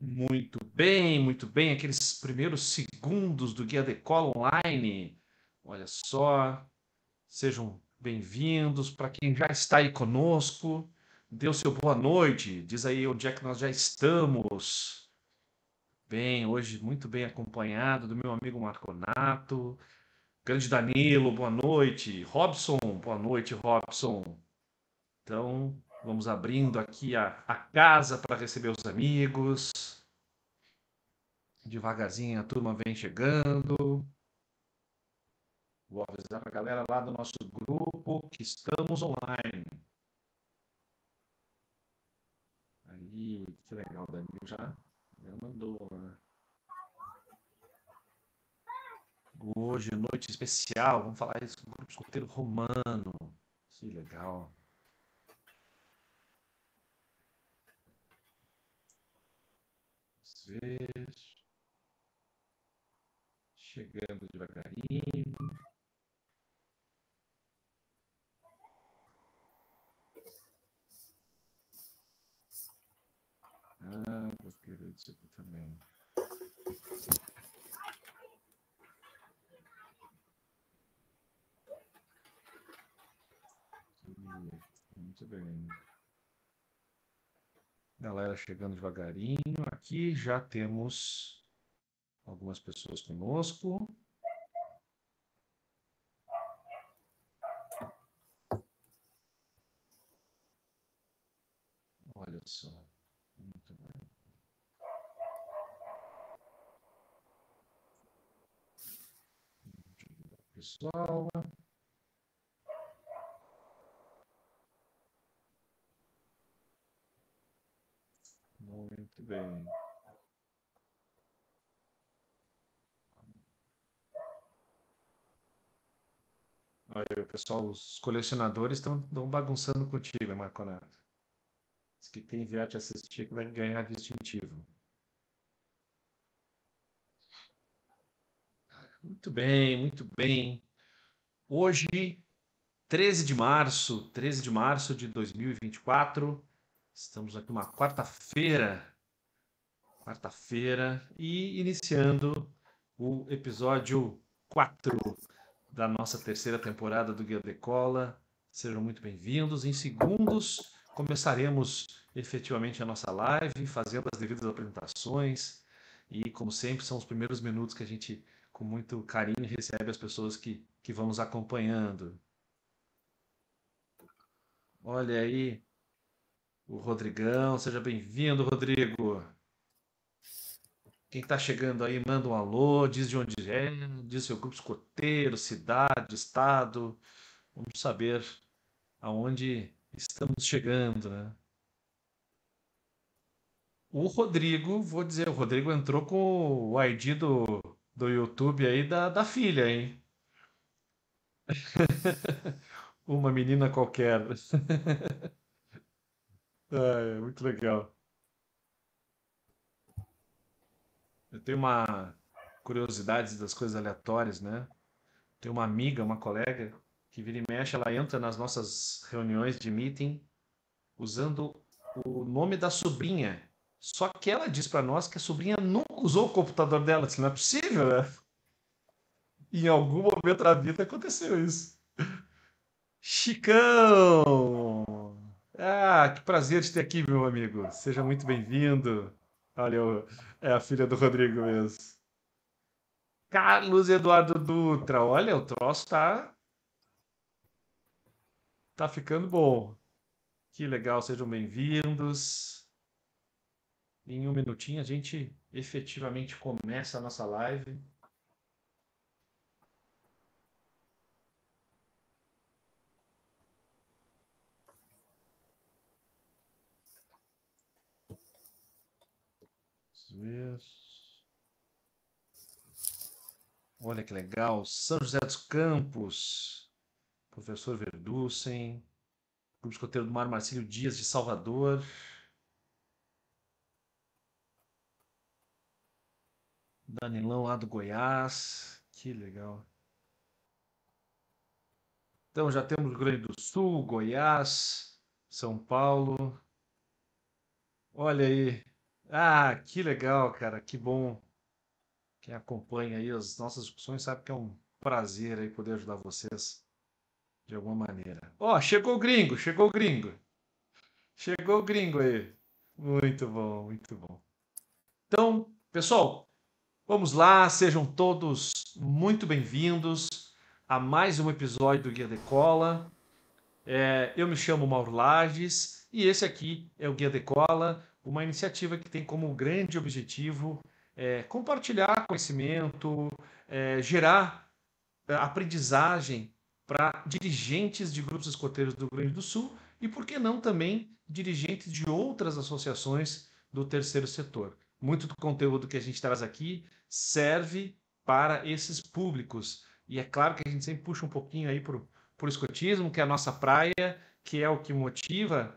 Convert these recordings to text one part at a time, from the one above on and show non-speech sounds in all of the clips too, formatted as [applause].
Muito bem, muito bem. Aqueles primeiros segundos do Guia Decola Online. Olha só, sejam bem-vindos. Para quem já está aí conosco, dê o seu boa noite. Diz aí onde é que nós já estamos. Bem, hoje muito bem acompanhado do meu amigo Marconato. Grande Danilo, boa noite. Robson, boa noite, Robson. Então, Vamos abrindo aqui a, a casa para receber os amigos. Devagarzinho a turma vem chegando. Vou avisar para a galera lá do nosso grupo que estamos online. Aí, que legal, Danilo já, já mandou. Né? Hoje, noite especial, vamos falar isso com o grupo escoteiro romano. Que legal. vez, chegando devagarinho. Ah, vou querer isso também. Muito bem. Galera chegando devagarinho. Aqui já temos algumas pessoas conosco. Olha só. Muito bem. Pessoal. bem. Olha, pessoal, os colecionadores estão bagunçando contigo, Marconato. Diz que quem vier te assistir que vai ganhar distintivo. Muito bem, muito bem. Hoje, 13 de março, 13 de março de 2024, estamos aqui uma quarta-feira, quarta-feira e iniciando o episódio 4 da nossa terceira temporada do Guia Decola. Sejam muito bem-vindos. Em segundos, começaremos efetivamente a nossa live, fazendo as devidas apresentações. E, como sempre, são os primeiros minutos que a gente, com muito carinho, recebe as pessoas que, que vão nos acompanhando. Olha aí, o Rodrigão. Seja bem-vindo, Rodrigo. Quem está chegando aí, manda um alô, diz de onde é, diz seu grupo escoteiro, cidade, estado. Vamos saber aonde estamos chegando, né? O Rodrigo, vou dizer, o Rodrigo entrou com o ID do, do YouTube aí da, da filha, hein? [laughs] Uma menina qualquer. [laughs] é muito legal. Eu tenho uma curiosidade das coisas aleatórias, né? Tenho uma amiga, uma colega, que vira e mexe, ela entra nas nossas reuniões de meeting usando o nome da sobrinha. Só que ela diz para nós que a sobrinha nunca usou o computador dela. Isso não é possível, né? Em algum momento da vida aconteceu isso. Chicão! Ah, que prazer te ter aqui, meu amigo. Seja muito bem-vindo. Olha, é a filha do Rodrigo mesmo. Carlos Eduardo Dutra, olha, o troço tá. tá ficando bom. Que legal, sejam bem-vindos. Em um minutinho a gente efetivamente começa a nossa live. Olha que legal. São José dos Campos, professor Verdussen, Clube Escoteiro do Mar Marcílio Dias de Salvador. Danilão lá do Goiás. Que legal. Então já temos Rio Grande do Sul, Goiás, São Paulo. Olha aí, ah, que legal, cara, que bom. Quem acompanha aí as nossas discussões sabe que é um prazer aí poder ajudar vocês de alguma maneira. Ó, oh, chegou o gringo, chegou o gringo. Chegou o gringo aí. Muito bom, muito bom. Então, pessoal, vamos lá, sejam todos muito bem-vindos a mais um episódio do Guia Decola. É, eu me chamo Mauro Lages e esse aqui é o Guia Decola, uma iniciativa que tem como grande objetivo é, compartilhar conhecimento, é, gerar é, aprendizagem para dirigentes de grupos escoteiros do Rio Grande do Sul e, por que não, também dirigentes de outras associações do terceiro setor. Muito do conteúdo que a gente traz aqui serve para esses públicos. E é claro que a gente sempre puxa um pouquinho aí para o escotismo, que é a nossa praia, que é o que motiva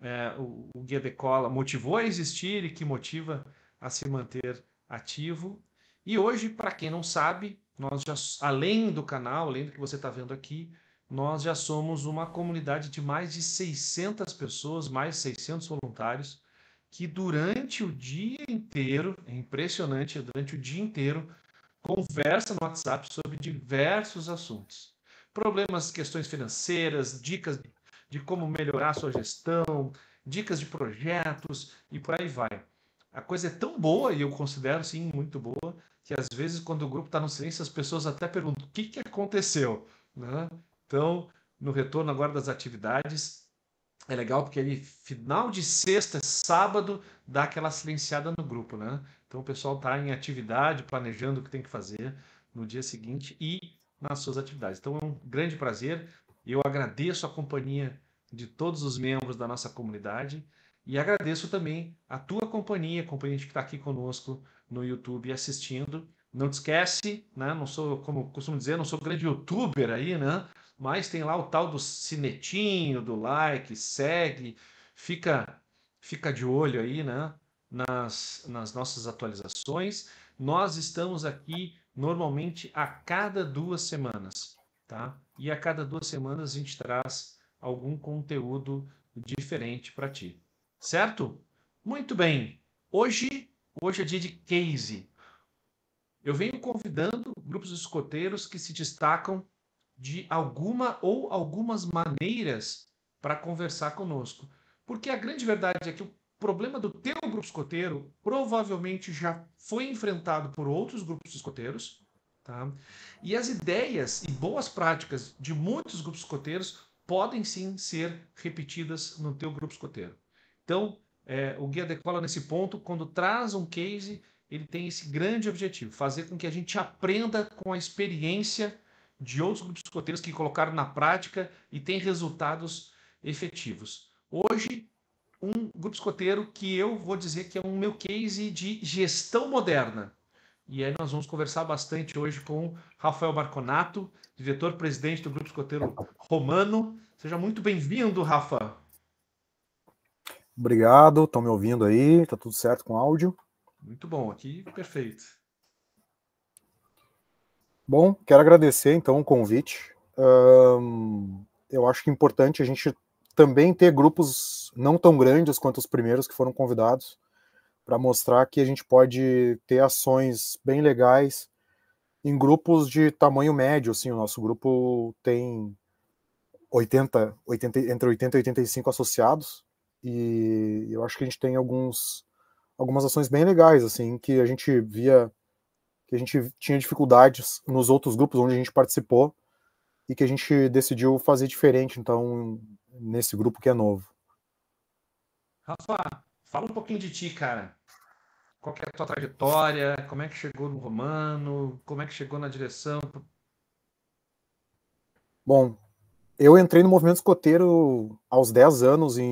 é, o, o, Guia Decola motivou a existir e que motiva a se manter ativo. E hoje, para quem não sabe, nós já, além do canal, além do que você está vendo aqui, nós já somos uma comunidade de mais de 600 pessoas, mais 600 voluntários, que durante o dia inteiro, é impressionante, durante o dia inteiro, conversa no WhatsApp sobre diversos assuntos. Problemas, questões financeiras, dicas de de como melhorar a sua gestão, dicas de projetos e por aí vai. A coisa é tão boa, e eu considero sim muito boa, que às vezes quando o grupo está no silêncio, as pessoas até perguntam o que, que aconteceu. Né? Então, no retorno agora das atividades, é legal porque ali final de sexta, sábado, dá aquela silenciada no grupo, né? Então o pessoal está em atividade, planejando o que tem que fazer no dia seguinte e nas suas atividades. Então é um grande prazer eu agradeço a companhia de todos os membros da nossa comunidade e agradeço também a tua companhia, a companhia que está aqui conosco no YouTube assistindo. Não te esquece, né? Não sou, como costumo dizer, não sou grande youtuber aí, né? Mas tem lá o tal do sinetinho, do like, segue, fica fica de olho aí, né? Nas, nas nossas atualizações. Nós estamos aqui normalmente a cada duas semanas tá? E a cada duas semanas a gente traz algum conteúdo diferente para ti, certo? Muito bem. Hoje, hoje é dia de case. Eu venho convidando grupos escoteiros que se destacam de alguma ou algumas maneiras para conversar conosco. Porque a grande verdade é que o problema do teu grupo escoteiro provavelmente já foi enfrentado por outros grupos escoteiros Tá? E as ideias e boas práticas de muitos grupos escoteiros podem sim ser repetidas no teu grupo escoteiro. Então, é, o Guia Decola nesse ponto, quando traz um case, ele tem esse grande objetivo, fazer com que a gente aprenda com a experiência de outros grupos escoteiros que colocaram na prática e tem resultados efetivos. Hoje, um grupo escoteiro que eu vou dizer que é um meu case de gestão moderna. E aí nós vamos conversar bastante hoje com Rafael Marconato, diretor-presidente do Grupo Escoteiro Romano. Seja muito bem-vindo, Rafa. Obrigado, estão me ouvindo aí? Tá tudo certo com áudio? Muito bom, aqui perfeito. Bom, quero agradecer então o convite. eu acho que é importante a gente também ter grupos não tão grandes quanto os primeiros que foram convidados, para mostrar que a gente pode ter ações bem legais em grupos de tamanho médio, assim, o nosso grupo tem 80, 80 entre 80 e 85 associados e eu acho que a gente tem alguns algumas ações bem legais assim, que a gente via que a gente tinha dificuldades nos outros grupos onde a gente participou e que a gente decidiu fazer diferente, então, nesse grupo que é novo. Rafa, Fala um pouquinho de ti, cara. Qual é a tua trajetória? Como é que chegou no Romano? Como é que chegou na direção? Bom, eu entrei no movimento escoteiro aos 10 anos, em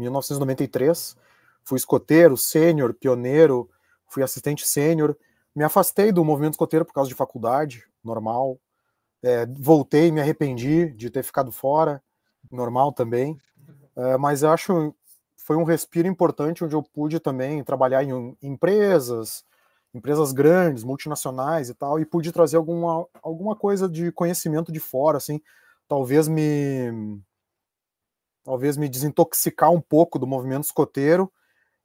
1993. Fui escoteiro, sênior, pioneiro, fui assistente sênior. Me afastei do movimento escoteiro por causa de faculdade, normal. É, voltei, me arrependi de ter ficado fora, normal também. É, mas eu acho foi um respiro importante onde eu pude também trabalhar em, empresas, empresas grandes, multinacionais e tal, e pude trazer alguma, alguma coisa de conhecimento de fora, assim, talvez me talvez me desintoxicar um pouco do movimento escoteiro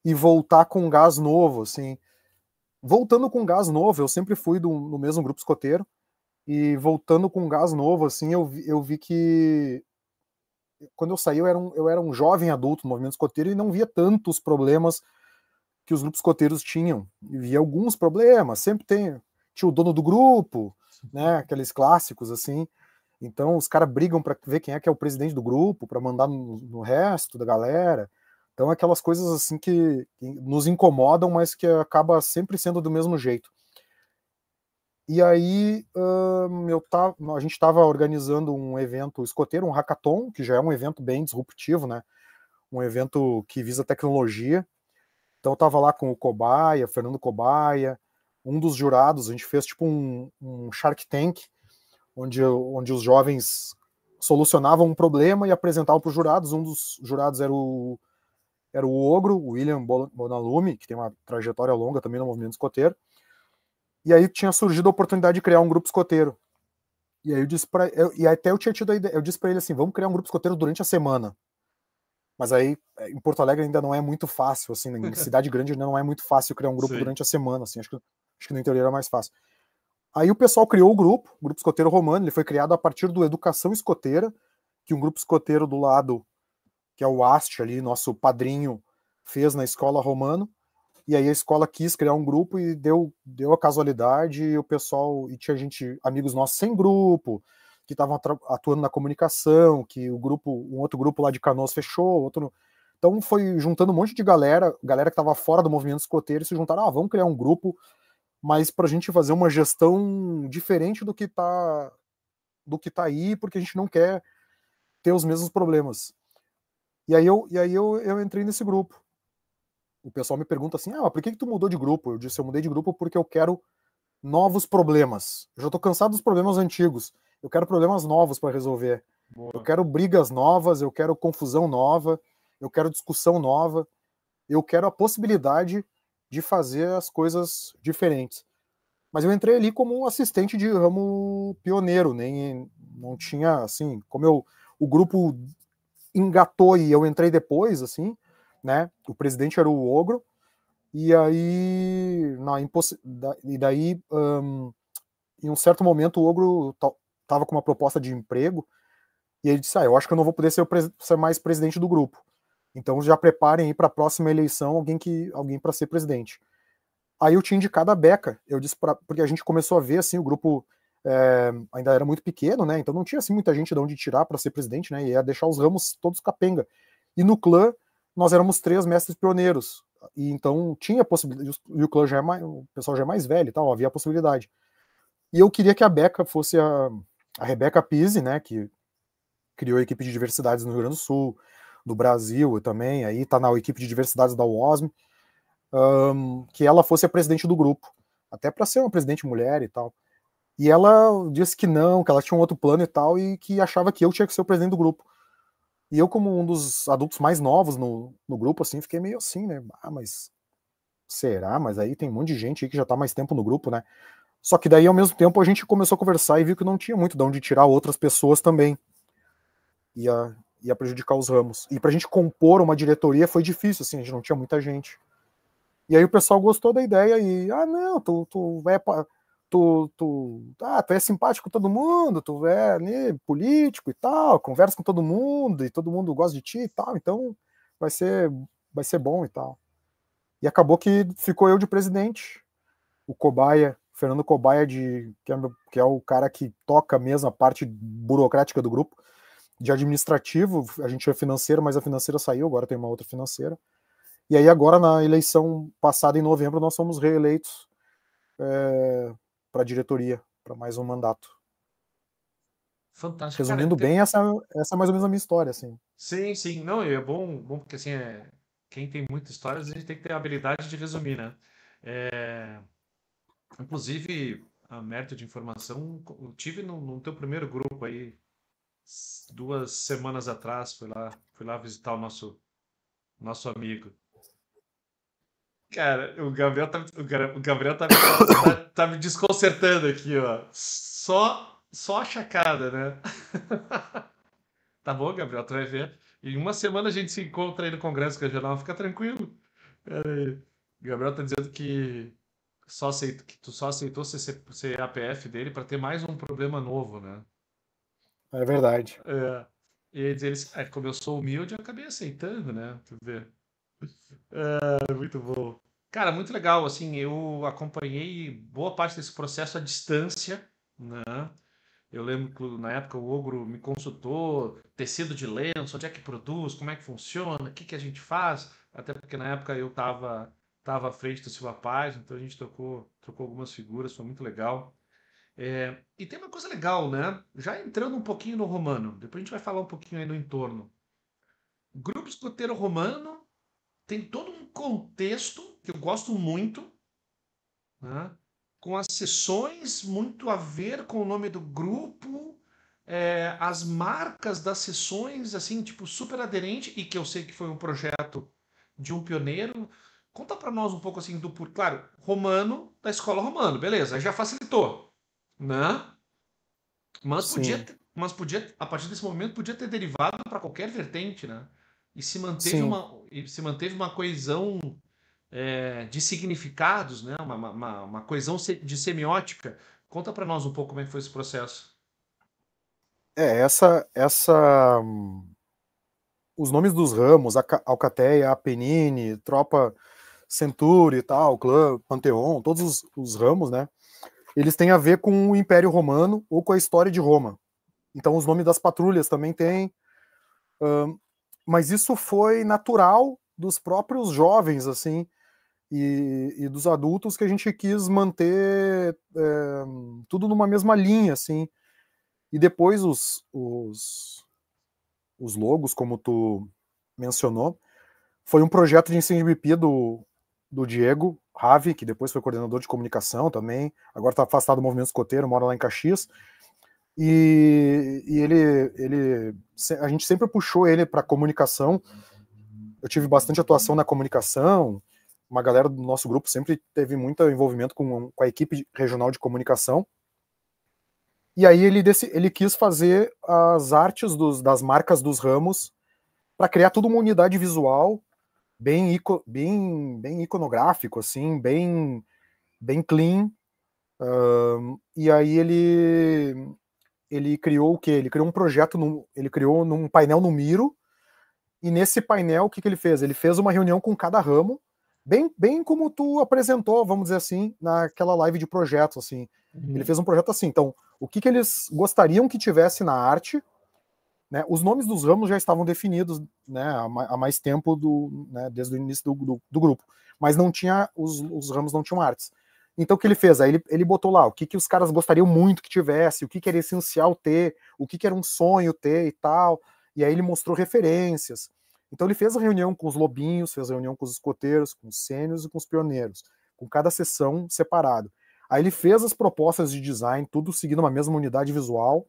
e voltar com gás novo, assim. Voltando com gás novo, eu sempre fui do, mesmo grupo escoteiro, e voltando com gás novo, assim, eu, eu vi que quando eu saí, eu era, um, eu era um jovem adulto no movimento escoteiro e não via tantos problemas que os grupos escoteiros tinham. E via alguns problemas, sempre tem. Tinha o dono do grupo, né? Aqueles clássicos assim. Então os caras brigam para ver quem é que é o presidente do grupo, para mandar no, no, resto da galera. Então aquelas coisas assim que, que nos incomodam, mas que acaba sempre sendo do mesmo jeito. E aí hum, eu tava, a gente estava organizando um evento escoteiro, um hackathon, que já é um evento bem disruptivo, né? Um evento que visa tecnologia. Então eu estava lá com o Cobaia, Fernando Cobaia, um dos jurados, a gente fez tipo um, um Shark Tank, onde, onde os jovens solucionavam um problema e apresentavam para os jurados. Um dos jurados era o, era o Ogro, o William Bonalume, que tem uma trajetória longa também no movimento escoteiro. E aí tinha surgido a oportunidade de criar um grupo escoteiro. E aí eu disse para e até eu tinha tido a ideia, eu disse para ele assim, vamos criar um grupo escoteiro durante a semana. Mas aí é, em Porto Alegre ainda não é muito fácil, assim, em [laughs] cidade grande ainda não é muito fácil criar um grupo Sim. durante a semana, assim, acho que, acho que no interior era é mais fácil. Aí o pessoal criou o grupo, o grupo escoteiro romano, ele foi criado a partir do Educação Escoteira, que um grupo escoteiro do lado, que é o Ast ali, nosso padrinho, fez na escola romano. E aí a escola quis criar um grupo e deu, deu a casualidade e o pessoal e tinha gente, amigos nossos sem grupo, que estavam atuando na comunicação, que o grupo, um outro grupo lá de Canoas fechou, outro então foi juntando um monte de galera, galera que estava fora do movimento escoteiro, se juntaram, ah, vamos criar um grupo, mas para a gente fazer uma gestão diferente do que tá do que tá aí, porque a gente não quer ter os mesmos problemas. E aí eu, e aí eu, eu entrei nesse grupo o pessoal me pergunta assim: ah, por que, que tu mudou de grupo? Eu disse: eu mudei de grupo porque eu quero novos problemas. Eu já estou cansado dos problemas antigos. Eu quero problemas novos para resolver. Boa. Eu quero brigas novas, eu quero confusão nova, eu quero discussão nova, eu quero a possibilidade de fazer as coisas diferentes. Mas eu entrei ali como um assistente de ramo pioneiro, nem não tinha assim, como eu o grupo engatou e eu entrei depois, assim, né? O presidente era o ogro, e aí, na imposs... e daí, um, em um certo momento, o ogro estava com uma proposta de emprego, e ele disse: Ah, eu acho que eu não vou poder ser, pres... ser mais presidente do grupo. Então já preparem aí para a próxima eleição alguém que alguém para ser presidente. Aí eu tinha indicado a Beca, eu disse pra, porque a gente começou a ver assim o grupo é, ainda era muito pequeno, né? Então não tinha assim muita gente de onde tirar para ser presidente, né? Ia deixar os ramos todos capenga. E no clã nós éramos três mestres pioneiros. E então tinha possibilidade, e o clã já é mais, o pessoal já é mais velho e tal, havia a possibilidade. E eu queria que a Beca fosse a, a Rebeca Pise, né, que criou a equipe de diversidades no Rio Grande do Sul, do Brasil e também, aí tá na equipe de diversidades da UOSM, um, que ela fosse a presidente do grupo, até para ser uma presidente mulher e tal. E ela disse que não, que ela tinha um outro plano e tal, e que achava que eu tinha que ser o presidente do grupo. E eu, como um dos adultos mais novos no, no grupo, assim, fiquei meio assim, né? Ah, mas será? Mas aí tem um monte de gente aí que já tá mais tempo no grupo, né? Só que daí, ao mesmo tempo, a gente começou a conversar e viu que não tinha muito de onde tirar outras pessoas também. Ia, ia prejudicar os ramos. E pra gente compor uma diretoria foi difícil, assim, a gente não tinha muita gente. E aí o pessoal gostou da ideia e, ah, não, tu, tu é tu, tu, ah, tu é simpático com todo mundo, tu é né, político e tal, conversa com todo mundo e todo mundo gosta de ti e tal, então vai ser, vai ser bom e tal. E acabou que ficou eu de presidente, o Cobaia, Fernando Cobaia, de, que, é, que é o cara que toca mesmo a parte burocrática do grupo, de administrativo, a gente tinha é financeiro, mas a financeira saiu, agora tem uma outra financeira. E aí agora na eleição passada em novembro nós fomos reeleitos é, para a diretoria, para mais um mandato. Fantástico. Resumindo cara, bem, tem... essa, essa é mais ou menos a minha história, assim. Sim, sim. Não, é bom, bom porque assim, é... quem tem muita história, a gente tem que ter a habilidade de resumir, né? É... Inclusive, a merda de informação, eu tive no, no teu primeiro grupo aí, duas semanas atrás, fui lá, fui lá visitar o nosso, nosso amigo. Cara, o Gabriel tá, o Gabriel tá, tá, tá me desconcertando aqui, ó. Só, só a chacada, né? [laughs] tá bom, Gabriel, tu vai ver. Em uma semana a gente se encontra aí no Congresso Regional, fica tranquilo. O Gabriel tá dizendo que, só aceito, que tu só aceitou ser, ser APF dele para ter mais um problema novo, né? É verdade. É. E eles, é, como eu sou humilde, eu acabei aceitando, né? tu vê é, muito bom. Cara, muito legal. Assim, eu acompanhei boa parte desse processo à distância, né? Eu lembro que na época o Ogro me consultou tecido de lenço, onde é que produz, como é que funciona, o que, que a gente faz. Até porque na época eu estava tava à frente do Silva Paz, então a gente trocou, trocou algumas figuras, foi muito legal. É, e tem uma coisa legal, né? Já entrando um pouquinho no romano, depois a gente vai falar um pouquinho aí no entorno. Grupo escoteiro romano tem todo um contexto que eu gosto muito, né? com as sessões muito a ver com o nome do grupo, é, as marcas das sessões, assim, tipo, super aderente, e que eu sei que foi um projeto de um pioneiro. Conta para nós um pouco, assim, do, por, claro, romano, da escola romano, beleza, já facilitou, né? Mas podia, mas podia, a partir desse momento, podia ter derivado para qualquer vertente, né? e se manteve, Sim. uma, e se manteve uma coesão é, de significados, né? uma, uma, uma coesão de semiótica. Conta para nós um pouco como é que foi esse processo. É, essa, essa os nomes dos ramos, Alcateia, Apennine, Tropa Centuri e tal, Clã, Panteon, todos os, os, ramos, né? Eles têm a ver com o Império Romano ou com a história de Roma. Então, os nomes das patrulhas também têm mas isso foi natural dos próprios jovens, assim, e, e dos adultos que a gente quis manter é, tudo numa mesma linha, assim. E depois os, os, os logos, como tu mencionou, foi um projeto de incêndio BP do, do Diego Ravi, que depois foi coordenador de comunicação também, agora está afastado do movimento escoteiro, mora lá em Caxias, e, e ele, ele, a gente sempre puxou ele para comunicação. Eu tive bastante atuação na comunicação. Uma galera do nosso grupo sempre teve muito envolvimento com, com a equipe regional de comunicação. E aí ele, ele quis fazer as artes dos, das marcas dos ramos para criar tudo uma unidade visual bem, ico, bem, bem iconográfico, assim, bem, bem clean. Um, e aí ele, ele criou o quê? Ele criou um projeto, num, ele criou num painel no Miro, e nesse painel o que, que ele fez? Ele fez uma reunião com cada ramo, bem, bem como tu apresentou, vamos dizer assim, naquela live de projeto, assim. Uhum. Ele fez um projeto assim, então, o que, que eles gostariam que tivesse na arte, né? Os nomes dos ramos já estavam definidos, né, há mais tempo, do, né, desde o início do, do, do grupo, mas não tinha, os, os ramos não tinham artes. Então o que ele fez? Aí ele, ele botou lá o que, que os caras gostariam muito que tivesse, o que, que era essencial ter, o que, que era um sonho ter e tal. E aí ele mostrou referências. Então ele fez a reunião com os lobinhos, fez a reunião com os escoteiros, com os sênios e com os pioneiros, com cada sessão separado. Aí ele fez as propostas de design, tudo seguindo uma mesma unidade visual,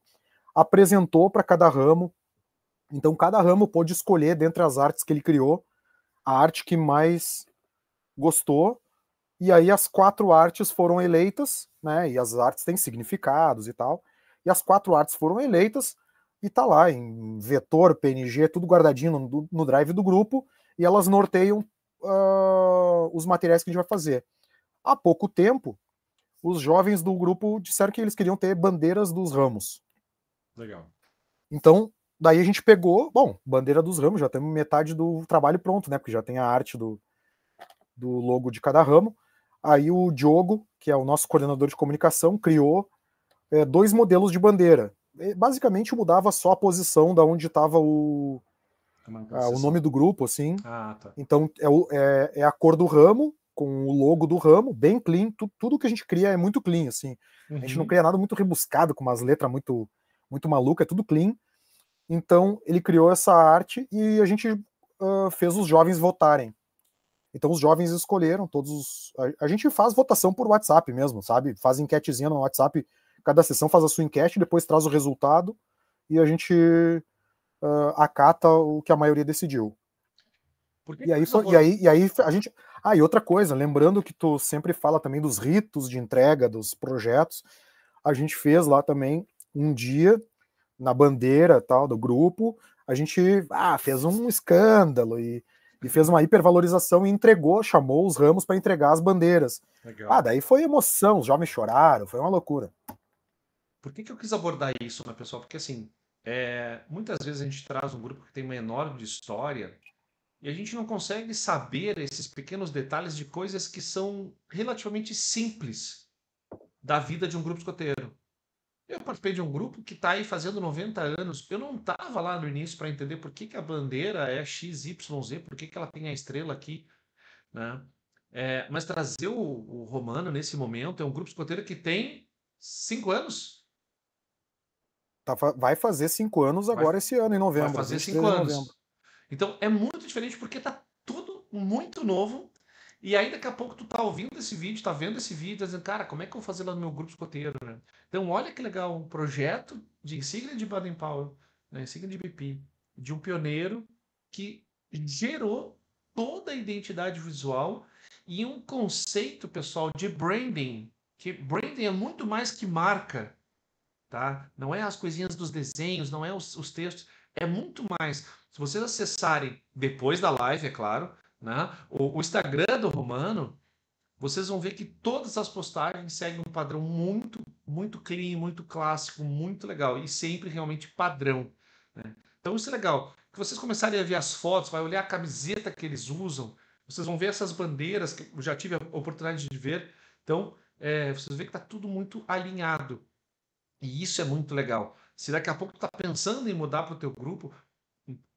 apresentou para cada ramo. Então cada ramo pôde escolher dentre as artes que ele criou a arte que mais gostou e aí as quatro artes foram eleitas, né? E as artes têm significados e tal. E as quatro artes foram eleitas e tá lá em vetor, PNG, tudo guardadinho no, no drive do grupo. E elas norteiam uh, os materiais que a gente vai fazer. Há pouco tempo, os jovens do grupo disseram que eles queriam ter bandeiras dos ramos. Legal. Então, daí a gente pegou, bom, bandeira dos ramos, já temos metade do trabalho pronto, né? Porque já tem a arte do, do logo de cada ramo. Aí o Diogo, que é o nosso coordenador de comunicação, criou é, dois modelos de bandeira. Basicamente mudava só a posição da onde estava o, ah, o nome do grupo, assim. Ah, tá. Então é, o, é, é, a cor do ramo, com o logo do ramo, bem clean. Tu, tudo que a gente cria é muito clean, assim. Uhum. A gente não uhum. cria nada muito rebuscado, com umas letras muito, muito maluca, é tudo clean. Então ele criou essa arte e a gente uh, fez os jovens votarem. Então os jovens escolheram todos os. A, a, gente faz votação por WhatsApp mesmo, sabe? Faz enquetezinha no WhatsApp, cada sessão faz a sua enquete, depois traz o resultado e a gente uh, acata o que a maioria decidiu. E aí, e, aí, e aí a gente. Ah, e outra coisa, lembrando que tu sempre fala também dos ritos de entrega dos projetos, a gente fez lá também um dia na bandeira tal do grupo, a gente ah, fez um escândalo e e fez uma hipervalorização e entregou, chamou os ramos para entregar as bandeiras. Legal. Ah, daí foi emoção, os jovens choraram, foi uma loucura. Por que, que eu quis abordar isso, né, pessoal? Porque assim, é, muitas vezes a gente traz um grupo que tem uma enorme história e a gente não consegue saber esses pequenos detalhes de coisas que são relativamente simples da vida de um grupo escoteiro. Eu participei de um grupo que está aí fazendo 90 anos. Eu não estava lá no início para entender por que, que a bandeira é XYZ, por que, que ela tem a estrela aqui. Né? É, mas trazer o, o, Romano nesse momento é um grupo escoteiro que tem cinco anos. Tá, vai fazer cinco anos agora vai, esse ano, em novembro. Vai fazer cinco anos. Então é muito diferente porque está tudo muito novo e aí daqui a pouco tu tá ouvindo esse vídeo, tá vendo esse vídeo, tá dizendo, cara, como é que eu vou fazer lá no meu grupo escoteiro, né? Então olha que legal, um projeto de insígnia de Baden Powell, né, insígnia de BP, de um pioneiro que gerou toda a identidade visual e um conceito, pessoal, de branding, que branding é muito mais que marca, tá? Não é as coisinhas dos desenhos, não é os, os textos, é muito mais. Se vocês acessarem depois da live, é claro, né? O, o Instagram do Romano, vocês vão ver que todas as postagens seguem um padrão muito, muito clean, muito clássico, muito legal e sempre realmente padrão. Né? Então isso é legal. Que vocês começarem a ver as fotos, vai olhar a camiseta que eles usam, vocês vão ver essas bandeiras que eu já tive a oportunidade de ver. Então é, vocês vê que está tudo muito alinhado. E isso é muito legal. Se daqui a pouco tu está pensando em mudar para o teu grupo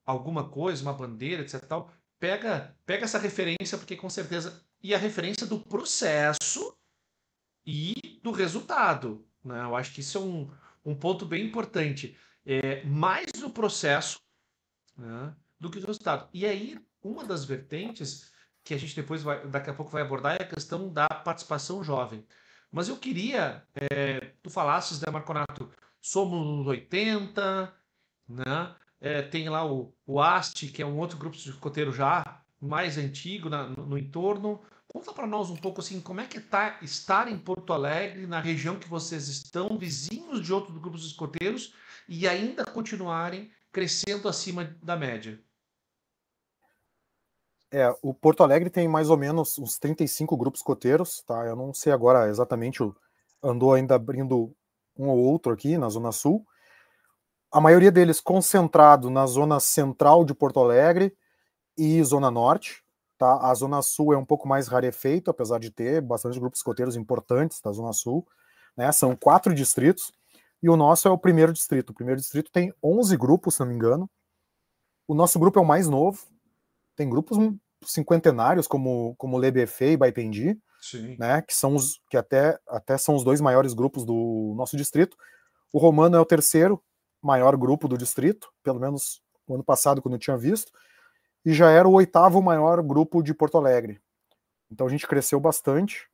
alguma coisa, uma bandeira, etc. Tal, pega, pega essa referência, porque com certeza. E a referência do processo e do resultado. Né? Eu acho que isso é um, um ponto bem importante. É, mais o processo né, do que o resultado. E aí, uma das vertentes que a gente depois vai, daqui a pouco vai abordar é a questão da participação jovem. Mas eu queria, é, tu falasses, né, Marconato, somos uns 80, né? é, tem lá o, o Asti, que é um outro grupo de escoteiro já mais antigo na, no, no, entorno. Conta para nós um pouco assim, como é que é tá estar em Porto Alegre, na região que vocês estão, vizinhos de outros grupos de escoteiros e ainda continuarem crescendo acima da média. É, o Porto Alegre tem mais ou menos uns 35 grupos escoteiros, tá? Eu não sei agora exatamente, andou ainda abrindo um ou outro aqui na Zona Sul, a maioria deles concentrado na zona central de Porto Alegre e zona norte. Tá? A zona sul é um pouco mais rarefeita, apesar de ter bastante grupos escoteiros importantes da zona sul. Né? São quatro distritos e o nosso é o primeiro distrito. O primeiro distrito tem 11 grupos, se não me engano. O nosso grupo é o mais novo. Tem grupos cinquentenários como como Lebefe e Baipendi, Sim. né, que são os que até até são os dois maiores grupos do nosso distrito. O Romano é o terceiro, maior grupo do distrito, pelo menos o ano passado, quando eu tinha visto, e já era o oitavo maior grupo de Porto Alegre. Então a gente cresceu bastante.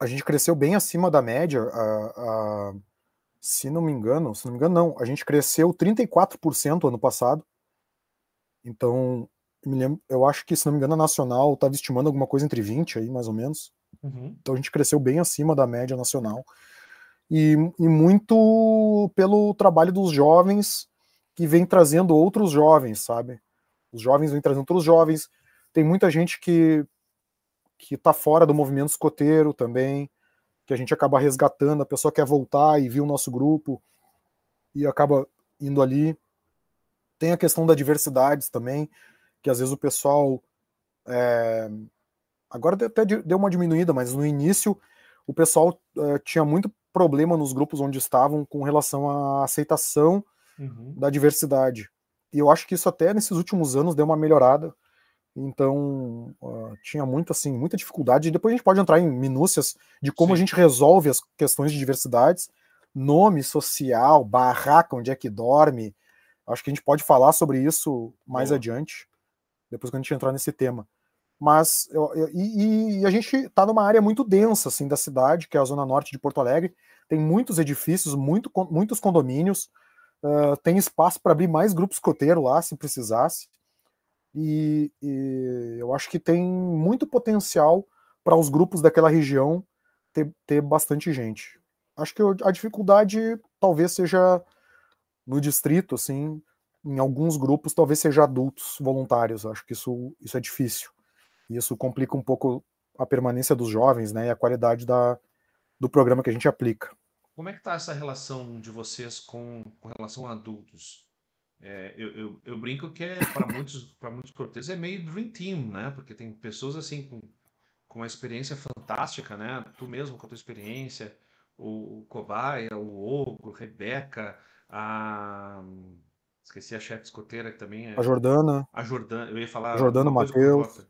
A gente cresceu bem acima da média. A, a, se não me engano, se não me engano, não. A gente cresceu 34% ano passado. Então, eu, lembro, eu acho que, se não me engano, a Nacional estava estimando alguma coisa entre 20 aí, mais ou menos. Uhum. Então a gente cresceu bem acima da média nacional e, e muito pelo trabalho dos jovens que vem trazendo outros jovens, sabe? Os jovens vêm trazendo outros jovens. Tem muita gente que que está fora do movimento escoteiro também, que a gente acaba resgatando, a pessoa quer voltar e viu o nosso grupo e acaba indo ali. Tem a questão da diversidade também, que às vezes o pessoal é, agora até deu uma diminuída, mas no início o pessoal é, tinha muito problema nos grupos onde estavam com relação à aceitação uhum. da diversidade. E eu acho que isso até nesses últimos anos deu uma melhorada. Então, uh, tinha muito assim, muita dificuldade. E depois a gente pode entrar em minúcias de como Sim. a gente resolve as questões de diversidades, nome social, barraca, onde é que dorme. Acho que a gente pode falar sobre isso mais Boa. adiante, depois que a gente entrar nesse tema. Mas eu, eu, e, e, a gente está numa área muito densa assim da cidade, que é a zona norte de Porto Alegre. Tem muitos edifícios, muito, muitos condomínios. Uh, tem espaço para abrir mais grupos coteiro lá, se precisasse. E, e, eu acho que tem muito potencial para os grupos daquela região ter, ter bastante gente. Acho que eu, a dificuldade talvez seja no distrito, assim, em alguns grupos talvez seja adultos voluntários. Acho que isso, isso é difícil. E isso complica um pouco a permanência dos jovens né, e a qualidade da, do programa que a gente aplica. Como é que está essa relação de vocês com, com relação a adultos? É, eu, eu, eu, brinco que é, para muitos para muitos cortes é meio dream team, né? Porque tem pessoas assim com, com uma experiência fantástica, né? Tu mesmo com a tua experiência, o, o Cobaia, o Ogro, Rebeca, a esqueci a chefe escoteira que também é... a Jordana, a Jordana, eu ia falar Jordana Matheus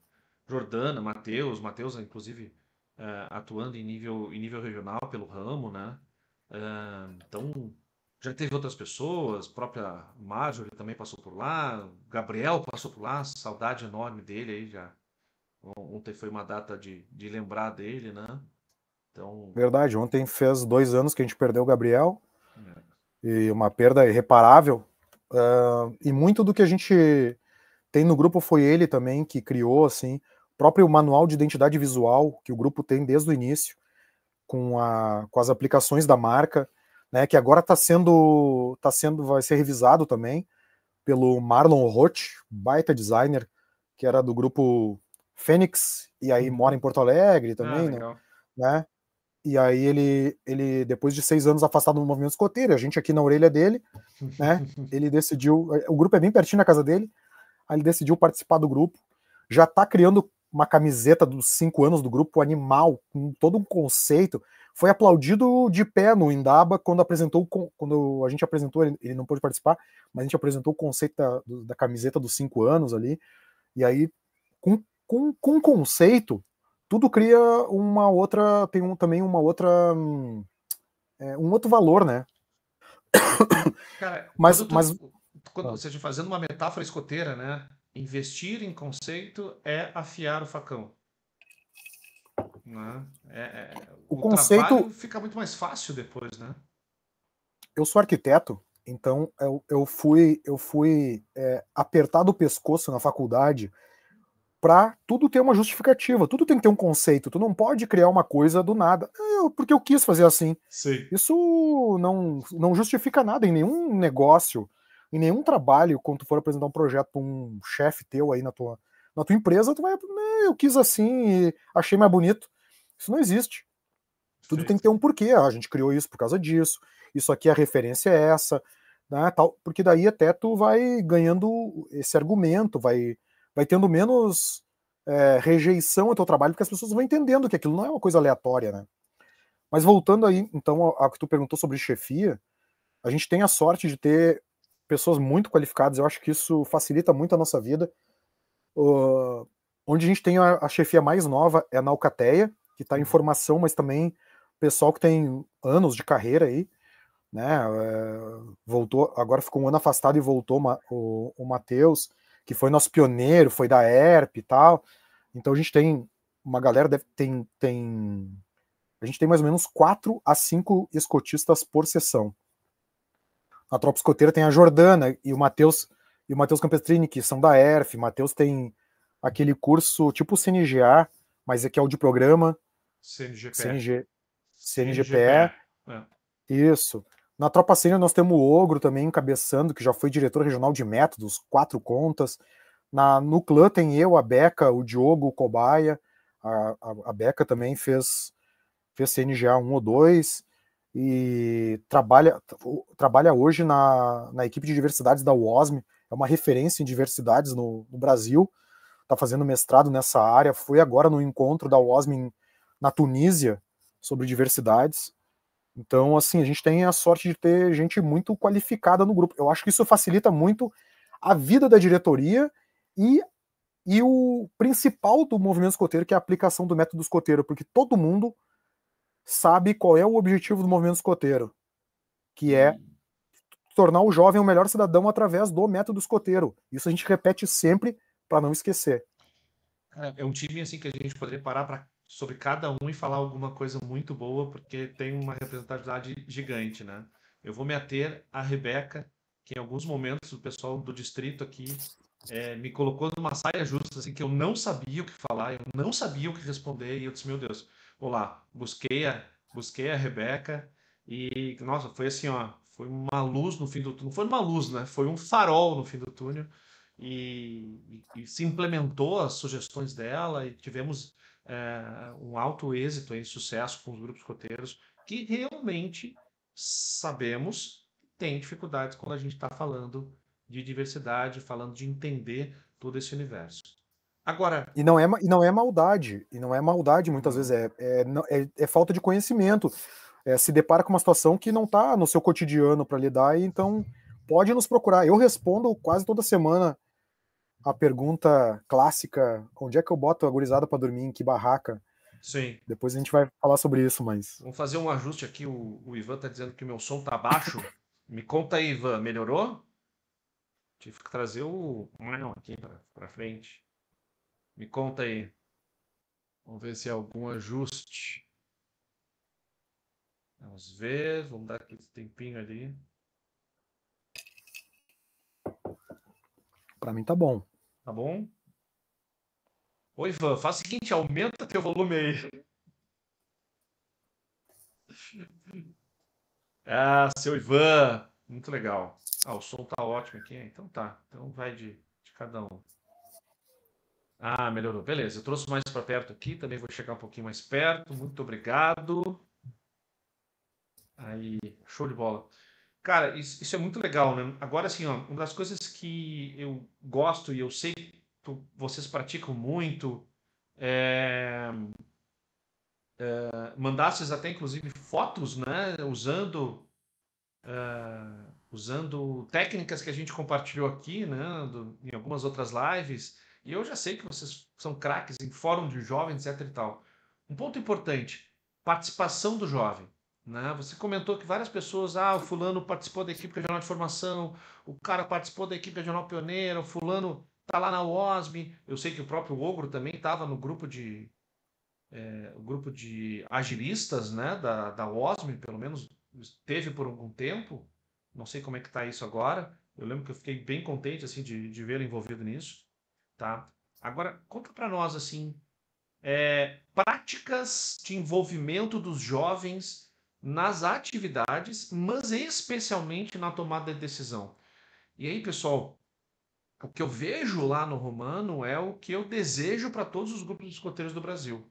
Jordana, Matheus, Matheus inclusive uh, atuando em nível, em nível regional pelo ramo, né? Uh, então já teve outras pessoas, própria Marjorie também passou por lá, Gabriel passou por lá, saudade enorme dele aí já. Ontem foi uma data de, de lembrar dele, né? Então... Verdade, ontem fez dois anos que a gente perdeu o Gabriel. É. E uma perda irreparável. Uh, e muito do que a gente tem no grupo foi ele também que criou, assim, próprio manual de identidade visual que o grupo tem desde o início, com, a, com as aplicações da marca, né, que agora está sendo, tá sendo, vai ser revisado também pelo Marlon Roth, baita designer, que era do grupo Fênix, e aí uhum. mora em Porto Alegre ah, também, ah, né? E aí ele, ele, depois de seis anos afastado do movimento escoteiro, a gente aqui na orelha dele, né? [laughs] Ele decidiu, eh, o grupo é bem pertinho na casa dele, aí ele decidiu participar do grupo, já está criando uma camiseta dos cinco anos do grupo Animal, com todo um conceito. Foi aplaudido de pé no Indaba quando apresentou, quando a gente apresentou, ele, não pôde participar, mas a gente apresentou o conceito da, da camiseta dos cinco anos ali. E aí, com, com, com conceito, tudo cria uma outra, tem um, também uma outra, um, é, um outro valor, né? Cara, mas, quando tu, mas... Quando, ah. ou seja, fazendo uma metáfora escoteira, né? investir em conceito é afiar o facão. Né? É, é, o, o conceito fica muito mais fácil depois, né? Eu sou arquiteto, então eu, eu fui eu fui é, apertado o pescoço na faculdade para tudo ter uma justificativa, tudo tem que ter um conceito. Tu não pode criar uma coisa do nada, eu, porque eu quis fazer assim. Sim. Isso não não justifica nada em nenhum negócio em nenhum trabalho, quando tu for apresentar um projeto para um chefe teu aí na tua, na tua empresa, tu vai, né, eu quis assim e achei mais bonito. Isso não existe. Tudo Sim. tem que ter um porquê. Ah, a gente criou isso por causa disso. Isso aqui a referência é essa, né, tal, porque daí até tu vai ganhando esse argumento, vai, vai tendo menos é, rejeição ao teu trabalho, porque as pessoas vão entendendo que aquilo não é uma coisa aleatória, né? Mas voltando aí, então, ao que tu perguntou sobre chefia, a gente tem a sorte de ter pessoas muito qualificadas, eu acho que isso facilita muito a nossa vida. Uh, onde a gente tem a, a, chefia mais nova é na Alcateia, que está em uhum. formação, mas também pessoal que tem anos de carreira aí, né? Uh, voltou, agora ficou um ano afastado e voltou o, o Matheus, que foi nosso pioneiro, foi da ERP e tal. Então a gente tem uma galera, deve, tem, tem. A gente tem mais ou menos quatro a cinco escotistas por sessão na tropa escoteira tem a Jordana e o Matheus e o Matheus Campestrini, que são da ERF. Matheus tem aquele curso tipo CNGA, mas é que é o de programa. CNGPE. CNG, CNGPE. É. Isso. Na Tropa Sênior nós temos o Ogro também encabeçando, que já foi diretor regional de métodos, quatro contas. Na, no clã tem eu, a Beca, o Diogo, o Cobaia. A, a, a Beca também fez, fez CNGA 1 ou 2 e trabalha, trabalha hoje na, na equipe de diversidades da UOSM, é uma referência em diversidades no, no Brasil, está fazendo mestrado nessa área, foi agora no encontro da UOSM na Tunísia sobre diversidades. Então, assim, a gente tem a sorte de ter gente muito qualificada no grupo. Eu acho que isso facilita muito a vida da diretoria e, e o principal do movimento escoteiro, que é a aplicação do método escoteiro, porque todo mundo sabe qual é o objetivo do movimento escoteiro, que é hum. tornar o jovem o melhor cidadão através do método escoteiro. Isso a gente repete sempre para não esquecer. é um time assim que a gente poderia parar para sobre cada um e falar alguma coisa muito boa, porque tem uma representatividade gigante, né? Eu vou me ater à Rebeca, que em alguns momentos o pessoal do distrito aqui é, me colocou numa saia justa, assim, que eu não sabia o que falar, eu não sabia o que responder, e eu disse, meu Deus, Olá, busquei a, busquei a Rebeca e, nossa, foi assim, ó, foi uma luz no fim do túnel. Não foi uma luz, né? Foi um farol no fim do túnel. E, e, e se implementou as sugestões dela e tivemos é, um alto êxito e sucesso com os grupos coteiros que realmente sabemos tem dificuldades quando a gente está falando de diversidade, falando de entender todo esse universo. Agora. E não é, e não é maldade. E não é maldade, muitas uhum. vezes, é, é, é, é falta de conhecimento. É, se depara com uma situação que não está no seu cotidiano para lidar, e então pode nos procurar. Eu respondo quase toda semana a pergunta clássica: onde é que eu boto a gurizada para dormir? Em que barraca? Sim. Depois a gente vai falar sobre isso, mas. Vamos fazer um ajuste aqui. O, o Ivan está dizendo que o meu som está baixo. [laughs] Me conta aí, Ivan, melhorou? Tive que trazer o Não, aqui para frente. Me conta aí. Vamos ver se há é algum ajuste. Vamos ver, vamos dar aquele tempinho ali. Para mim tá bom. Tá bom? Ivan, faz o seguinte, aumenta teu volume aí. [laughs] Ah, seu Ivan, muito legal. Ah, o som tá ótimo aqui, então tá. Então vai de, de cada um. Ah, melhorou. Beleza, eu trouxe mais para perto aqui, também vou chegar um pouquinho mais perto. Muito obrigado. Aí, show de bola. Cara, isso, isso é muito legal, né? Agora, assim, ó, uma das coisas que eu gosto e eu sei que tu, vocês praticam muito é, é, mandastes até, inclusive, fotos, né? Usando, é, usando técnicas que a gente compartilhou aqui, né? Do, em algumas outras lives. E eu já sei que vocês são craques em fórum de jovens etc e tal. Um ponto importante, participação do jovem. Né? Você comentou que várias pessoas, ah, o fulano participou da equipe regional de formação, o cara participou da equipe regional pioneira, o fulano tá lá na OSM. Eu sei que o próprio Ogro também estava no grupo de é, o grupo de agilistas né, da, da OSM, pelo menos teve por algum tempo. Não sei como é que está isso agora. Eu lembro que eu fiquei bem contente assim de, de vê-lo envolvido nisso tá? Agora conta para nós assim é, práticas de envolvimento dos jovens nas atividades, mas especialmente na tomada de decisão. E aí, pessoal, o que eu vejo lá no Romano é o que eu desejo para todos os grupos de escoteiros do Brasil.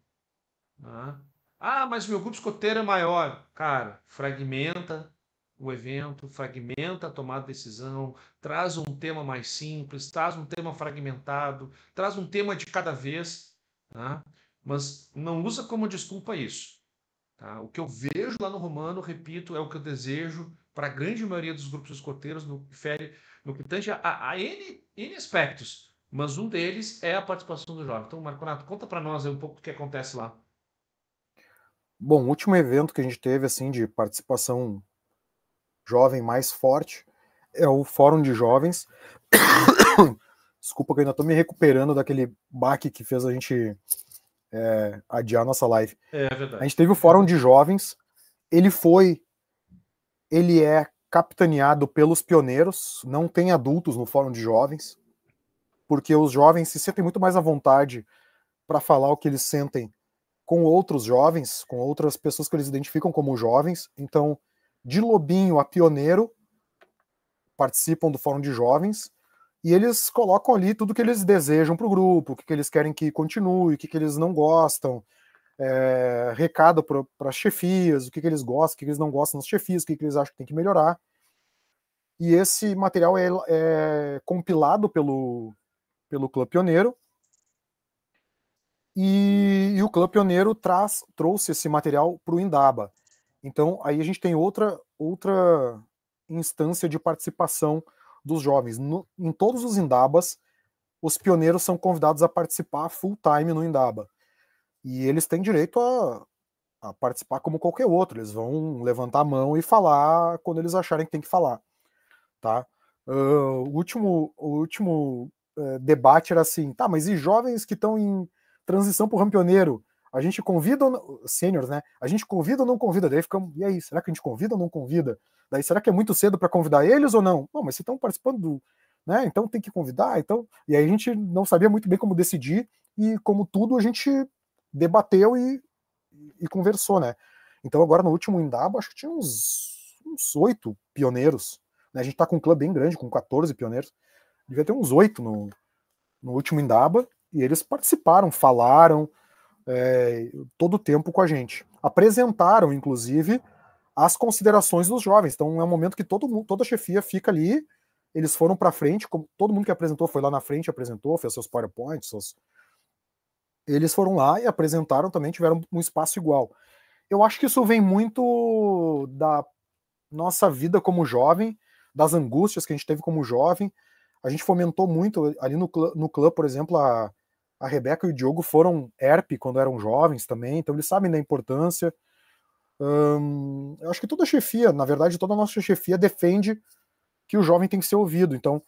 Né? Ah, mas meu grupo escoteiro é maior. Cara, fragmenta, o evento, fragmenta a tomada de decisão, traz um tema mais simples, traz um tema fragmentado, traz um tema de cada vez, tá? mas não usa como desculpa isso. Tá? O que eu vejo lá no Romano, repito, é o que eu desejo para a grande maioria dos grupos escoteiros no que, fere, no que tange a, a N, N aspectos, mas um deles é a participação do jovem. Então, Marconato, conta para nós um pouco o que acontece lá. Bom, o último evento que a gente teve assim de participação jovem mais forte, é o Fórum de Jovens. [coughs] Desculpa que eu ainda estou me recuperando daquele baque que fez a gente é, adiar nossa live. É, é, verdade. A gente teve o Fórum de Jovens, ele foi, ele é capitaneado pelos pioneiros, não tem adultos no Fórum de Jovens, porque os jovens se sentem muito mais à vontade para falar o que eles sentem com outros jovens, com outras pessoas que eles identificam como jovens. Então, de Lobinho a Pioneiro, participam do Fórum de Jovens, e eles colocam ali tudo que eles desejam para o grupo, o que, que, eles querem que continue, o que, que eles não gostam, é, recado para as chefias, o que, que eles gostam, o que, eles não gostam nas chefias, o que, eles acham que tem que melhorar. E esse material é, é compilado pelo, pelo Clube Pioneiro. E, e, o Clube Pioneiro traz, trouxe esse material para o Indaba. Então, aí a gente tem outra, outra instância de participação dos jovens. No, em todos os Indabas, os pioneiros são convidados a participar full time no Indaba. E eles têm direito a, a participar como qualquer outro. Eles vão levantar a mão e falar quando eles acharem que tem que falar. Tá? Uh, o último, o último uh, debate era assim: tá, mas e jovens que estão em transição para o Rampioneiro? a gente convida ou sêniores, né? A gente convida ou não convida? Daí ficamos, e aí, será que a gente convida ou não convida? Daí será que é muito cedo para convidar eles ou não? Não, mas vocês estão participando do, né? Então tem que convidar, então. E aí a gente não sabia muito bem como decidir e como tudo a gente debateu e, e conversou, né? Então agora no último Indaba acho que tinha uns oito pioneiros, né? A gente está com um clube bem grande, com 14 pioneiros. Devia ter uns oito no, no último Indaba e eles participaram, falaram, é, todo o tempo com a gente. Apresentaram, inclusive, as considerações dos jovens. Então é um momento que todo mundo, toda a chefia fica ali. Eles foram para frente, como todo mundo que apresentou foi lá na frente, apresentou, fez seus PowerPoints, seus... eles foram lá e apresentaram também, tiveram um espaço igual. Eu acho que isso vem muito da nossa vida como jovem, das angústias que a gente teve como jovem. A gente fomentou muito ali no, no clã, por exemplo, a, a Rebeca e o Diogo foram ERP quando eram jovens também, então eles sabem da importância. Hum, eu acho que toda chefia, na verdade, toda nossa chefia defende que o jovem tem que ser ouvido. Então,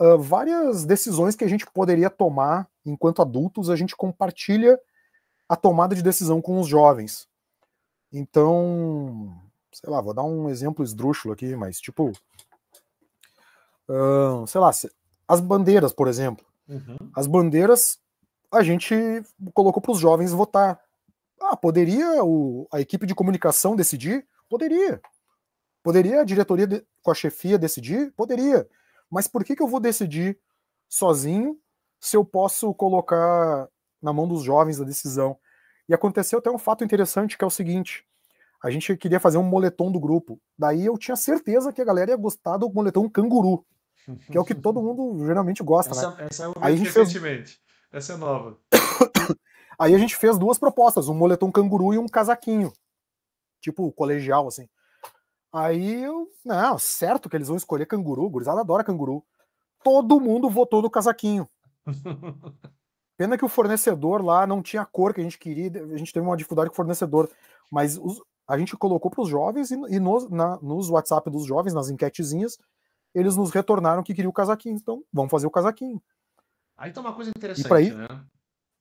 uh, várias decisões que a gente poderia tomar enquanto adultos, a gente compartilha a tomada de decisão com os jovens. Então, sei lá, vou dar um exemplo esdrúxulo aqui, mas tipo, uh, sei lá, as bandeiras, por exemplo. Uhum. As bandeiras a gente colocou para os jovens votar. Ah, poderia o, a equipe de comunicação decidir? Poderia. Poderia a diretoria de, com a chefia decidir? Poderia. Mas por que, que eu vou decidir sozinho se eu posso colocar na mão dos jovens a decisão? E aconteceu até um fato interessante que é o seguinte: a gente queria fazer um moletom do grupo. Daí eu tinha certeza que a galera ia gostar do moletom canguru, que é o que todo [laughs] mundo geralmente gosta, essa, né? É, essa é o Aí a gente fez... Essa é nova. Aí a gente fez duas propostas, um moletom canguru e um casaquinho. Tipo colegial, assim. Aí eu. Não, certo que eles vão escolher canguru, gurizada adora canguru. Todo mundo votou no casaquinho. [laughs] Pena que o fornecedor lá não tinha a cor que a gente queria, a gente teve uma dificuldade com o fornecedor. Mas os, a gente colocou para os jovens e, e nos, na, nos WhatsApp dos jovens, nas enquetezinhas, eles nos retornaram que queria o casaquinho. Então, vamos fazer o casaquinho. Aí tá uma coisa interessante, e né?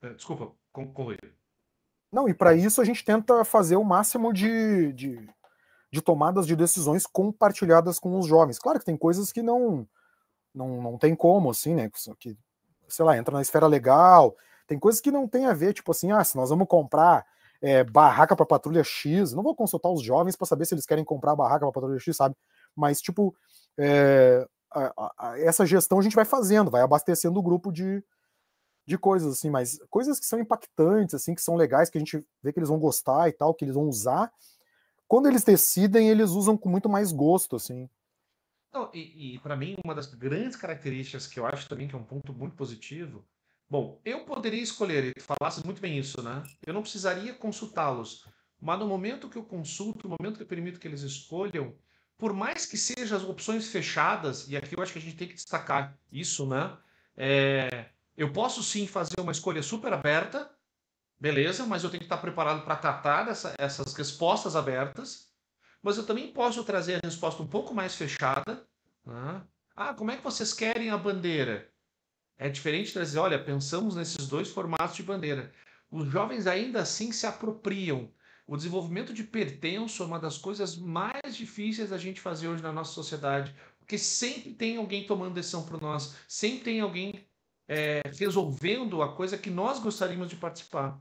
É, desculpa, concluir. Não, e para isso a gente tenta fazer o máximo de, de, de, tomadas de decisões compartilhadas com os jovens. Claro que tem coisas que não não, não tem como, assim, né? Que, sei lá, entra na esfera legal. Tem coisas que não tem a ver, tipo assim, ah, se nós vamos comprar é, barraca para patrulha X, não vou consultar os jovens para saber se eles querem comprar barraca para patrulha X, sabe? Mas, tipo, é, a, a, essa gestão a gente vai fazendo, vai abastecendo o grupo de, de coisas, assim, mas coisas que são impactantes, assim, que são legais, que a gente vê que eles vão gostar e tal, que eles vão usar. Quando eles decidem, eles usam com muito mais gosto, assim. e, e para mim, uma das grandes características que eu acho também que é um ponto muito positivo. Bom, eu poderia escolher, e falasse muito bem isso, né? Eu não precisaria consultá-los. Mas no momento que eu consulto, no momento que eu permito que eles escolham, por mais que sejam as opções fechadas, e aqui eu acho que a gente tem que destacar isso, né? É, eu posso sim fazer uma escolha super aberta, beleza, mas eu tenho que estar preparado para tratar essas respostas abertas. Mas eu também posso trazer a resposta um pouco mais fechada. Né? Ah, como é que vocês querem a bandeira? É diferente trazer, olha, pensamos nesses dois formatos de bandeira. Os jovens ainda assim se apropriam o desenvolvimento de pertenço é uma das coisas mais difíceis da gente fazer hoje na nossa sociedade, porque sempre tem alguém tomando decisão por nós, sempre tem alguém é, resolvendo a coisa que nós gostaríamos de participar.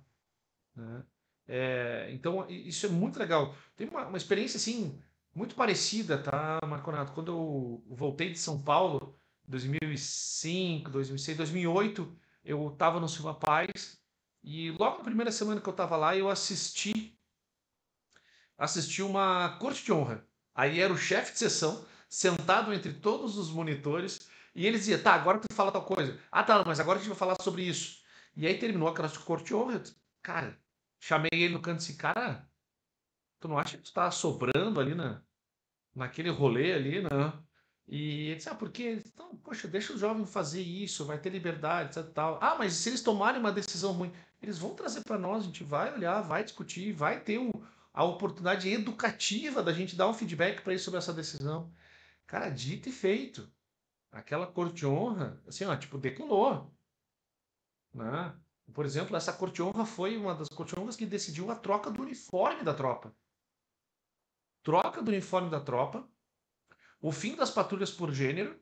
Né? É, então, isso é muito legal. Tem uma, uma experiência assim, muito parecida, tá, Marconato? Quando eu voltei de São Paulo, 2005, 2006, 2008, eu estava no Silva Paz e logo na primeira semana que eu estava lá, eu assisti assisti uma corte de honra. Aí era o chefe de sessão, sentado entre todos os monitores, e ele dizia: tá, agora tu fala tal coisa. Ah, tá, mas agora a gente vai falar sobre isso. E aí terminou aquela corte de honra. Cara, chamei ele no canto e disse: cara, tu não acha que tu tá sobrando ali na, naquele rolê ali, não? Né? E ele disse, ah, por quê? Então, poxa, deixa o jovem fazer isso, vai ter liberdade, etc, tal. Ah, mas se eles tomarem uma decisão ruim, eles vão trazer para nós, a gente vai olhar, vai discutir, vai ter o, um a oportunidade educativa da gente dar um feedback para ele sobre essa decisão. Cara, dito e feito. Aquela corte honra, assim, ó, tipo, decolou. Né? Por exemplo, essa corte honra foi uma das corte honras que decidiu a troca do uniforme da tropa. Troca do uniforme da tropa, o fim das patrulhas por gênero,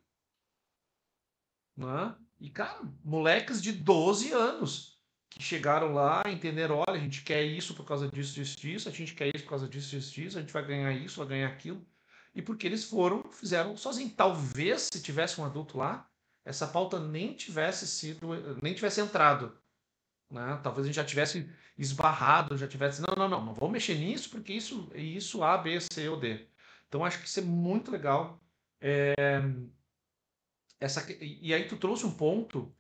né? E, cara, moleques de 12 anos que chegaram lá, entenderam, olha, a gente quer isso por causa disso, disso, disso, a gente quer isso por causa disso, disso, disso, a gente vai ganhar isso, vai ganhar aquilo. E porque eles foram, fizeram sozinhos. Talvez se tivesse um adulto lá, essa pauta nem tivesse sido, nem tivesse entrado. Né? Talvez a gente já tivesse esbarrado, já tivesse, não, não, não, não vou mexer nisso porque isso, isso A, B, C ou D. Então acho que isso é muito legal. É... Essa, e aí tu trouxe um ponto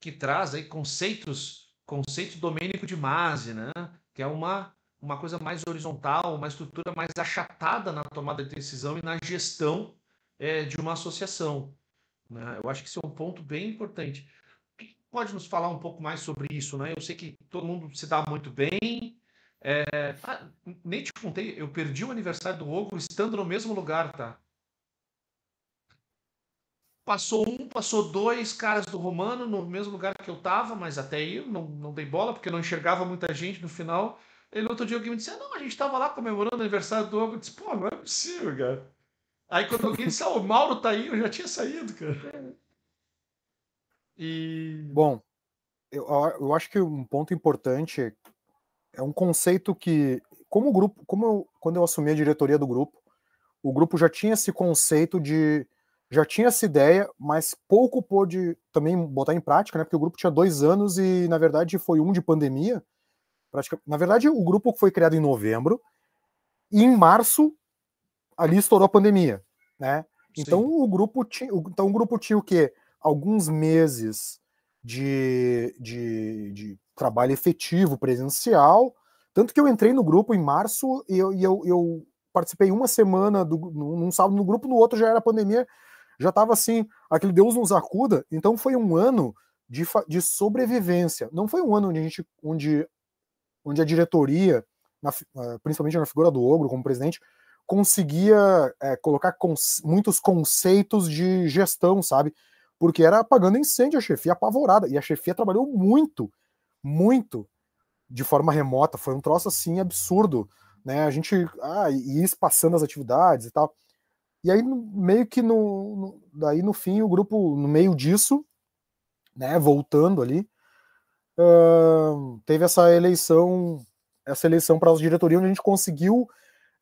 que traz aí conceitos conceito domênico de Masi, né? que é uma, uma coisa mais horizontal, uma estrutura mais achatada na tomada de decisão e na gestão é, de uma associação. Né? Eu acho que isso é um ponto bem importante. Pode nos falar um pouco mais sobre isso? Né? Eu sei que todo mundo se dá muito bem. É... Ah, nem te contei, eu perdi o aniversário do Ogro estando no mesmo lugar, tá? Passou um, passou dois caras do Romano no mesmo lugar que eu tava, mas até aí eu não, não dei bola, porque eu não enxergava muita gente no final. Ele outro dia alguém me disse: ah, não, a gente tava lá comemorando o aniversário do Hugo. Eu disse: pô, não é possível, cara. Aí quando alguém disse: ah, o Mauro tá aí, eu já tinha saído, cara. E. Bom, eu, eu acho que um ponto importante é um conceito que, como grupo, como eu, quando eu assumi a diretoria do grupo, o grupo já tinha esse conceito de já tinha essa ideia, mas pouco pôde também botar em prática, né? Porque o grupo tinha dois anos e, na verdade, foi um de pandemia. Na verdade, o grupo foi criado em novembro e em março ali estourou a pandemia, né? Então o grupo tinha, então o grupo tinha o quê? Alguns meses de, de, de trabalho efetivo, presencial. Tanto que eu entrei no grupo em março e eu, e eu, eu participei uma semana do, num sábado no grupo, no outro já era pandemia já estava assim, aquele Deus nos acuda. Então foi um ano de, de sobrevivência. Não foi um ano onde a gente, onde, onde a diretoria, na, ah, principalmente na figura do Ogro como presidente, conseguia é, colocar cons, muitos conceitos de gestão, sabe? Porque era apagando incêndio a chefia apavorada. E a chefia trabalhou muito, muito de forma remota. Foi um troço assim absurdo. Né, a gente ah, ia espaçando as atividades e tal. E aí, meio que no, no, daí no fim, o grupo, no meio disso, né, voltando ali, uh, teve essa eleição, essa eleição para a diretoria, onde a gente conseguiu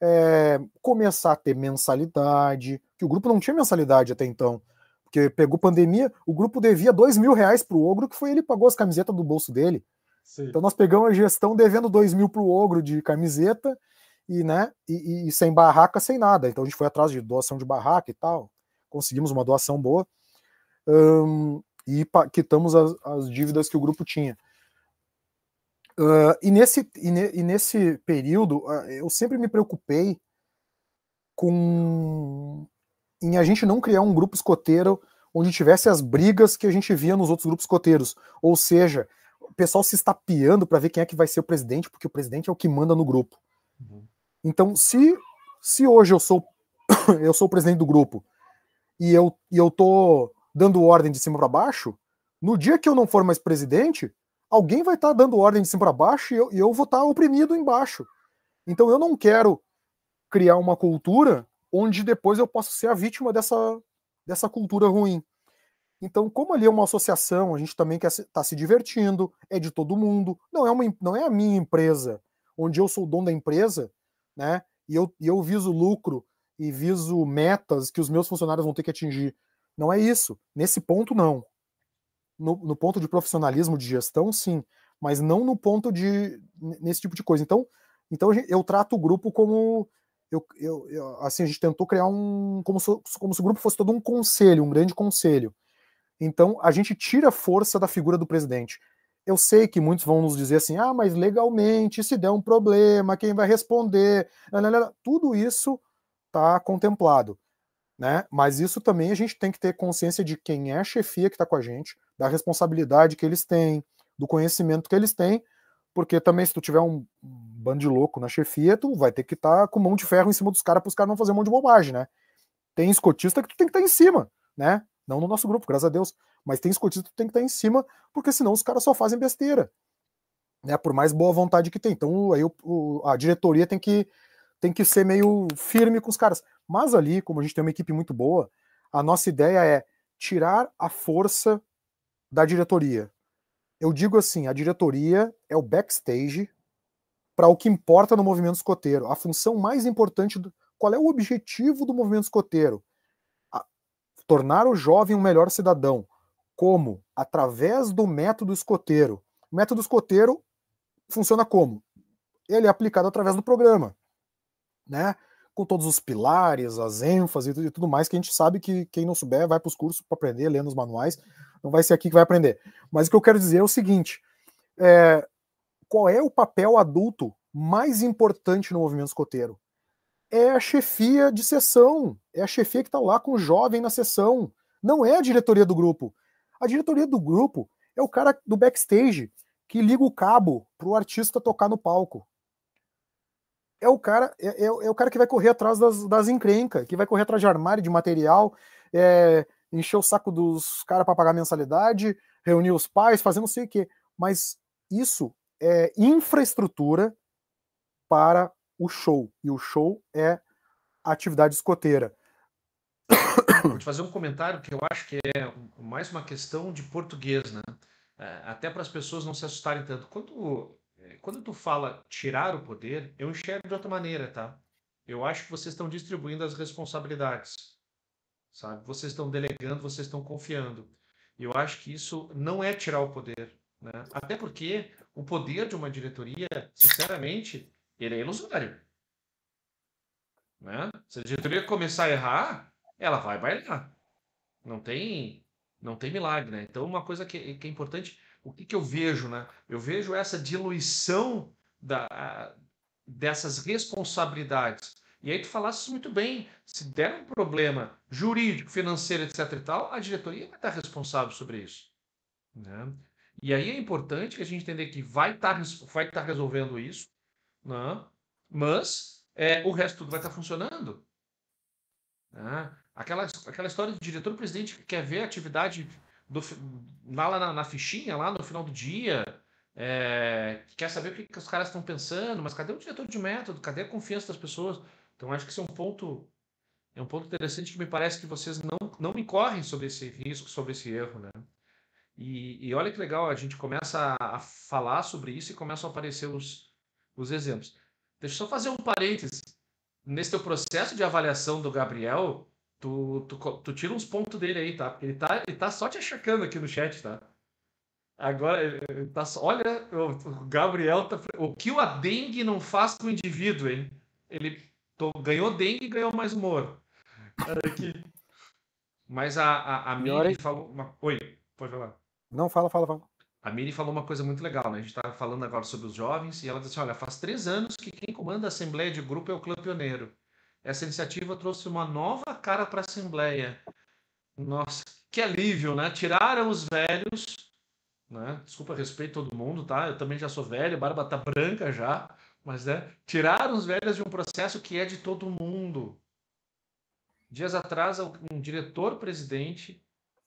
é, começar a ter mensalidade, que o grupo não tinha mensalidade até então, porque pegou pandemia, o grupo devia dois mil reais para o Ogro, que foi ele pagou as camisetas do bolso dele. Sim. Então nós pegamos a gestão devendo dois mil para o Ogro de camiseta, e, né, e, e, sem barraca, sem nada. Então a gente foi atrás de doação de barraca e tal, conseguimos uma doação boa um, e quitamos as, as, dívidas que o grupo tinha. Uh, e, nesse, e, ne, e nesse período, uh, eu sempre me preocupei com em a gente não criar um grupo escoteiro onde tivesse as brigas que a gente via nos outros grupos escoteiros. Ou seja, o pessoal se estapeando para ver quem é que vai ser o presidente, porque o presidente é o que manda no grupo. Uhum. Então, se, se hoje eu sou [coughs] eu sou o presidente do grupo e eu, e eu tô dando ordem de cima para baixo, no dia que eu não for mais presidente, alguém vai estar tá dando ordem de cima para baixo e eu, e eu vou estar tá oprimido embaixo. Então eu não quero criar uma cultura onde depois eu possa ser a vítima dessa, dessa cultura ruim. Então, como ali é uma associação, a gente também quer tá se divertindo, é de todo mundo, não é, uma, não é a minha empresa, onde eu sou o dono da empresa, né? E eu, e eu viso lucro e viso metas que os meus funcionários vão ter que atingir. Não é isso. Nesse ponto, não. No, no ponto de profissionalismo de gestão, sim, mas não no ponto de nesse tipo de coisa. Então, então eu trato o grupo como eu, eu, eu, assim a gente tentou criar um como se, como se o grupo fosse todo um conselho, um grande conselho. Então a gente tira a força da figura do presidente. Eu sei que muitos vão nos dizer assim: ah, mas legalmente, se der um problema, quem vai responder? Tudo isso está contemplado. Né? Mas isso também a gente tem que ter consciência de quem é a chefia que está com a gente, da responsabilidade que eles têm, do conhecimento que eles têm, porque também se tu tiver um bando de louco na chefia, tu vai ter que estar tá com mão de ferro em cima dos caras para os caras não fazer um monte de bobagem, né? Tem escotista que tu tem que estar tá em cima, né? Não no nosso grupo, graças a Deus. Mas tem escotista que tem que estar tá em cima, porque senão os caras só fazem besteira. Né? Por mais boa vontade que tem. Então aí o, o, a diretoria tem que, tem que ser meio firme com os caras. Mas ali, como a gente tem uma equipe muito boa, a nossa ideia é tirar a força da diretoria. Eu digo assim, a diretoria é o backstage para o que importa no movimento escoteiro. A função mais importante, do, qual é o objetivo do movimento escoteiro? tornar o jovem um melhor cidadão. Como? Através do método escoteiro. O método escoteiro funciona como? Ele é aplicado através do programa, né? Com todos os pilares, as ênfases e tudo mais, que a gente sabe que quem não souber vai para os cursos para aprender, lendo os manuais, não vai ser aqui que vai aprender. Mas o que eu quero dizer é o seguinte: é, qual é o papel adulto mais importante no movimento escoteiro? é a chefia de sessão, é a chefia que está lá com o jovem na sessão, não é a diretoria do grupo. A diretoria do grupo é o cara do backstage que liga o cabo para o artista tocar no palco. É o cara, é, é, é, o cara que vai correr atrás das, das encrencas, que vai correr atrás de armário, de material, é, encher o saco dos caras para pagar mensalidade, reunir os pais, fazer não sei o quê. Mas isso é infraestrutura para o show. E o show é a atividade escoteira. Vou te fazer um comentário que eu acho que é mais uma questão de português, né? É, até para as pessoas não se assustarem tanto. Quando, é, quando tu fala tirar o poder, eu enxergo de outra maneira, tá? Eu acho que vocês estão distribuindo as responsabilidades, sabe? Vocês estão delegando, vocês estão confiando. eu acho que isso não é tirar o poder, né? Até porque o poder de uma diretoria, sinceramente, ele é ilusório. Né? Se a diretoria começar a errar, ela vai bailar. Não tem, não tem milagre, né? Então, uma coisa que, que é importante, o que, que eu vejo, né? Eu vejo essa diluição da, dessas responsabilidades. E aí tu falasse muito bem, se der um problema jurídico, financeiro, etc e tal, a diretoria vai estar responsável sobre isso. Né? E aí é importante que a gente entender que vai estar, tá, vai estar tá resolvendo isso, né? mas é, o resto tudo vai estar tá funcionando. Né? Aquela, aquela história do diretor-presidente que quer ver a atividade do, lá na, na, fichinha, lá no final do dia, é, quer saber o que, que os caras estão pensando, mas cadê o diretor de método? Cadê a confiança das pessoas? Então, acho que isso é um ponto é um ponto interessante que me parece que vocês não, não incorrem sobre esse risco, sobre esse erro, né? E, e olha que legal, a gente começa a, a falar sobre isso e começam a aparecer os, os exemplos. Deixa eu só fazer um parênteses. Nesse teu processo de avaliação do Gabriel, tu, tu, tu tira uns pontos dele aí, tá? Porque ele tá, ele tá só te achacando aqui no chat, tá? Agora, tá, olha, o Gabriel, tá, o que a dengue não faz com o indivíduo, hein? Ele tô, ganhou dengue e ganhou mais humor. Mas a, a, a Miri é falou. Uma... Oi, pode falar. Não, fala, fala, fala. A Miri falou uma coisa muito legal, né? A gente está falando agora sobre os jovens e ela disse: olha, faz três anos que quem comanda a Assembleia de Grupo é o Clã Pioneiro. Essa iniciativa trouxe uma nova cara para a Assembleia. Nossa, que alívio, né? Tiraram os velhos, né? Desculpa, respeito todo mundo, tá? Eu também já sou velho, barba tá branca já, mas né? Tiraram os velhos de um processo que é de todo mundo. Dias atrás, um diretor-presidente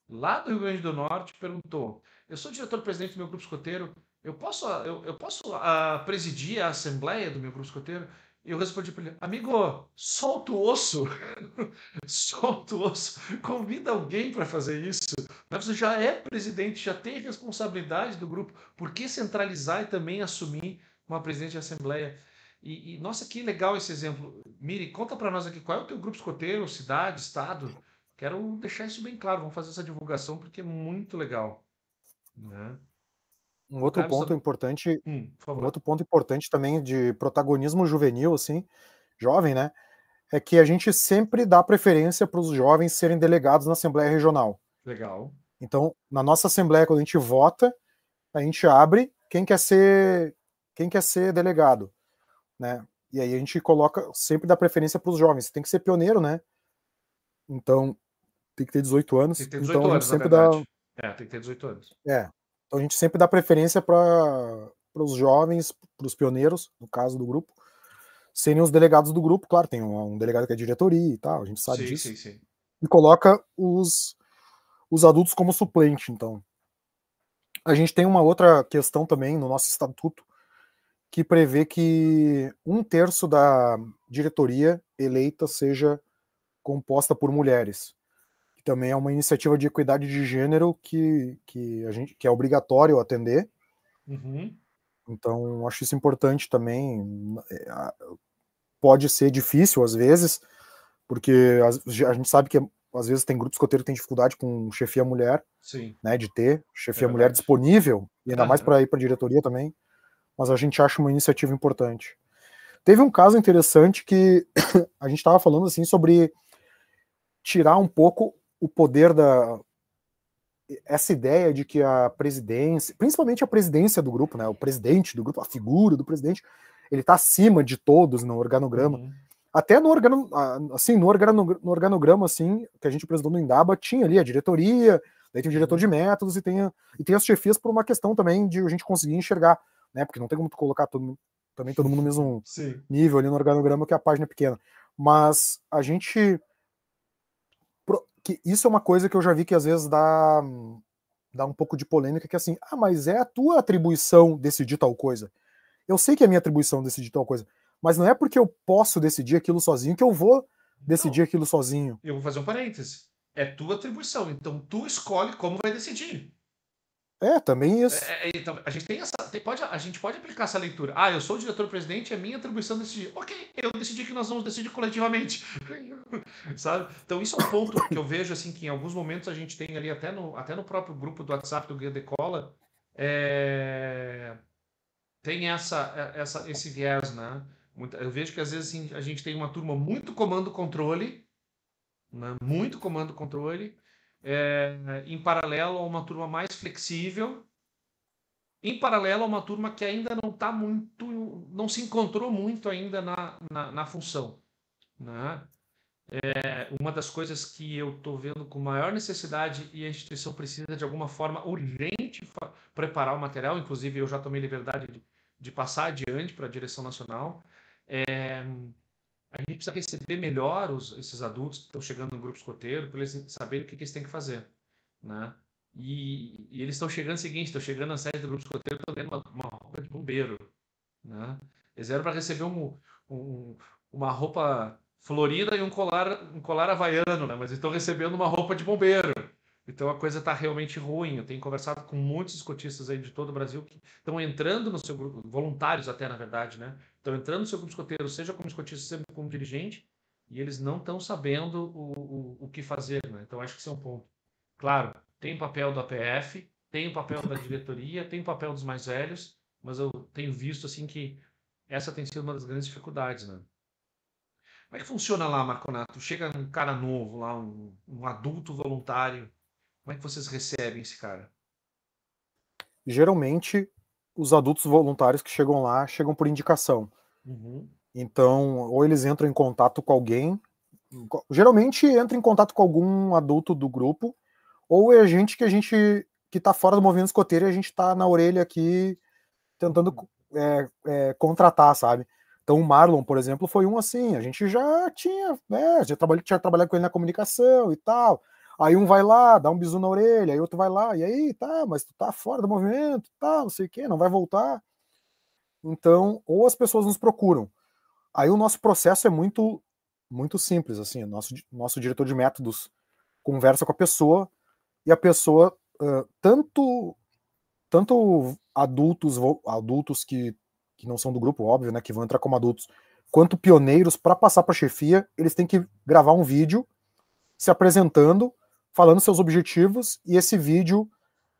lá do Rio Grande do Norte perguntou: eu sou diretor-presidente do meu grupo escoteiro, eu posso, eu, eu posso uh, presidir a assembleia do meu grupo escoteiro? E eu respondi para ele, amigo, solta o osso, [laughs] solta o osso, convida alguém para fazer isso. Mas você já é presidente, já tem responsabilidade do grupo, por que centralizar e também assumir uma presidente de assembleia? E, e nossa, que legal esse exemplo. Miri, conta para nós aqui, qual é o teu grupo escoteiro, cidade, estado? Quero deixar isso bem claro, vamos fazer essa divulgação porque é muito legal. Né? Um outro ponto importante, hum, um outro ponto importante também de protagonismo juvenil, assim, jovem, né? É que a gente sempre dá preferência para os jovens serem delegados na Assembleia Regional. Legal. Então, na nossa Assembleia, quando a gente vota, a gente abre quem quer ser quem quer ser delegado, né? E aí a gente coloca sempre dá preferência para os jovens. Tem que ser pioneiro, né? Então tem que ter 18 anos. Ter 18 então anos, sempre dá é, tem que ter 18 anos. É. Então a gente sempre dá preferência para os jovens, para os pioneiros, no caso do grupo, serem os delegados do grupo. Claro, tem um, um delegado que é diretoria e tal, a gente sabe sim, disso. Sim, sim. E coloca os, os adultos como suplente, então. A gente tem uma outra questão também no nosso estatuto que prevê que um terço da diretoria eleita seja composta por mulheres que também é uma iniciativa de equidade de gênero que, que, a gente, que é obrigatório atender. Uhum. Então, acho isso importante também. É, pode ser difícil às vezes, porque a, gente sabe que às vezes tem grupos coteiros que tem dificuldade com chefia mulher, Sim. né, de ter chefia é mulher disponível, e ainda ah, mais para ir para a diretoria também, mas a gente acha uma iniciativa importante. Teve um caso interessante que [coughs] a gente estava falando assim sobre tirar um pouco o poder da essa ideia de que a presidência, principalmente a presidência do grupo, né, o presidente do grupo, a figura do presidente, ele está acima de todos no organograma. Uhum. Até no organograma, assim, no organograma, no organograma, assim, que a gente apresentou no Indaba, tinha ali a diretoria, daí tem o diretor de uhum. métodos e tem, a, e tem as chefias por uma questão também de a gente conseguir enxergar, né? Porque não tem como colocar todo, também todo mundo no mesmo Sim. nível ali no organograma que a página é pequena. Mas a gente que isso é uma coisa que eu já vi que às vezes dá, dá um pouco de polêmica, que é assim, ah, mas é a tua atribuição decidir tal coisa. Eu sei que é minha atribuição decidir tal coisa, mas não é porque eu posso decidir aquilo sozinho que eu vou decidir não. aquilo sozinho. Eu vou fazer um parêntese. É tua atribuição, então tu escolhe como vai decidir. É, também isso. É, é, então, a gente tem essa. Tem, pode, a gente pode aplicar essa leitura. Ah, eu sou o diretor-presidente, é minha atribuição decidir. Ok, eu decidi que nós vamos decidir coletivamente. [laughs] Sabe? Então, isso é um ponto que eu vejo assim que em alguns momentos a gente tem ali, até no, até no próprio grupo do WhatsApp do Guia Decola, é... tem essa, é, essa, esse viés, né? Eu vejo que às vezes assim, a gente tem uma turma muito comando-controle, né? muito comando-controle, é, em paralelo a uma turma mais flexível, em paralelo a uma turma que ainda não está muito, não se encontrou muito ainda na, na, na função. Né? É, uma das coisas que eu estou vendo com maior necessidade e a instituição precisa de alguma forma urgente preparar o material, inclusive eu já tomei liberdade de, de passar adiante para a direção nacional, é, a gente precisa receber melhor os, esses adultos que estão chegando no grupo escoteiro, para eles saberem o que, que, eles têm que fazer, né? E, e eles estão chegando o seguinte, estão chegando na sede do grupo escoteiro, estão dentro uma, uma roupa de bombeiro, né? Eles eram para receber um, um, uma roupa florida e um colar, um colar havaiano, né? Mas estão recebendo uma roupa de bombeiro. Então a coisa está realmente ruim. Eu tenho conversado com muitos escotistas aí de todo o Brasil que estão entrando no seu grupo, voluntários até na verdade, né? estão entrando no seu clube escoteiro, seja como escotista, seja como dirigente, e eles não estão sabendo o, o, o, que fazer. Né? Então, acho que isso é um ponto. Claro, tem o papel do APF, tem o papel da diretoria, tem o papel dos mais velhos, mas eu tenho visto assim que essa tem sido uma das grandes dificuldades. Né? Como é que funciona lá, Marconato? Chega um cara novo lá, um, um adulto voluntário, como é que vocês recebem esse cara? Geralmente os adultos voluntários que chegam lá chegam por indicação. Uhum. Então, ou eles entram em contato com alguém, geralmente entra em contato com algum adulto do grupo, ou é gente que a gente que está fora do movimento escoteiro e a gente está na orelha aqui tentando uhum. é, é, contratar, sabe? Então o Marlon, por exemplo, foi um assim, a gente já tinha, né, já trabalhei, tinha trabalhado com ele na comunicação e tal, Aí um vai lá, dá um bisu na orelha, aí outro vai lá, e aí, tá, mas tu tá fora do movimento, tá, não sei o quê, não vai voltar. Então, ou as pessoas nos procuram. Aí o nosso processo é muito muito simples, assim, nosso nosso diretor de métodos conversa com a pessoa e a pessoa uh, tanto tanto adultos adultos que, que não são do grupo, óbvio, né, que vão entrar como adultos, quanto pioneiros para passar para chefia, eles têm que gravar um vídeo se apresentando falando seus objetivos e esse vídeo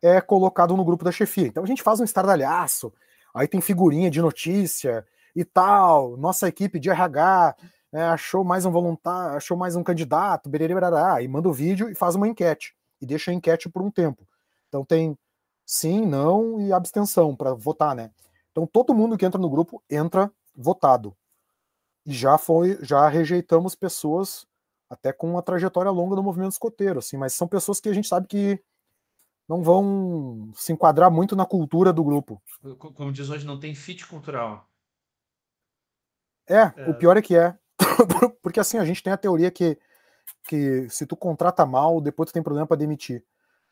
é colocado no grupo da chefia. Então a gente faz um estardalhaço, aí tem figurinha de notícia e tal, nossa equipe de RH né, achou mais um voluntário, achou mais um candidato, bererará, e manda o vídeo e faz uma enquete, e deixa a enquete por um tempo. Então tem sim, não e abstenção para votar, né? Então todo mundo que entra no grupo entra votado. E já foi, já rejeitamos pessoas até com uma trajetória longa do movimento escoteiro, assim, mas são pessoas que a gente sabe que não vão se enquadrar muito na cultura do grupo. Como diz hoje, não tem fit cultural. É, é, o pior é que é. [coughs] Porque assim, a gente tem a teoria que, que se tu contrata mal, depois tu tem problema para demitir.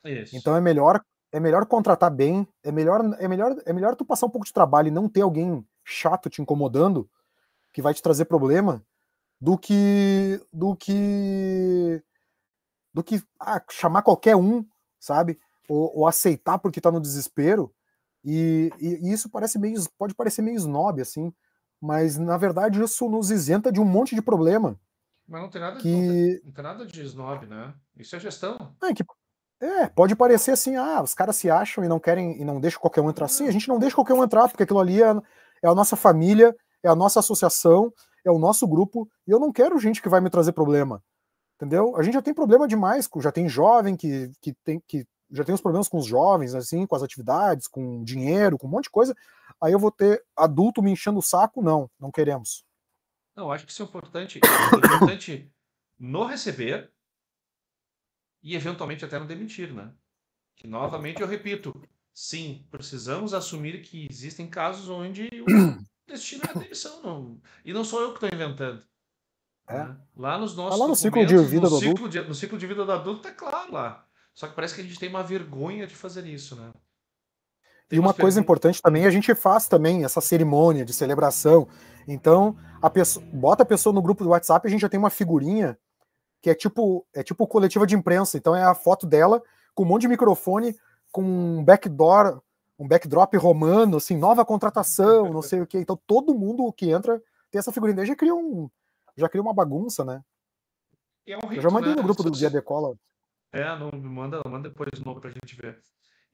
Isso. Então é melhor é melhor contratar bem, é melhor é melhor é melhor tu passar um pouco de trabalho e não ter alguém chato te incomodando que vai te trazer problema do que do que do que ah, chamar qualquer um, sabe? Ou, ou aceitar porque está no desespero. E, e, e, isso parece meio pode parecer meio snob assim, mas na verdade isso nos isenta de um monte de problema. Mas não tem nada que não tem, não tem nada de snob, né? Isso é gestão. É, que, é, pode parecer assim, ah, os caras se acham e não querem e não deixam qualquer um entrar. assim a gente não deixa qualquer um entrar porque aquilo ali é, é a nossa família, é a nossa associação é o nosso grupo e eu não quero gente que vai me trazer problema. Entendeu? A gente já tem problema demais, já tem jovem que, que tem que já tem os problemas com os jovens, assim, com as atividades, com dinheiro, com um monte de coisa. Aí eu vou ter adulto me enchendo o saco? Não, não queremos. Não, acho que isso é importante, é importante no receber e eventualmente até no demitir, né? Que novamente eu repito, sim, precisamos assumir que existem casos onde [clears throat] destina a atenção. Não. E não sou eu que estou inventando. É. Né? Lá nos nossos. Tá lá no ciclo de vida do ciclo adulto. De, no ciclo de vida do adulto, tá claro lá. Só que parece que a gente tem uma vergonha de fazer isso, né? Tem e uma coisa importante também, a gente faz também essa cerimônia de celebração. Então, a pessoa, bota a pessoa no grupo do WhatsApp, a gente já tem uma figurinha que é tipo, é tipo coletiva de imprensa. Então é a foto dela com um monte de microfone, com um backdoor um backdrop romano, assim, nova contratação, não sei o que. Então todo mundo que entra tem essa figurinha, já cria um, já cria uma bagunça, né? É um eu já mandei né? no grupo do Dia Decola. É, não manda, manda depois de novo para a gente ver.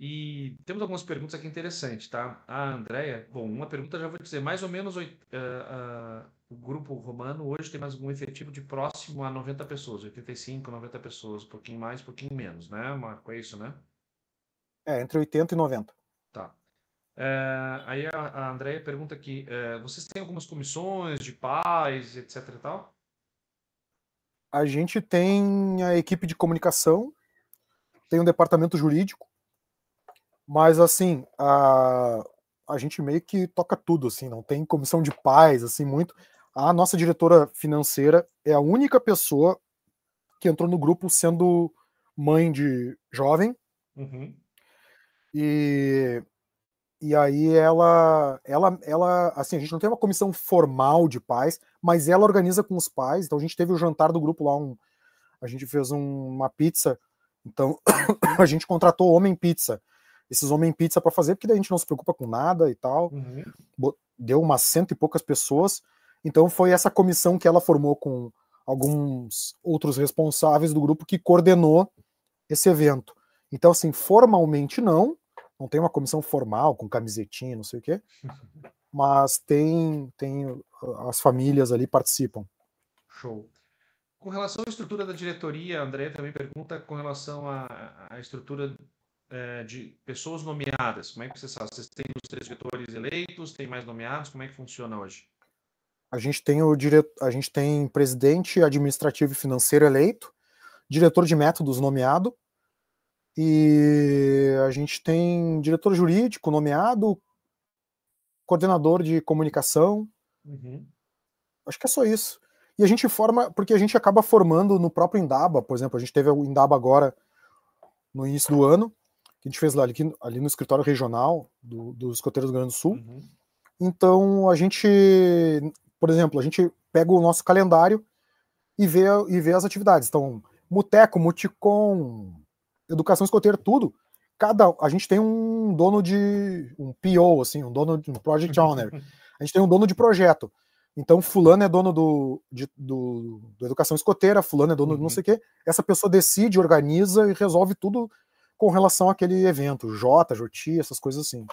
E temos algumas perguntas aqui interessantes, tá? A Andrea, bom, uma pergunta já vou dizer, mais ou menos uh, uh, o grupo romano hoje tem mais um efetivo de próximo a 90 pessoas, 85, 90 pessoas, um pouquinho mais, um pouquinho menos, né, Marco? É isso, né? É, entre 80 e 90. Tá. É, aí a, a pergunta aqui, é, vocês têm algumas comissões de paz, etc e tal? A gente tem a equipe de comunicação, tem um departamento jurídico, mas assim, a, a gente meio que toca tudo, assim, não tem comissão de paz, assim, muito. A nossa diretora financeira é a única pessoa que entrou no grupo sendo mãe de jovem. Uhum. E, e aí ela, ela, ela, assim, a gente não tem uma comissão formal de pais, mas ela organiza com os pais. Então a gente teve o jantar do grupo lá, um, a gente fez um, uma pizza. Então [coughs] a gente contratou homem pizza, esses homem pizza para fazer, porque daí a gente não se preocupa com nada e tal. Uhum. Deu umas cento e poucas pessoas. Então foi essa comissão que ela formou com alguns outros responsáveis do grupo que coordenou esse evento. Então, assim, formalmente não, não tem uma comissão formal com camisetinha, não sei o quê, [laughs] mas tem, tem ah, as famílias ali participam. Show. Com relação à estrutura da diretoria, André também pergunta com relação à, à estrutura é, de pessoas nomeadas. Como é que você sabe? Vocês têm os três vetores eleitos, tem mais nomeados? Como é que funciona hoje? A gente tem o dire... a gente tem presidente administrativo e financeiro eleito, diretor de métodos nomeado, e a gente tem diretor jurídico nomeado, coordenador de comunicação. Uhum. Acho que é só isso. E a gente forma, porque a gente acaba formando no próprio Indaba, por exemplo, a gente teve o Indaba agora no início do ano, que a gente fez lá, ali, ali no escritório regional do, dos escoteiros do Rio Grande do Sul. Uhum. Então a gente, por exemplo, a gente pega o nosso calendário e vê, e vê as atividades. Então, Muteco, Muticom, educação escoteira, tudo, cada a gente tem um dono de um PO assim, um dono de um project [laughs] owner. A gente tem um dono de projeto. Então fulano é dono do de, do, do educação escoteira, fulano é dono uhum. não sei o uhum. quê. Essa pessoa decide, organiza e resolve tudo com relação àquele evento, J, Joti, essas coisas assim.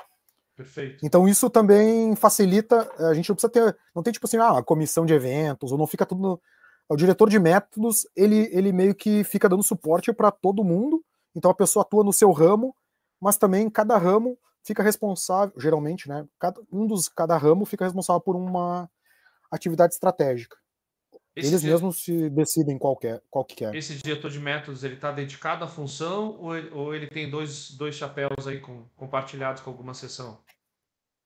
Perfeito. Então isso também facilita, a gente não precisa ter, não tem tipo assim, ah, comissão de eventos, ou não fica tudo no, o diretor de métodos, ele ele meio que fica dando suporte para todo mundo então a pessoa atua no seu ramo, mas também cada ramo fica responsável, geralmente, né? Cada, um dos cada ramo fica responsável por uma atividade estratégica. Esse Eles dia, mesmos se decidem qual que, é, qual que quer. É. Esse diretor de métodos, ele está dedicado à função ou ele, ou ele tem dois, dois chapéus aí com, compartilhados com alguma sessão?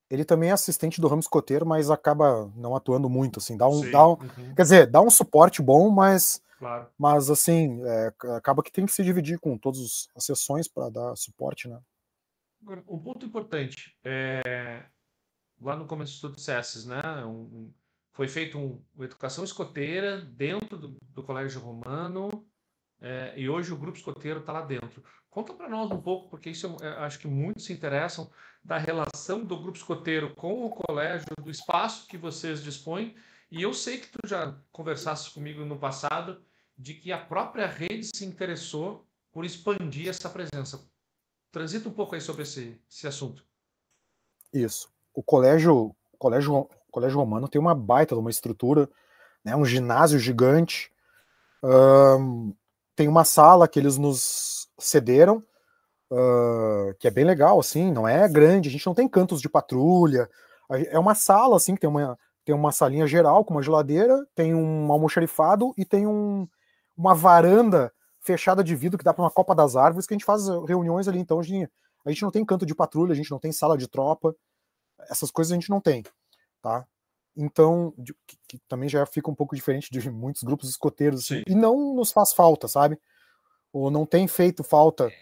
Ele também é assistente do ramo escoteiro, mas acaba não atuando muito, assim, dá um, dá um uhum. quer dizer, dá um suporte bom, mas Claro. Mas, assim, é, acaba que tem que se dividir com todas as sessões para dar suporte, né? Agora, um ponto importante. É... Lá no começo tu dissesses, né? Um, foi feito um, uma educação escoteira dentro do, do Colégio Romano é, e hoje o grupo escoteiro está lá dentro. Conta para nós um pouco, porque isso eu, é eu, é, acho que muitos se interessam da relação do grupo escoteiro com o colégio, do espaço que vocês dispõem. E eu sei que tu já conversaste comigo no passado de que a própria rede se interessou por expandir essa presença. Transita um pouco aí sobre esse, esse assunto. Isso. O colégio, o colégio, o colégio romano tem uma baita uma estrutura, né, um ginásio gigante. Um, tem uma sala que eles nos cederam, uh, que é bem legal, assim, não é grande, a gente não tem cantos de patrulha. É uma sala, assim, que tem uma, tem uma salinha geral com uma geladeira, tem um almoxarifado e tem um, uma varanda fechada de vidro que dá para uma Copa das Árvores, que a gente faz reuniões ali. Então, a gente, a gente não tem canto de patrulha, a gente não tem sala de tropa, essas coisas a gente não tem, tá? Então, que, que também já fica um pouco diferente de muitos grupos escoteiros. Assim, e não nos faz falta, sabe? Ou não tem feito falta. É,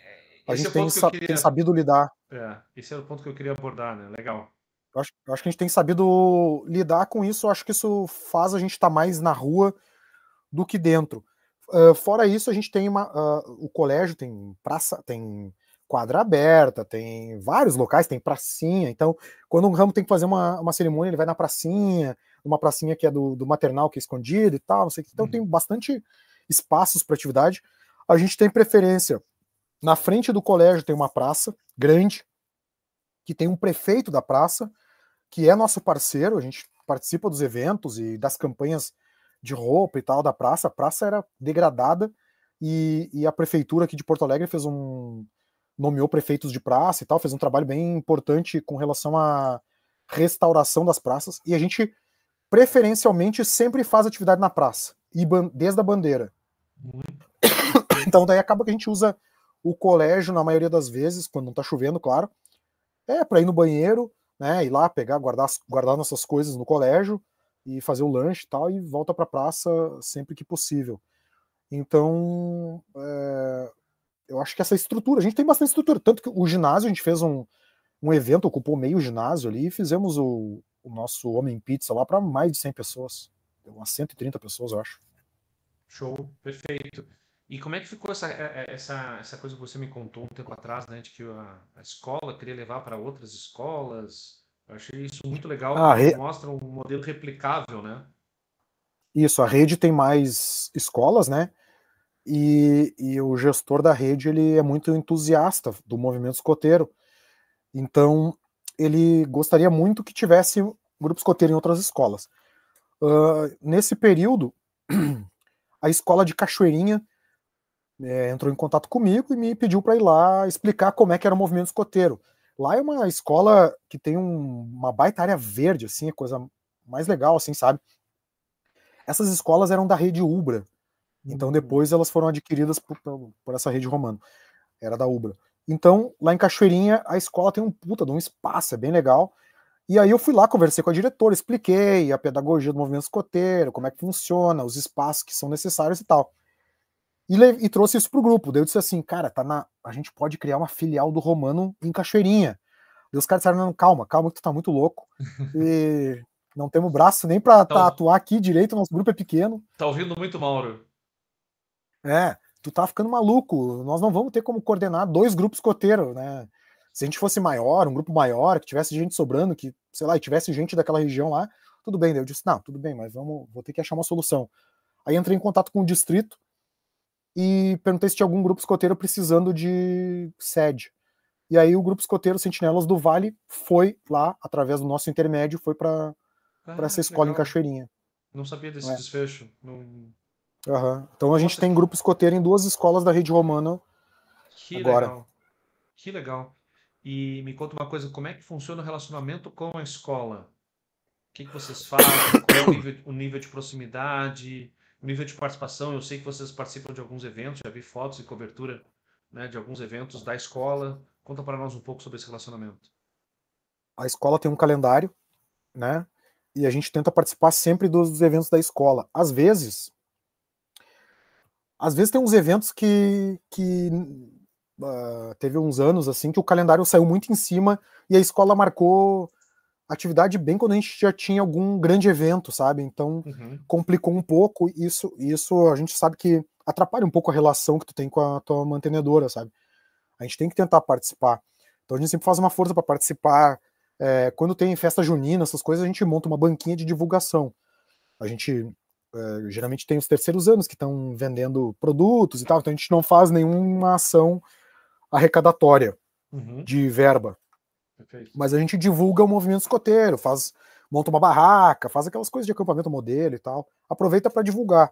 a esse gente é tem, sa queria... tem, sabido lidar. É, esse é o ponto que eu queria abordar, né? Legal. Eu acho, eu acho que a gente tem sabido lidar com isso. Eu acho que isso faz a gente estar tá mais na rua do que dentro fora isso, a gente tem uma, uh, o colégio tem praça, tem quadra aberta, tem vários locais, tem pracinha. Então, quando um ramo tem que fazer uma, uma cerimônia, ele vai na pracinha, uma pracinha que é do, do maternal, que é escondido e tal. Então, uhum. tem bastante espaços para atividade. A gente tem preferência. Na frente do colégio tem uma praça grande, que tem um prefeito da praça, que é nosso parceiro, a gente participa dos eventos e das campanhas de roupa e tal da praça, a praça era degradada e, e a prefeitura aqui de Porto Alegre fez um nomeou prefeitos de praça e tal, fez um trabalho bem importante com relação à restauração das praças e a gente preferencialmente sempre faz atividade na praça e desde a bandeira. [coughs] Então daí acaba que a gente usa o colégio na maioria das vezes, quando não tá chovendo, claro, é para ir no banheiro, né, ir lá pegar, guardar, guardar nossas coisas no colégio, e fazer o lanche e tal, e volta para a praça sempre que possível. Então, é, eu acho que essa estrutura, a gente tem bastante estrutura, tanto que o ginásio, a gente fez um, um evento, ocupou meio ginásio ali, e fizemos o, o nosso Homem Pizza lá para mais de 100 pessoas, Deu umas 130 pessoas, eu acho. Show, perfeito. E como é que ficou essa, eh, eh, essa, essa coisa que você me contou um tempo atrás, né, de que a, a escola queria levar para outras escolas, eu achei isso muito legal, ah, re... mostra um modelo replicável, né? Isso, a rede tem mais escolas, né? E, e o gestor da rede ele é muito entusiasta do movimento escoteiro. Então, ele gostaria muito que tivesse grupo escoteiro em outras escolas. Uh, nesse período, [clears throat] a escola de Cachoeirinha é, entrou em contato comigo e me pediu para ir lá explicar como é que era o movimento escoteiro. Lá é uma escola que tem um, uma baita área verde, assim, a é coisa mais legal, assim, sabe? Essas escolas eram da rede Ubra. Então hum. depois elas foram adquiridas por, por essa rede romana. Era da Ubra. Então, lá em Cachoeirinha, a escola tem um puta de um espaço, é bem legal. E aí eu fui lá, conversei com a diretora, expliquei a pedagogia do movimento escoteiro, como é que funciona, os espaços que são necessários e tal. E, e trouxe isso para o grupo. Daí eu disse assim, cara, tá na, a gente pode criar uma filial do Romano em Cachoeirinha. E os caras disseram, não, calma, calma que tu tá muito louco. [laughs] E não temos braço nem para tá tá, atuar aqui direito, nosso grupo é pequeno. Tá ouvindo muito, Mauro. É, tu tá ficando maluco. Nós não vamos ter como coordenar dois grupos coteiros, né? Se a gente fosse maior, um grupo maior, que tivesse gente sobrando, que, sei lá, tivesse gente daquela região lá, tudo bem. Daí eu disse, não, tudo bem, mas vamos, vou ter que achar uma solução. Aí entrei em contato com o distrito, e perguntei se tinha algum grupo escoteiro precisando de sede. E aí o grupo escoteiro Sentinelas do Vale foi lá, através do nosso intermédio, foi para ah, essa escola legal. em Cachoeirinha. Não sabia desse é. desfecho. Não... Uhum. Então a gente tem grupo escoteiro em duas escolas da rede romana que agora. Legal. Que legal. E me conta uma coisa, como é que funciona o relacionamento com a escola? O que, que vocês fazem? Qual é o nível, o nível de proximidade? nível de participação, eu sei que vocês participam de alguns eventos, já vi fotos e cobertura né, de alguns eventos da escola. Conta para nós um pouco sobre esse relacionamento. A escola tem um calendário, né? E a gente tenta participar sempre dos eventos da escola. Às vezes, às vezes tem uns eventos que, que uh, teve uns anos assim que o calendário saiu muito em cima e a escola marcou atividade bem quando a gente já tinha algum grande evento, sabe? Então uhum. complicou um pouco isso. Isso a gente sabe que atrapalha um pouco a relação que tu tem com a tua mantenedora, sabe? A gente tem que tentar participar. Então a gente sempre faz uma força para participar. É, quando tem festa junina, essas coisas, a gente monta uma banquinha de divulgação. A gente é, geralmente tem os terceiros anos que estão vendendo produtos e tal, então a gente não faz nenhuma ação arrecadatória uhum. de verba. Perfeito. Mas a gente divulga o movimento escoteiro, faz, monta uma barraca, faz aquelas coisas de acampamento modelo e tal. Aproveita para divulgar.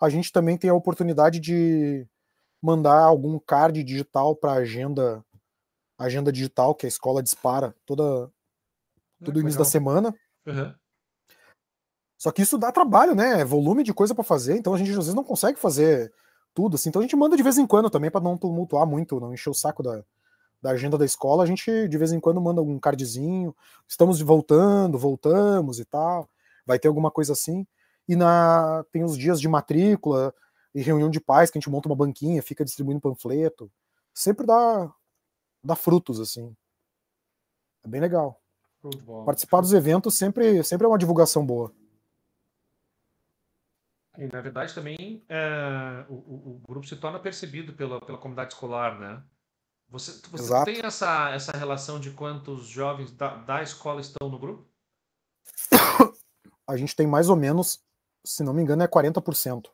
A gente também tem a oportunidade de mandar algum card digital para agenda agenda digital que a escola dispara toda ah, todo é, início legal. da semana. Uhum. Só que isso dá trabalho, né? É volume de coisa para fazer, então a gente às vezes não consegue fazer tudo assim. Então a gente manda de vez em quando também para não tumultuar muito, não encher o saco da, da agenda da escola, a gente de vez em quando manda algum cardzinho, estamos voltando, voltamos e tal, vai ter alguma coisa assim. E na tem os dias de matrícula e reunião de pais que a gente monta uma banquinha, fica distribuindo panfleto. Sempre dá dá frutos assim. É bem legal. Participar dos eventos sempre, sempre é uma divulgação boa. E, na verdade, também é, o, o, grupo se torna percebido pela, pela comunidade escolar, né? Você, você tem essa, essa relação de quantos jovens da, da escola estão no grupo? [coughs] A gente tem mais ou menos, se não me engano, é 40%.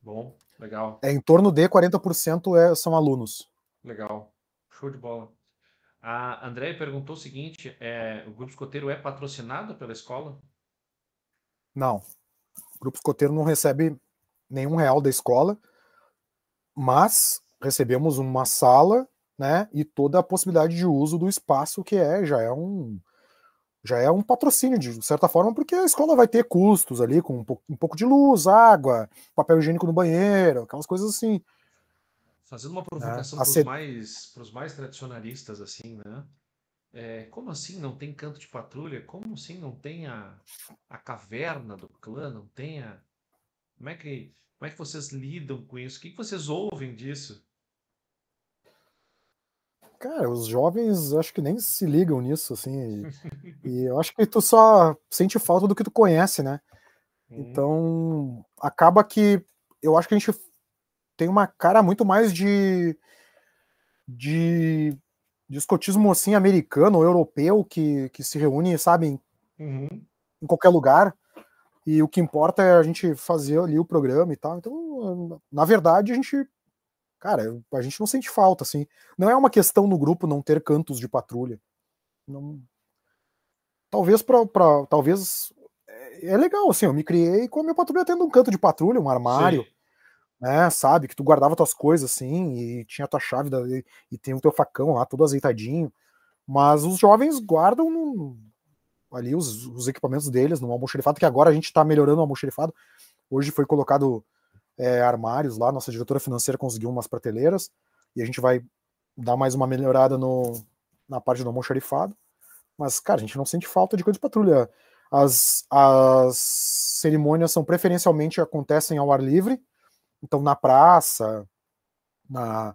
Bom, legal. É em torno de 40% é, são alunos. Legal. Show de bola. A André perguntou o seguinte: é, o Grupo Escoteiro é patrocinado pela escola? Não. O Grupo Escoteiro não recebe nenhum real da escola, mas recebemos uma sala né? E toda a possibilidade de uso do espaço que é, já é um já é um patrocínio de certa forma, porque a escola vai ter custos ali com um, pouco, um pouco de luz, água, papel higiênico no banheiro, aquelas coisas assim. Fazendo uma né? provocação é, para os mais, mais tradicionalistas, assim, né? É, como assim não tem canto de patrulha? Como assim não tem a, a caverna do clã? Não tem a... Como é, que, como é que vocês lidam com isso? O que vocês ouvem disso? Cara, os jovens acho que nem se ligam nisso, assim. E, [laughs] e eu acho que tu só sente falta do que tu conhece, né? Então, acaba que eu acho que a gente tem uma cara muito mais de de, de escotismo assim americano ou europeu que, que se reúne, sabe, uhum. em, qualquer lugar. E o que importa é a gente fazer ali o programa e tal. Então, na verdade, a gente Cara, a gente não sente falta, assim. Não é uma questão no grupo não ter cantos de patrulha. Não... Talvez pra, pra Talvez. É, é legal, assim, eu me criei com a minha patrulha tendo um canto de patrulha, um armário. Sim. Né, sabe? Que tu guardava tuas coisas, assim, e tinha tua chave da, e, e tem o teu facão lá, todo azeitadinho. Mas os jovens guardam no, ali os, os, equipamentos deles no almoxerifado, que agora a gente tá melhorando o almoxerifado. Hoje foi colocado é, armários lá, nossa diretora financeira conseguiu umas prateleiras, e a gente vai dar mais uma melhorada no, na parte do almoxarifado. Mas, cara, a gente não sente falta de coisa de patrulha. As, as cerimônias são preferencialmente acontecem ao ar livre, então na praça, na,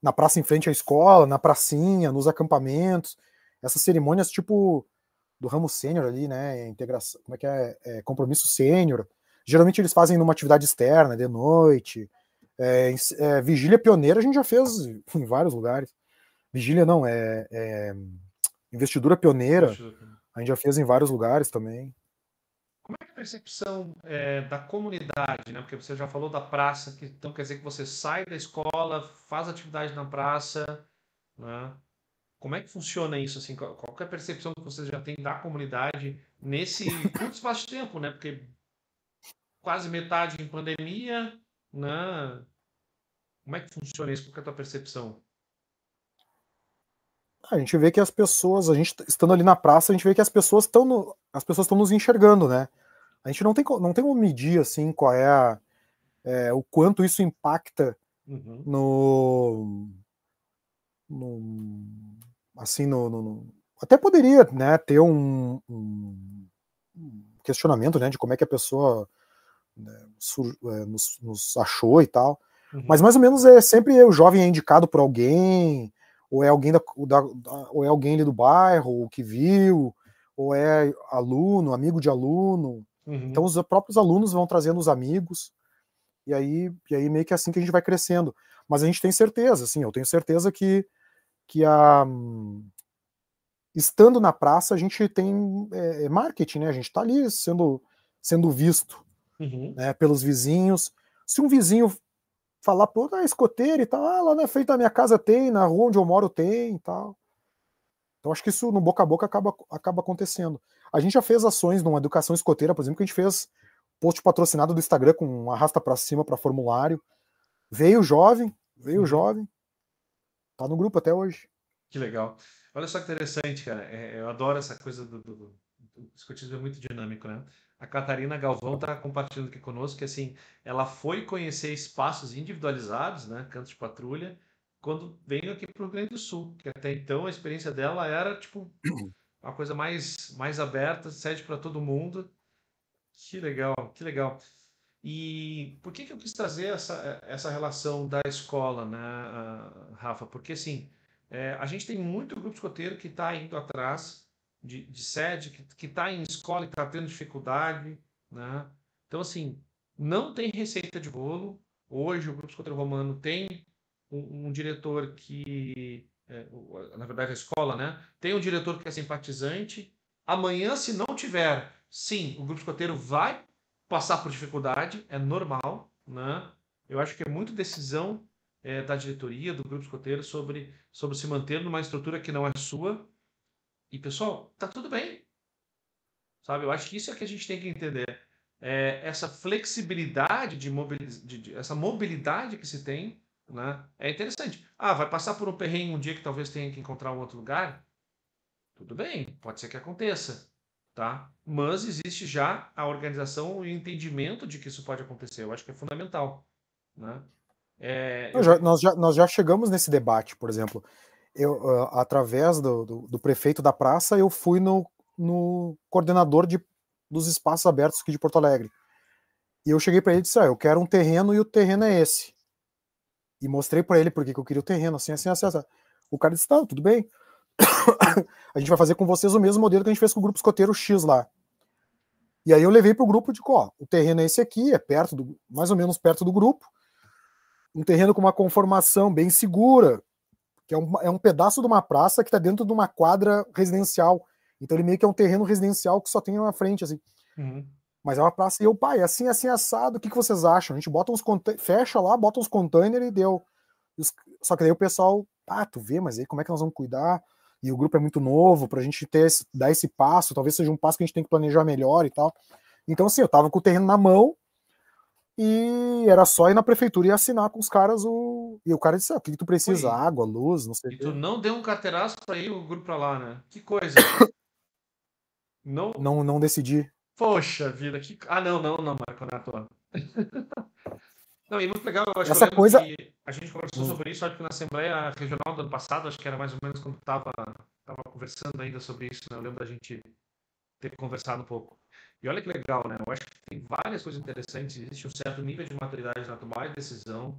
na praça em frente à escola, na pracinha, nos acampamentos. Essas cerimônias, tipo, do ramo sênior ali, né? Integração, como é que é? é compromisso sênior Geralmente eles fazem numa atividade externa, de noite. É, é, vigília pioneira a gente já fez em vários lugares. Vigília não, é, é investidura pioneira. A gente já fez em vários lugares também. Como é que é a percepção é, da comunidade, né? Porque você já falou da praça, que, então quer dizer que você sai da escola, faz atividade na praça, né? Como é que funciona isso, assim? Qual, qual é a percepção que você já tem da comunidade nesse curto espaço de tempo, né? Porque quase metade em pandemia, né? Como é que funciona isso? Qual é a tua percepção? A gente vê que as pessoas, a gente estando ali na praça, a gente vê que as pessoas estão as pessoas estão nos enxergando, né? A gente não tem não tem como medir assim qual é, a, é o quanto isso impacta uhum. no, no, assim no, no, até poderia, né, ter um, um questionamento, né, de como é que a pessoa né, é, nos, nos, achou e tal. Uhum. Mas mais ou menos é sempre o jovem é indicado por alguém, ou é alguém da, da, ou é alguém ali do bairro, ou que viu, ou é aluno, amigo de aluno. Uhum. Então os próprios alunos vão trazendo os amigos. E aí, e aí meio que é assim que a gente vai crescendo. Mas a gente tem certeza, assim, eu tenho certeza que que a estando na praça a gente tem é, é marketing, né? A gente está ali sendo sendo visto uhum. né, pelos vizinhos. Se um vizinho falar, pô, é e tal, ah, lá na frente da minha casa tem, na rua onde eu moro tem e tal. Então acho que isso no boca a boca acaba, acaba acontecendo. A gente já fez ações numa educação escoteira, por exemplo, que a gente fez post patrocinado do Instagram com um arrasta para cima para formulário. Veio jovem, veio uhum. jovem. Tá no grupo até hoje. Que legal. Olha só que interessante, cara. É, eu adoro essa coisa do, do, do, do escotismo é muito dinâmico, né? A Catarina Galvão está compartilhando aqui conosco que assim, ela foi conhecer espaços individualizados, né, cantos de patrulha, quando veio aqui para o Rio Grande do Sul, que até então a experiência dela era tipo [clears throat] uma coisa mais mais aberta, sede para todo mundo. Que legal, que legal. E por que, que eu quis trazer essa, essa relação da escola, né, Rafa? Porque assim, é, a gente tem muito grupo escoteiro que está indo atrás de, de sede, que está em escola e está tendo dificuldade. Né? Então, assim, não tem receita de bolo. Hoje, o Grupo Escoteiro Romano tem um, um diretor que, é, na verdade, a escola, né? Tem um diretor que é simpatizante. Amanhã, se não tiver, sim, o Grupo Escoteiro vai passar por dificuldade, é normal, né? Eu acho que é muito decisão é, da diretoria, do Grupo Escoteiro, sobre, sobre se manter numa estrutura que não é sua, e pessoal, tá tudo bem. Sabe? Eu acho que isso é que a gente tem que entender. É essa flexibilidade de, mobiliz... de, de essa mobilidade que se tem, né? É interessante. Ah, vai passar por um perrengue um dia que talvez tenha que encontrar um outro lugar? Tudo bem, pode ser que aconteça, tá? Mas existe já a organização e o entendimento de que isso pode acontecer. Eu acho que é fundamental, né? É, nós, já, nós já chegamos nesse debate, por exemplo eu, ah, através do, do, do, prefeito da praça, eu fui no, no coordenador de, dos espaços abertos aqui de Porto Alegre. E eu cheguei para ele e disse: ah, eu quero um terreno e o terreno é esse. E mostrei para ele porque que eu queria o terreno, assim, assim, assim. assim. O cara disse: tá, tudo bem. [coughs] a gente vai fazer com vocês o mesmo modelo que a gente fez com o grupo escoteiro X lá. E aí eu levei para o grupo de ó, o terreno é esse aqui, é perto do, mais ou menos perto do grupo. Um terreno com uma conformação bem segura, que é um, é um pedaço de uma praça que está dentro de uma quadra residencial. Então ele meio que é um terreno residencial que só tem na frente, assim. Uhum. Mas é uma praça e eu, pai, assim, assim, assado, o que, que vocês acham? A gente bota uns fecha lá, bota uns containers e deu. Só que daí o pessoal, ah, tu vê, mas aí como é que nós vamos cuidar? E o grupo é muito novo, pra gente ter esse, dar esse passo, talvez seja um passo que a gente tem que planejar melhor e tal. Então, assim, eu tava com o terreno na mão, e era só ir na prefeitura e assinar com os caras o. E o cara disse: ah, o que, que tu precisa? Ui. Água, luz, não sei. E tu não deu um cateraço pra ir o grupo pra lá, né? Que coisa. [coughs] não... não não decidi. Poxa vida, que. Ah, não, não, não, Marco, não é [laughs] Não, e muito legal, eu acho Essa que, coisa... que a gente conversou hum. sobre isso, acho que na Assembleia Regional do ano passado, acho que era mais ou menos quando tava, tava conversando ainda sobre isso, né? Eu lembro da gente ter conversado um pouco. E olha que legal, né? Eu acho que tem várias coisas interessantes. Existe um certo nível de maturidade na tomada de decisão.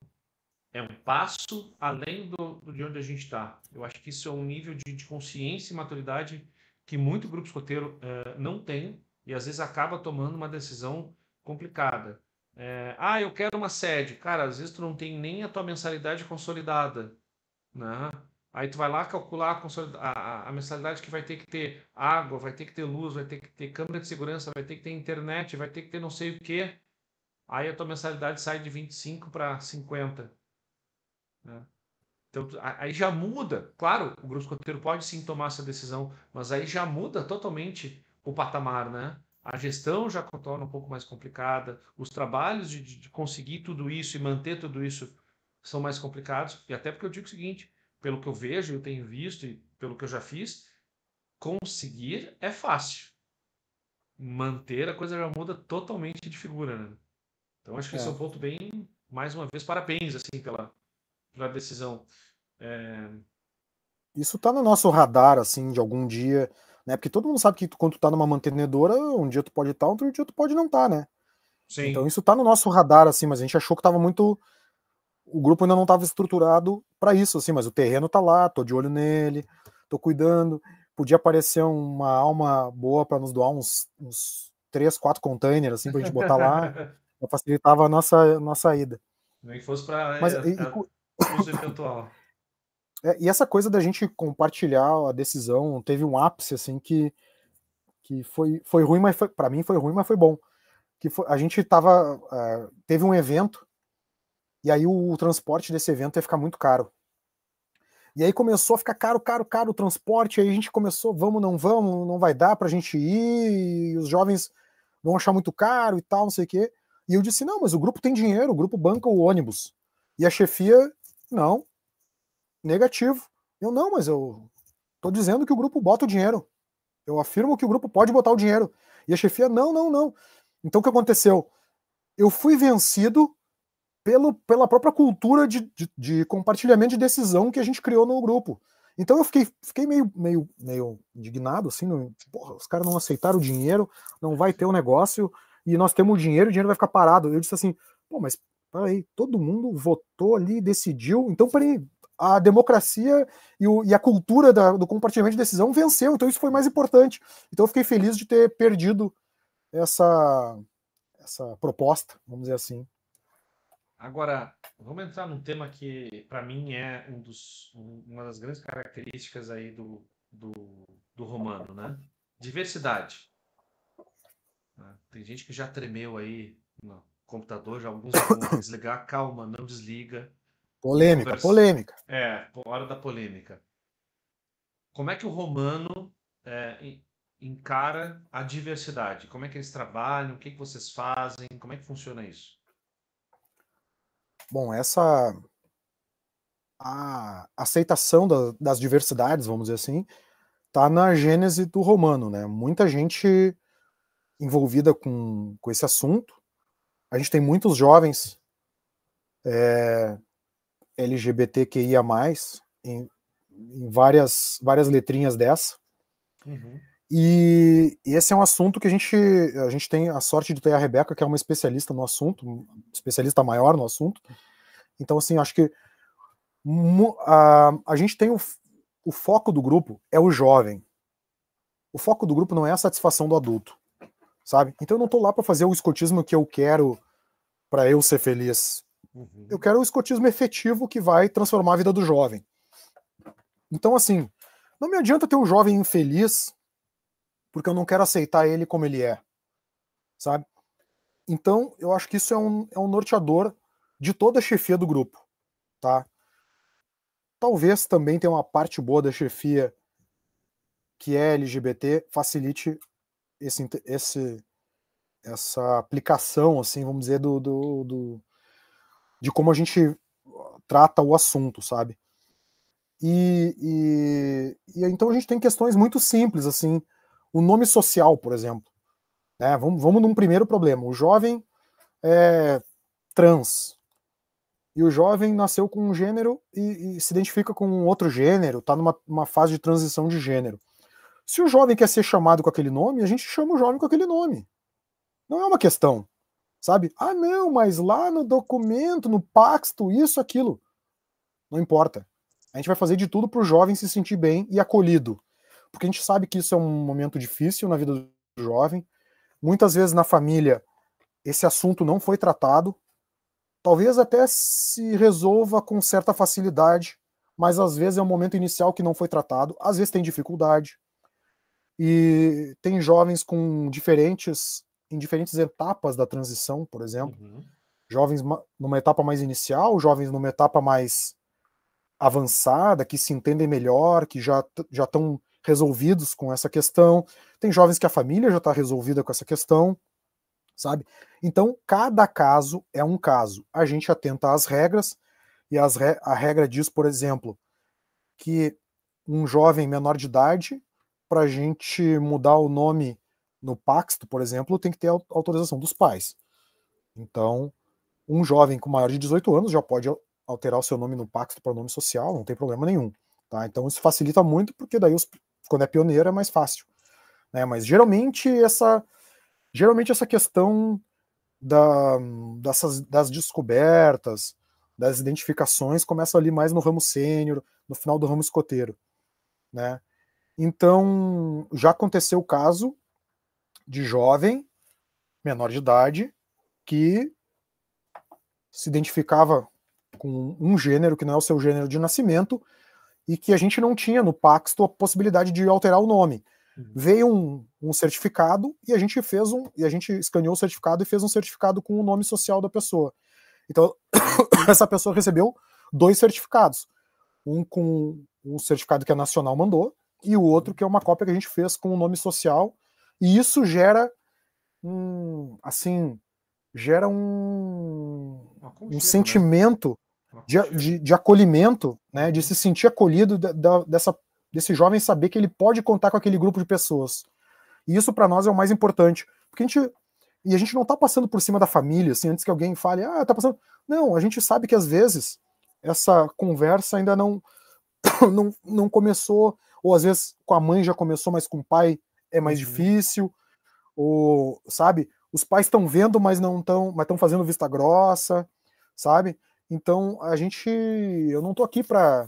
É um passo além do, do de onde a gente está. Eu acho que isso é um nível de, de consciência e maturidade que muito grupo escoteiro eh, não tem e às vezes acaba tomando uma decisão complicada. É, ah, eu quero uma sede. Cara, às vezes tu não tem nem a tua mensalidade consolidada. Né? Aí tu vai lá calcular a, a, a, mensalidade que vai ter que ter água, vai ter que ter luz, vai ter que ter câmera de segurança, vai ter que ter internet, vai ter que ter não sei o quê. Aí a tua mensalidade sai de 25 para 50. Né? Então, aí já muda. Claro, o grupo escoteiro pode sim tomar essa decisão, mas aí já muda totalmente o patamar, né? A gestão já torna um pouco mais complicada, os trabalhos de, de conseguir tudo isso e manter tudo isso são mais complicados. E até porque eu digo o seguinte: pelo que eu vejo, eu tenho visto e pelo que eu já fiz, conseguir é fácil. Manter a coisa já muda totalmente de figura, né? Então acho que é. esse é um é. ponto bem, mais uma vez, parabéns assim pela, pela decisão. É... Isso tá no nosso radar, assim, de algum dia, né? Porque todo mundo sabe que quando tu tá numa mantenedora, um dia tu pode estar, tá, outro dia tu pode não estar, tá, né? Sim. Então isso tá no nosso radar, assim, mas a gente achou que tava muito. O grupo ainda não estava estruturado para isso, assim, mas o terreno tá lá, tô de olho nele, tô cuidando. Podia aparecer uma alma boa para nos doar uns, uns três, quatro containers, assim, pra gente botar lá. [laughs] facilitava a nossa, nossa ida. Nem fosse é, Mas, [coughs] é, e, e essa coisa da gente compartilhar a decisão teve um ápice, assim, que, que foi, foi ruim, mas para mim foi ruim, mas foi bom. Que foi, a gente tava. Uh, teve um evento e aí o, o transporte desse evento ia ficar muito caro. E aí começou a ficar caro, caro, caro o transporte. Aí a gente começou, vamos, não vamos, não vai dar pra gente ir. E os jovens vão achar muito caro e tal, não sei o quê. E eu disse: não, mas o grupo tem dinheiro, o grupo banca o ônibus. E a chefia, não. Negativo. Eu, não, mas eu tô dizendo que o grupo bota o dinheiro. Eu afirmo que o grupo pode botar o dinheiro. E a chefia, não, não, não. Então o que aconteceu? Eu fui vencido pelo, pela própria cultura de, de, de, compartilhamento de decisão que a gente criou no grupo. Então eu fiquei, fiquei meio, meio, meio indignado, assim, no, porra, os caras não aceitaram o dinheiro, não vai ter o um negócio, e nós temos o dinheiro, o dinheiro vai ficar parado. Eu disse assim, pô, mas peraí, todo mundo votou ali, decidiu, então peraí, a democracia e, o, e a cultura da, do compartilhamento de decisão venceu, então isso foi mais importante. Então eu fiquei feliz de ter perdido essa, essa proposta, vamos dizer assim, Agora, vamos entrar num tema que, para mim, é um dos, um, uma das grandes características aí do, do, do romano, né? Diversidade. Né? Tem gente que já tremeu aí no computador, já alguns vão [coughs] desligar. Calma, não desliga. Polêmica, Conversa... polêmica. É, hora da polêmica. Como é que o romano é, encara a diversidade? Como é que eles trabalham? O que, que vocês fazem? Como é que funciona isso? bom, essa a aceitação da, das diversidades, vamos dizer assim, tá na gênese do romano, né? Muita gente envolvida com, com esse assunto. A gente tem muitos jovens é, LGBTQIA+, em, em várias, várias letrinhas dessa. Uhum. E esse é um assunto que a gente, a gente tem a sorte de ter a Rebeca, que é uma especialista no assunto, especialista maior no assunto. Então, assim, acho que a, a gente tem o, o foco do grupo é o jovem. O foco do grupo não é a satisfação do adulto, sabe? Então eu não estou lá para fazer o escotismo que eu quero para eu ser feliz. Uhum. Eu quero o escotismo efetivo que vai transformar a vida do jovem. Então, assim, não me adianta ter um jovem infeliz porque eu não quero aceitar ele como ele é, sabe? Então, eu acho que isso é um, é um norteador de toda a chefia do grupo, tá? Talvez também tenha uma parte boa da chefia que é LGBT, facilite esse, esse, essa aplicação, assim, vamos dizer, do, do, do de como a gente trata o assunto, sabe? E, e, e, então a gente tem questões muito simples, assim, o nome social, por exemplo. Né? Vamos, vamos num primeiro problema. O jovem é trans. E o jovem nasceu com um gênero e, e se identifica com um outro gênero, está numa fase de transição de gênero. Se o jovem quer ser chamado com aquele nome, a gente chama o jovem com aquele nome. Não é uma questão. Sabe? Ah, não, mas lá no documento, no pacto, isso, aquilo. Não importa. A gente vai fazer de tudo para o jovem se sentir bem e acolhido porque a gente sabe que isso é um momento difícil na vida do jovem. Muitas vezes na família esse assunto não foi tratado, talvez até se resolva com certa facilidade, mas às vezes é um momento inicial que não foi tratado, às vezes tem dificuldade. E tem jovens com diferentes em diferentes etapas da transição, por exemplo, uhum. jovens numa etapa mais inicial, jovens numa etapa mais avançada, que se entendem melhor, que já já estão resolvidos com essa questão, tem jovens que a família já está resolvida com essa questão, sabe? Então, cada caso é um caso. A gente atenta às regras, e as re a regra diz, por exemplo, que um jovem menor de idade, para a gente mudar o nome no Paxto, por exemplo, tem que ter autorização dos pais. Então, um jovem com maior de 18 anos já pode alterar o seu nome no Paxto para nome social, não tem problema nenhum. Tá? Então, isso facilita muito, porque daí os, quando é pioneiro é mais fácil. Né? Mas geralmente essa, geralmente essa questão da, dessas, das descobertas, das identificações, começa ali mais no ramo sênior, no final do ramo escoteiro. Né? Então, já aconteceu o caso de jovem, menor de idade, que se identificava com um gênero que não é o seu gênero de nascimento e que a gente não tinha no Paxto a possibilidade de alterar o nome. Uhum. Veio um, um, certificado e a gente fez um, e a gente escaneou o certificado e fez um certificado com o nome social da pessoa. Então, [coughs] essa pessoa recebeu dois certificados. Um com um certificado que a Nacional mandou e o outro que é uma cópia que a gente fez com o nome social. E isso gera um, assim, gera um, um né? sentimento de, de, de acolhimento, né, de se sentir acolhido da, da, dessa, desse jovem saber que ele pode contar com aquele grupo de pessoas. E isso para nós é o mais importante, porque a gente e a gente não está passando por cima da família, assim, antes que alguém fale, ah, tá passando. Não, a gente sabe que às vezes essa conversa ainda não [coughs] não, não começou, ou às vezes com a mãe já começou, mas com o pai é mais uhum. difícil, ou sabe, os pais estão vendo, mas não estão, mas estão fazendo vista grossa, sabe? Então, a gente. Eu não estou aqui para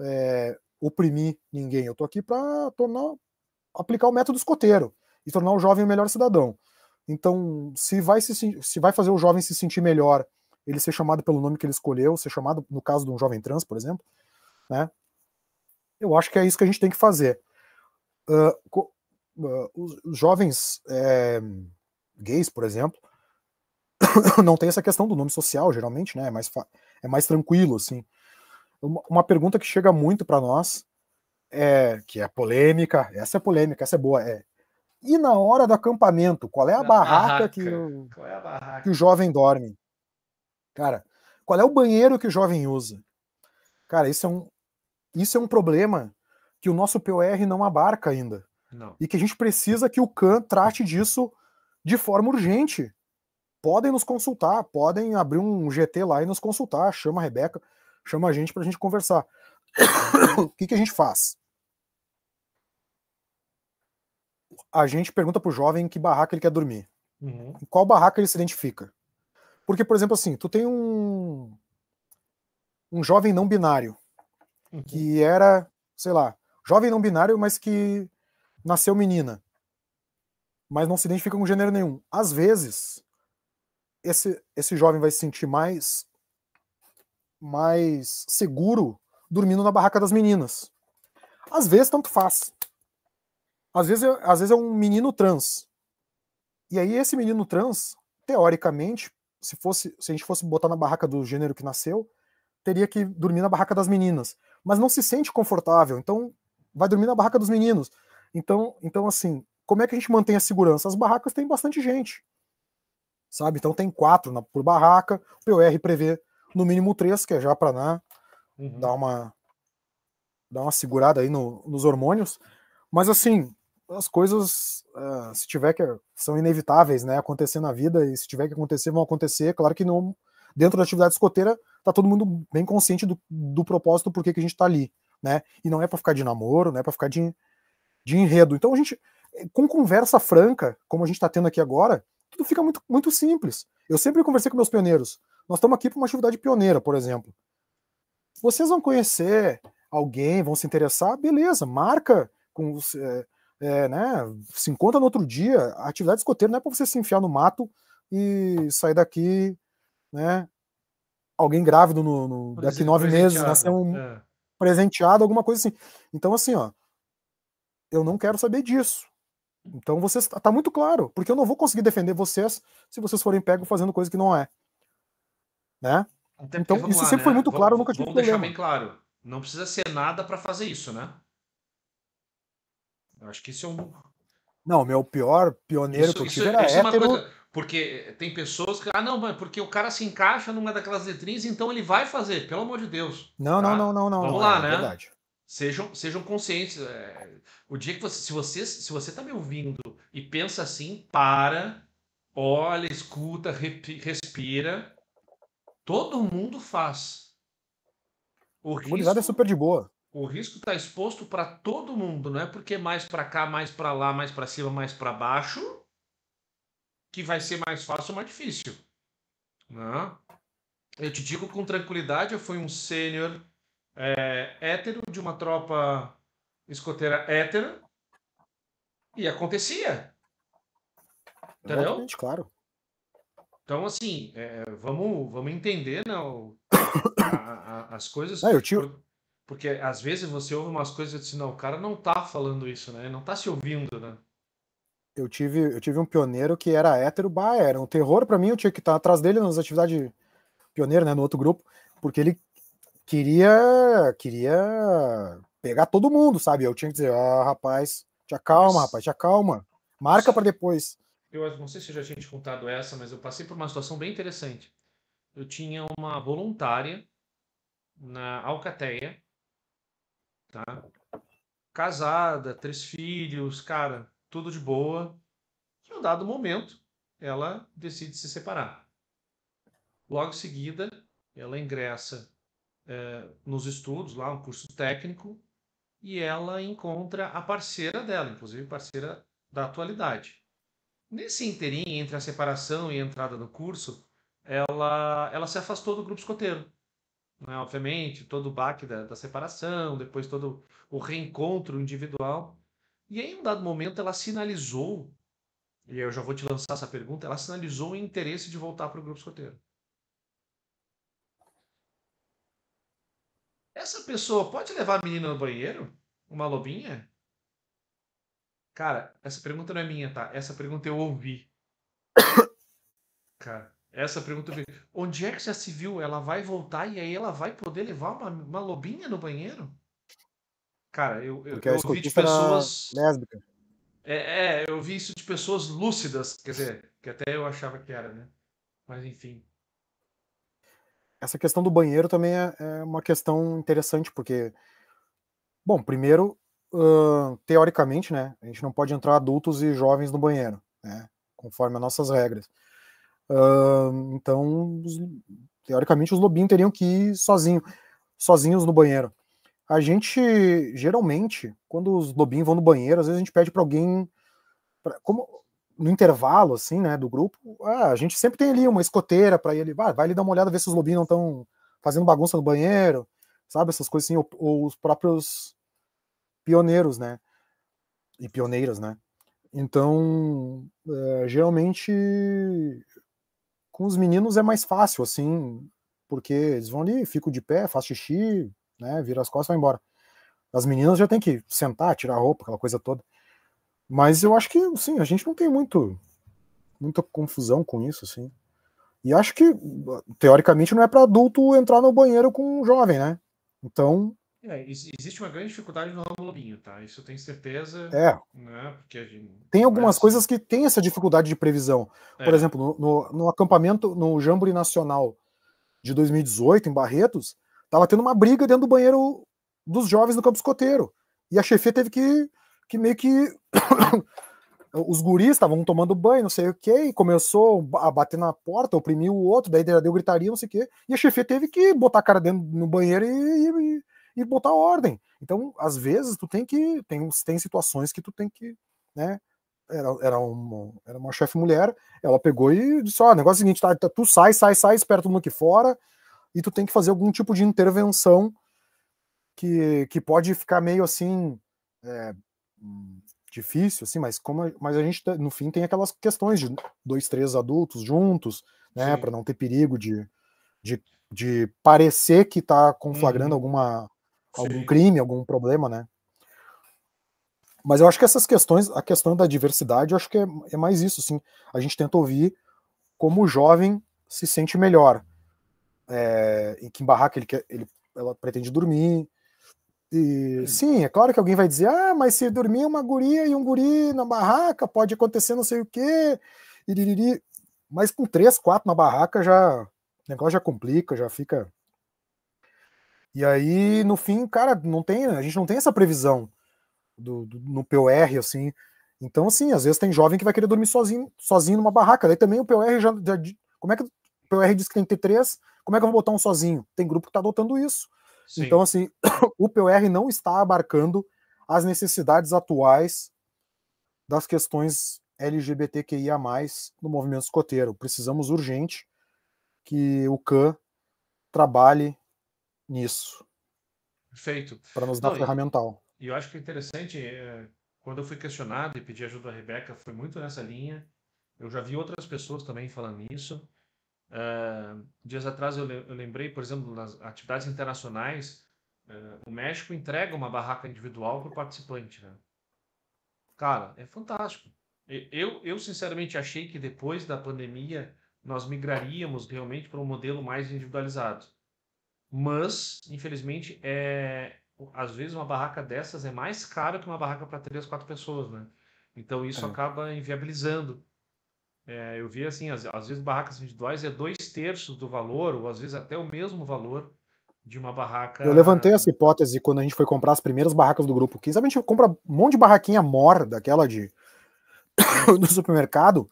é, eh, oprimir ninguém, eu estou aqui para tornar. aplicar o método escoteiro e tornar o jovem o melhor cidadão. Então, se vai, se, se vai fazer o jovem se sentir melhor ele ser chamado pelo nome que ele escolheu, ser chamado, no caso de um jovem trans, por exemplo, né? Eu acho que é isso que a gente tem que fazer. Uh, uh, os, os, jovens é, gays, por exemplo, [coughs] não tem essa questão do nome social, geralmente, né? É mais, é mais tranquilo, assim. Uma pergunta que chega muito para nós, é, que é polêmica, essa é polêmica, essa é boa, é. E na hora do acampamento, qual é a barraca, barraca, que o, é a barraca, que o jovem dorme? Cara, qual é o banheiro que o jovem usa? Cara, isso é um, isso é um problema que o nosso POR não abarca ainda. Não. E que a gente precisa que o CAN trate disso de forma urgente podem nos consultar, podem abrir um GT lá e nos consultar, chama a Rebeca, chama a gente para a gente conversar. [coughs] o que, que a gente faz? A gente pergunta pro jovem em que barraca ele quer dormir. Uhum. Em qual barraca ele se identifica? Porque, por exemplo, assim, tu tem um um jovem não binário uhum. que era, sei lá, jovem não binário, mas que nasceu menina, mas não se identifica com gênero nenhum. Às vezes, esse, esse jovem vai se sentir mais, mais seguro dormindo na barraca das meninas. Às vezes, tanto faz. Às vezes, às vezes é um menino trans. E aí, esse menino trans, teoricamente, se, fosse, se a gente fosse botar na barraca do gênero que nasceu, teria que dormir na barraca das meninas. Mas não se sente confortável, então vai dormir na barraca dos meninos. Então, então assim, como é que a gente mantém a segurança? As barracas têm bastante gente sabe? Então tem quatro na, por barraca, o POR prevê no mínimo três, que é já para né, uhum. dar, uma, dar uma segurada aí no, nos hormônios. Mas assim, as coisas, uh, se tiver que, são inevitáveis, né, acontecer na vida, e se tiver que acontecer, vão acontecer. Claro que não, dentro da atividade escoteira, tá todo mundo bem consciente do, do propósito, por que que a gente tá ali, né? E não é para ficar de namoro, não é para ficar de, de enredo. Então a gente, com conversa franca, como a gente está tendo aqui agora, tudo fica muito, muito simples. Eu sempre conversei com meus pioneiros. Nós estamos aqui para uma atividade pioneira, por exemplo. Vocês vão conhecer alguém, vão se interessar, beleza, marca com. É, é, né, se encontra no outro dia. A atividade escoteira não é para você se enfiar no mato e sair daqui, né? Alguém grávido no, no daqui nove meses, nascer um é. presenteado, alguma coisa assim. Então, assim, ó, eu não quero saber disso. Então vocês tá muito claro, porque eu não vou conseguir defender vocês se vocês forem pegos fazendo coisa que não é. Né? então isso lá, sempre né? foi muito claro, vamos, nunca tive vamos problema. Vamos deixar bem claro. Não precisa ser nada para fazer isso, né? Eu acho que isso é um Não, meu pior pioneiro isso, que eu tive é, isso, era é isso hétero. É coisa, porque tem pessoas que, ah, não, mas porque o cara se encaixa numa daquelas letrinhas, então ele vai fazer, pelo amor de Deus. Não, tá? não, não, não, não. Vamos não, lá, é né? Verdade. Sejam, sejam conscientes. É, o dia que você se, você. se você tá me ouvindo e pensa assim, para, olha, escuta, respira. Todo mundo faz. O é risco, é super de boa. O risco está exposto para todo mundo, não é porque é mais para cá, mais para lá, mais para cima, mais para baixo que vai ser mais fácil ou mais difícil. Né? Eu te digo com tranquilidade, eu fui um sênior é, hétero, de uma tropa escoteira hétera, e acontecia. Entendeu? claro. Então, assim, é, vamos, vamos entender né, o, a, a, as coisas. Ah, eu tinha... Por, porque às vezes você ouve umas coisas e diz, assim, não, o cara não tá falando isso, né? não tá se ouvindo, né? Eu tive, eu tive um pioneiro que era hétero, bah, era um terror para mim, eu tinha que estar tá atrás dele nas atividades pioneiro, né, no outro grupo, porque ele queria, queria pegar todo mundo, sabe? Eu tinha que dizer, ó, rapaz, te acalma, rapaz, te acalma. Marca para depois. Eu não sei se eu já tinha te contado essa, mas eu passei por uma situação bem interessante. Eu tinha uma voluntária na Alcateia, tá? Casada, três filhos, cara, tudo de boa. Em um dado momento, ela decide se separar. Logo em seguida, ela ingressa eh, nos estudos lá, um curso técnico, e ela encontra a parceira dela, inclusive parceira da atualidade. Nesse interim entre a separação e a entrada no curso, ela, ela se afastou do grupo escoteiro. Né? Obviamente, todo o baque da, da separação, depois todo o reencontro individual. E aí, em um dado momento, ela sinalizou, e eu já vou te lançar essa pergunta, ela sinalizou o interesse de voltar para o grupo escoteiro. Essa pessoa pode levar a menina no banheiro? Uma lobinha? Cara, essa pergunta não é minha, tá? Essa pergunta eu ouvi. [coughs] Cara, essa pergunta eu ouvi. Onde é que já se viu? Ela vai voltar e aí ela vai poder levar uma, uma lobinha no banheiro? Cara, eu, eu, é eu ouvi de pessoas. Lésbica. É, é, eu vi isso de pessoas lúcidas, quer dizer, que até eu achava que era, né? Mas enfim essa questão do banheiro também é, é uma questão interessante, porque, bom, primeiro, uh, teoricamente, né, a gente não pode entrar adultos e jovens no banheiro, né, conforme as nossas regras. Uh, então, os, teoricamente, os lobinhos teriam que ir sozinho, sozinhos no banheiro. A gente, geralmente, quando os lobinhos vão no banheiro, às vezes a gente pede para alguém. Pra, como no intervalo, assim, né, do grupo, ah, a gente sempre tem ali uma escoteira para ele, vai, vai ali dar uma olhada, ver se os lobinhos não estão fazendo bagunça no banheiro, sabe, essas coisas assim, ou, ou os próprios pioneiros, né, e pioneiras, né. Então, é, geralmente, com os meninos é mais fácil, assim, porque eles vão ali, ficam de pé, faz xixi, né, vira as costas e vai embora. As meninas já tem que sentar, tirar a roupa, aquela coisa toda. Mas eu acho que, sim, a gente não tem muito muita confusão com isso, assim. E acho que, teoricamente, não é para adulto entrar no banheiro com um jovem, né? Então. É, existe uma grande dificuldade no Lobinho, tá? Isso eu tenho certeza. É. Né? Porque a gente tem algumas parece... coisas que tem essa dificuldade de previsão. É. Por exemplo, no, no, no, acampamento, no Jamboree Nacional de 2018, em Barretos, tava tendo uma briga dentro do banheiro dos jovens do campo escoteiro. E a chefia teve que que meio que [coughs] os guris estavam tomando banho, não sei o que, e começou a bater na porta, oprimir o outro, daí deu gritaria, não sei o que, e a chefia teve que botar a cara dentro no banheiro e, e, e botar ordem. Então, às vezes, tu tem que. Tem, tem situações que tu tem que. né era, era, uma, era uma chefe mulher, ela pegou e disse: Ó, oh, negócio é o seguinte, tá, tá tu sai, sai, sai, espera todo mundo aqui fora, e tu tem que fazer algum tipo de intervenção que, que pode ficar meio assim. É, difícil, assim, mas como a, mas a gente tá, no fim tem aquelas questões de dois, três adultos juntos, né, para não ter perigo de, de, de parecer que está conflagrando uhum. alguma algum crime, algum problema, né? Mas eu acho que essas questões, a questão da diversidade, eu acho que é, é mais isso, assim. A gente tenta ouvir como o jovem se sente melhor, é, em que barraca ele, quer, ele ela pretende dormir, e, é. sim, é claro que alguém vai dizer, ah, mas se dormir uma guria e um guri na barraca, pode acontecer não sei o quê, iririri. mas com três, quatro na barraca já, o negócio já complica, já fica... E aí, no fim, cara, não tem, a gente não tem essa previsão do, do no POR, assim, então assim, às vezes tem jovem que vai querer dormir sozinho, sozinho numa barraca, daí também o POR já, já como é que o POR diz que tem que ter três, como é que eu vou botar um sozinho? Tem grupo que tá adotando isso, Sim. Então, assim, [coughs] o POR não está abarcando as necessidades atuais das questões LGBTQIA, no movimento escoteiro. Precisamos urgente que o CAN trabalhe nisso. Perfeito. Para nos dar não, ferramental. E eu acho que é interessante, eh, quando eu fui questionado e pedi ajuda da Rebeca, foi muito nessa linha. Eu já vi outras pessoas também falando isso. Uh, dias atrás eu, eu, lembrei, por exemplo, nas atividades internacionais, uh, o México entrega uma barraca individual para o participante. Né? Cara, é fantástico. Eu, eu, sinceramente, achei que depois da pandemia nós migraríamos realmente para um modelo mais individualizado. Mas, infelizmente, é, às vezes uma barraca dessas é mais cara que uma barraca para três, quatro pessoas, né? Então isso é. acaba inviabilizando é, eu vi assim, às, às, vezes barracas individuais assim, é dois terços do valor, ou às vezes até o mesmo valor de uma barraca. Eu levantei essa hipótese quando a gente foi comprar as primeiras barracas do grupo. Quem sabe a gente compra um monte de barraquinha mor daquela de [coughs] do supermercado,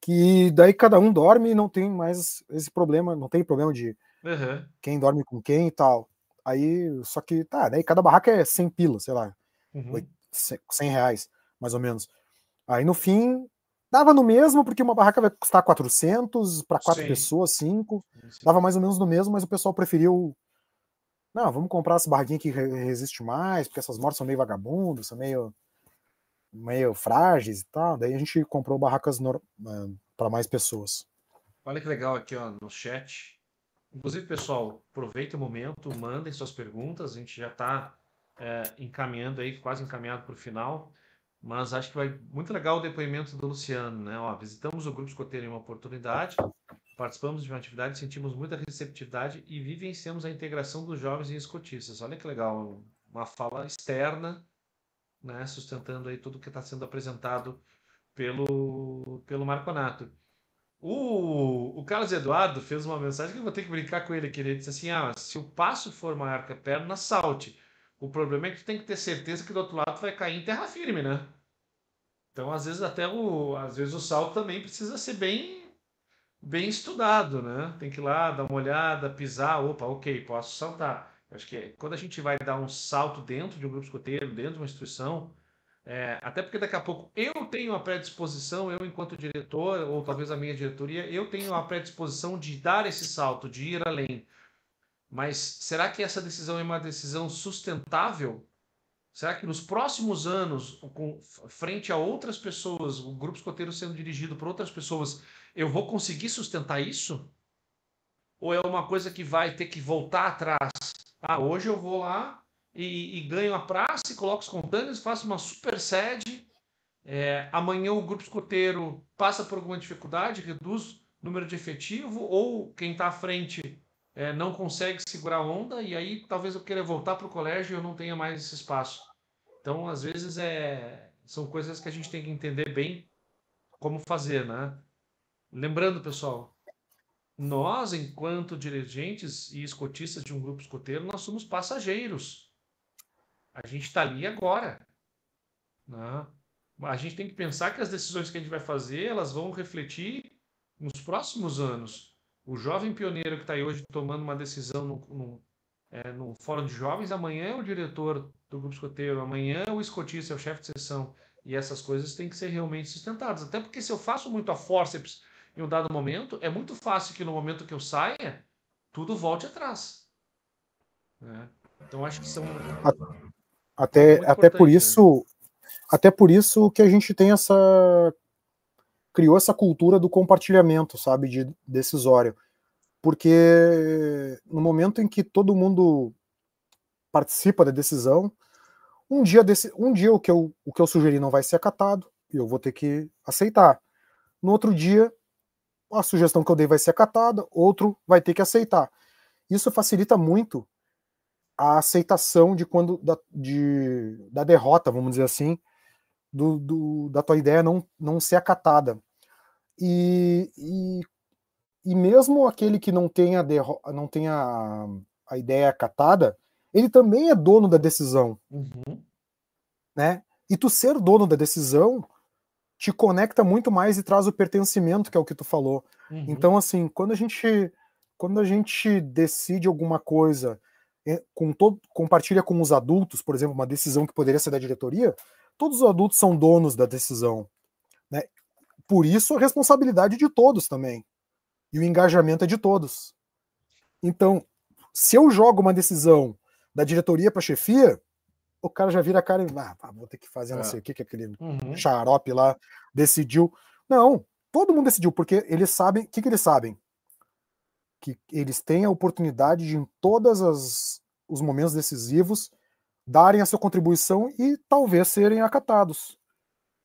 que daí cada um dorme e não tem mais esse problema, não tem problema de uhum. quem dorme com quem e tal. Aí, só que, tá, daí cada barraca é 100 pila, sei lá, uhum. 100 reais, mais ou menos. Aí no fim, Dava no mesmo, porque uma barraca vai custar 400 para quatro Sim. pessoas, cinco. Dava mais ou menos no mesmo, mas o pessoal preferiu. Não, vamos comprar essa barraquinha que resiste mais, porque essas mortes são meio vagabundas, são meio, meio frágeis e tal. Daí a gente comprou barracas no... Ah, para mais pessoas. Olha que legal aqui ó, no chat. Inclusive, pessoal, aproveita o momento, mandem suas perguntas. A gente já está é, eh, encaminhando aí, quase encaminhado para o final. Mas acho que vai muito legal o depoimento do Luciano, né? Ó, visitamos o grupo escoteiro em uma oportunidade, participamos de uma atividade, sentimos muita receptividade e vivenciamos a integração dos jovens e escotistas. Olha que legal, uma fala externa, né? Sustentando aí tudo que está sendo apresentado pelo, pelo Marconato. O, o Carlos Eduardo fez uma mensagem que eu vou ter que brincar com ele, que ele disse assim: ah, se o passo for maior que a perna, salte. O problema é que tu tem que ter certeza que do outro lado vai cair em terra firme, né? Então, às vezes até o, às vezes o salto também precisa ser bem bem estudado, né? Tem que ir lá dar uma olhada, pisar, opa, OK, posso saltar. acho que quando a gente vai dar um salto dentro de um grupo escoteiro, dentro de uma instituição, é, até porque daqui a pouco eu tenho a predisposição, eu enquanto diretor, ou talvez a minha diretoria, eu tenho a predisposição de dar esse salto, de ir além. Mas será que essa decisão é uma decisão sustentável? Será que nos próximos anos, com, frente a outras pessoas, o grupo escoteiro sendo dirigido por outras pessoas, eu vou conseguir sustentar isso? Ou é uma coisa que vai ter que voltar atrás? Ah, hoje eu vou lá e, e ganho a praça e coloco os contâneos, faço uma super sede. É, amanhã o grupo escoteiro passa por alguma dificuldade, reduz o número de efetivo, ou quem está à frente é, não consegue segurar a onda e aí talvez eu queira voltar para o colégio e eu não tenha mais esse espaço. Então, às vezes, é, são coisas que a gente tem que entender bem como fazer, né? Lembrando, pessoal, nós, enquanto dirigentes e escotistas de um grupo escoteiro, nós somos passageiros. A gente está ali agora. Né? A gente tem que pensar que as decisões que a gente vai fazer, elas vão refletir nos próximos anos. O jovem pioneiro que está aí hoje tomando uma decisão no, no, é, no, Fórum de Jovens, amanhã é o diretor do grupo escoteiro, amanhã é o escotista, é o chefe de sessão. E essas coisas têm que ser realmente sustentadas. Até porque se eu faço muito a forceps em um dado momento, é muito fácil que no momento que eu saia, tudo volte atrás. Né? Então acho que são. Até, é até por né? isso. Né? Até por isso que a gente tem essa criou essa cultura do compartilhamento, sabe, de decisório. Porque no momento em que todo mundo participa da decisão, um dia, desse, um dia o, que eu, o que eu sugeri não vai ser acatado e eu vou ter que aceitar. No outro dia, a sugestão que eu dei vai ser acatada, outro vai ter que aceitar. Isso facilita muito a aceitação de quando da, de, da derrota, vamos dizer assim, do, do, da tua ideia não, não ser acatada. E, e, e mesmo aquele que não tenha, não tenha a, a ideia acatada, ele também é dono da decisão. Uhum. Né? E tu ser dono da decisão te conecta muito mais e traz o pertencimento, que é o que tu falou. Uhum. Então, assim, quando a gente quando a gente decide alguma coisa eh, com todo, compartilha com os adultos, por exemplo, uma decisão que poderia ser da diretoria, todos os adultos são donos da decisão. Né? Por isso, a responsabilidade de todos também. E o engajamento é de todos. Então, se eu jogo uma decisão da diretoria para a chefia, o cara já vira a cara e ah, vou ter que fazer é. não sei o que, que aquele uhum. xarope lá decidiu. Não, todo mundo decidiu, porque eles sabem, o que, que eles sabem? Que eles têm a oportunidade de, em todos os momentos decisivos, darem a sua contribuição e talvez serem acatados.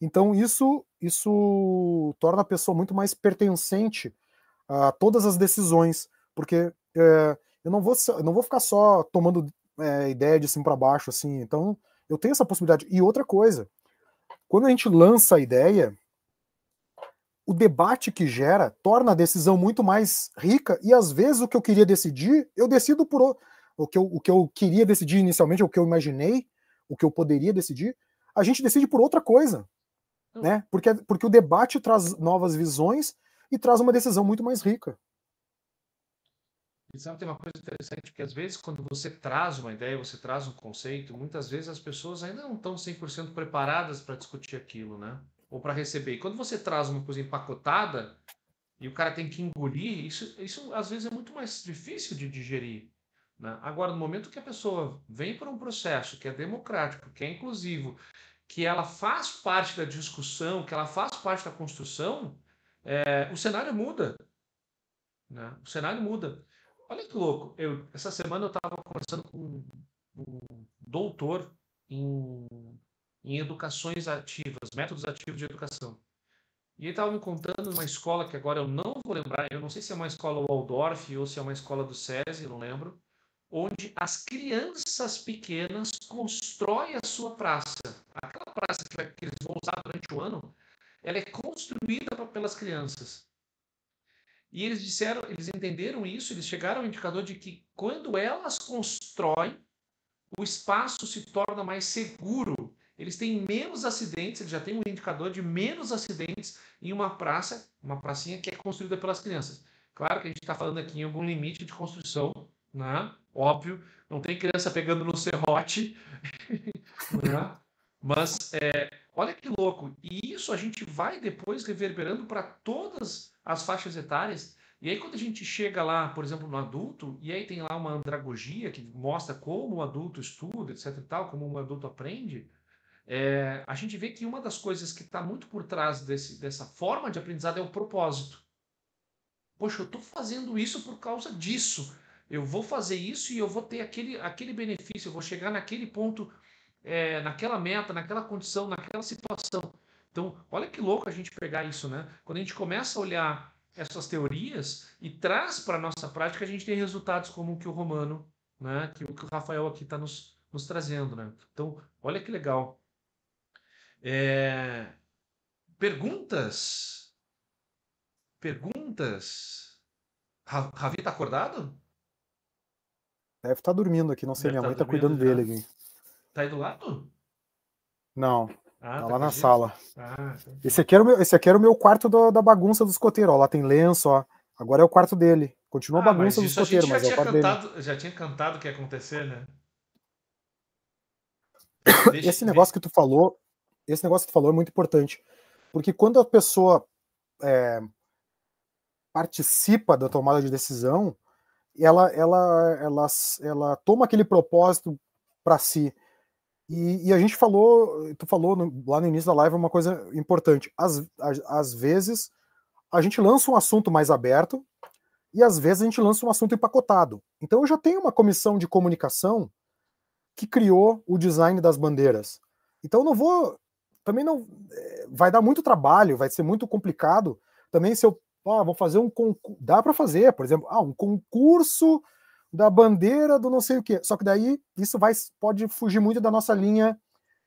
Então isso isso torna a pessoa muito mais pertencente a todas as decisões, porque é, eu não vou eu não vou ficar só tomando é, ideia de cima para baixo assim. Então eu tenho essa possibilidade. E outra coisa, quando a gente lança a ideia, o debate que gera torna a decisão muito mais rica e às vezes o que eu queria decidir, eu decido por o que eu, o que eu queria decidir inicialmente, o que eu imaginei, o que eu poderia decidir, a gente decide por outra coisa. Uhum. Né? Porque, porque o debate traz novas visões e traz uma decisão muito mais rica. Sabe, tem uma coisa interessante, que às vezes quando você traz uma ideia, você traz um conceito, muitas vezes as pessoas ainda não estão 100% preparadas para discutir aquilo, né? Ou para receber. E quando você traz uma coisa empacotada e o cara tem que engolir, isso, isso às vezes é muito mais difícil de digerir. Né? Agora, no momento que a pessoa vem para um processo que é democrático, que é inclusivo, que ela faz parte da discussão, que ela faz parte da construção, é, o cenário muda. Né? O cenário muda. Olha que louco. Eu, essa semana eu estava conversando com um doutor em, em educações ativas, métodos ativos de educação. E ele estava me contando uma escola que agora eu não vou lembrar, eu não sei se é uma escola Waldorf ou se é uma escola do SESI, não lembro, onde as crianças pequenas constroem a sua praça. Aquela praça que eles vão usar durante o ano, ela é construída pelas crianças. E eles disseram, eles entenderam isso, eles chegaram ao indicador de que quando elas constroem, o espaço se torna mais seguro. Eles têm menos acidentes, eles já têm um indicador de menos acidentes em uma praça, uma pracinha que é construída pelas crianças. Claro que a gente está falando aqui em algum limite de construção, né? óbvio, não tem criança pegando no serrote, [laughs] né? mas é, olha que louco, e isso a gente vai depois reverberando para todas as faixas etárias, e aí quando a gente chega lá, por exemplo, no adulto, e aí tem lá uma andragogia que mostra como o adulto estuda, etc e tal, como o adulto aprende, é, a gente vê que uma das coisas que está muito por trás desse, dessa forma de aprendizado é o propósito. Poxa, eu estou fazendo isso por causa disso eu vou fazer isso e eu vou ter aquele, aquele benefício, eu vou chegar naquele ponto, é, naquela meta, naquela condição, naquela situação. Então, olha que louco a gente pegar isso, né? Quando a gente começa a olhar essas teorias e traz para a nossa prática, a gente tem resultados como o que o Romano, né? Que o que o Rafael aqui está nos, nos trazendo, né? Então, olha que legal. É... Perguntas? Perguntas? Ravi está acordado? Deve estar tá dormindo aqui, não sei. Deve minha tá mãe tá, cuidando já. dele aqui. Tá aí do lado? Não. Ah, tá, tá lá na sala. Ah, tá. esse, aqui era o meu, esse aqui era o meu quarto do, da bagunça dos escoteiro. Ó, lá tem lenço, ó. Agora é o quarto dele. Continua a ah, bagunça dos escoteiros, mas é o quarto cantado, dele. Já tinha cantado o que ia acontecer, né? [coughs] Deixa esse negócio que tu falou, esse negócio que tu falou é muito importante. Porque quando a pessoa é, participa da tomada de decisão, ela, ela, ela, ela toma aquele propósito para si. E, e, a gente falou, tu falou no, lá no início da live uma coisa importante. Às, às, às, vezes a gente lança um assunto mais aberto e às vezes a gente lança um assunto empacotado. Então eu já tenho uma comissão de comunicação que criou o design das bandeiras. Então eu não vou, também não eh, vai dar muito trabalho, vai ser muito complicado. Também se eu Tipo, ah, vou fazer um concurso. Dá para fazer, por exemplo, ah, um concurso da bandeira do não sei o quê. Só que daí isso vai, pode fugir muito da nossa linha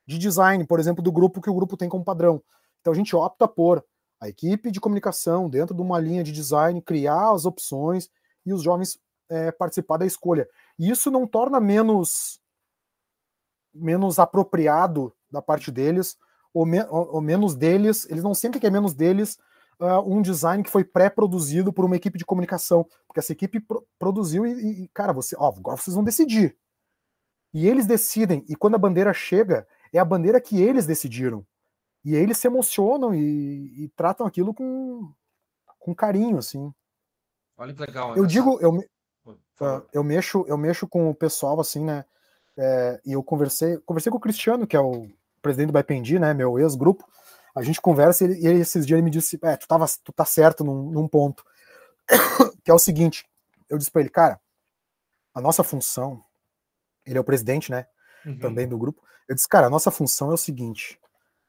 de design, por exemplo, do grupo que o grupo tem como padrão. Então a gente opta por a equipe de comunicação dentro de uma linha de design, criar as opções e os jovens é, participar da escolha. E isso não torna menos menos apropriado da parte deles, ou, me, ou, ou menos deles, eles não sempre querem é menos deles uh, um design que foi pré-produzido por uma equipe de comunicação, porque essa equipe pro produziu e, e, cara, você, ó, agora vocês vão decidir. E eles decidem, e quando a bandeira chega, é a bandeira que eles decidiram. E eles se emocionam e, e tratam aquilo com, com carinho, assim. Olha que legal. Eu né? digo, eu, uh, eu mexo, eu mexo com o pessoal assim, né? É, e eu conversei, conversei com o Cristiano, que é o presidente do Baipendi, né? Meu ex-grupo. A gente conversa e ele, esses dias ele me disse: É, tu, tava, tu tá certo num, num ponto. [coughs] que é o seguinte: eu disse para ele, cara, a nossa função, ele é o presidente, né? Uhum. Também do grupo. Eu disse, cara, a nossa função é o seguinte: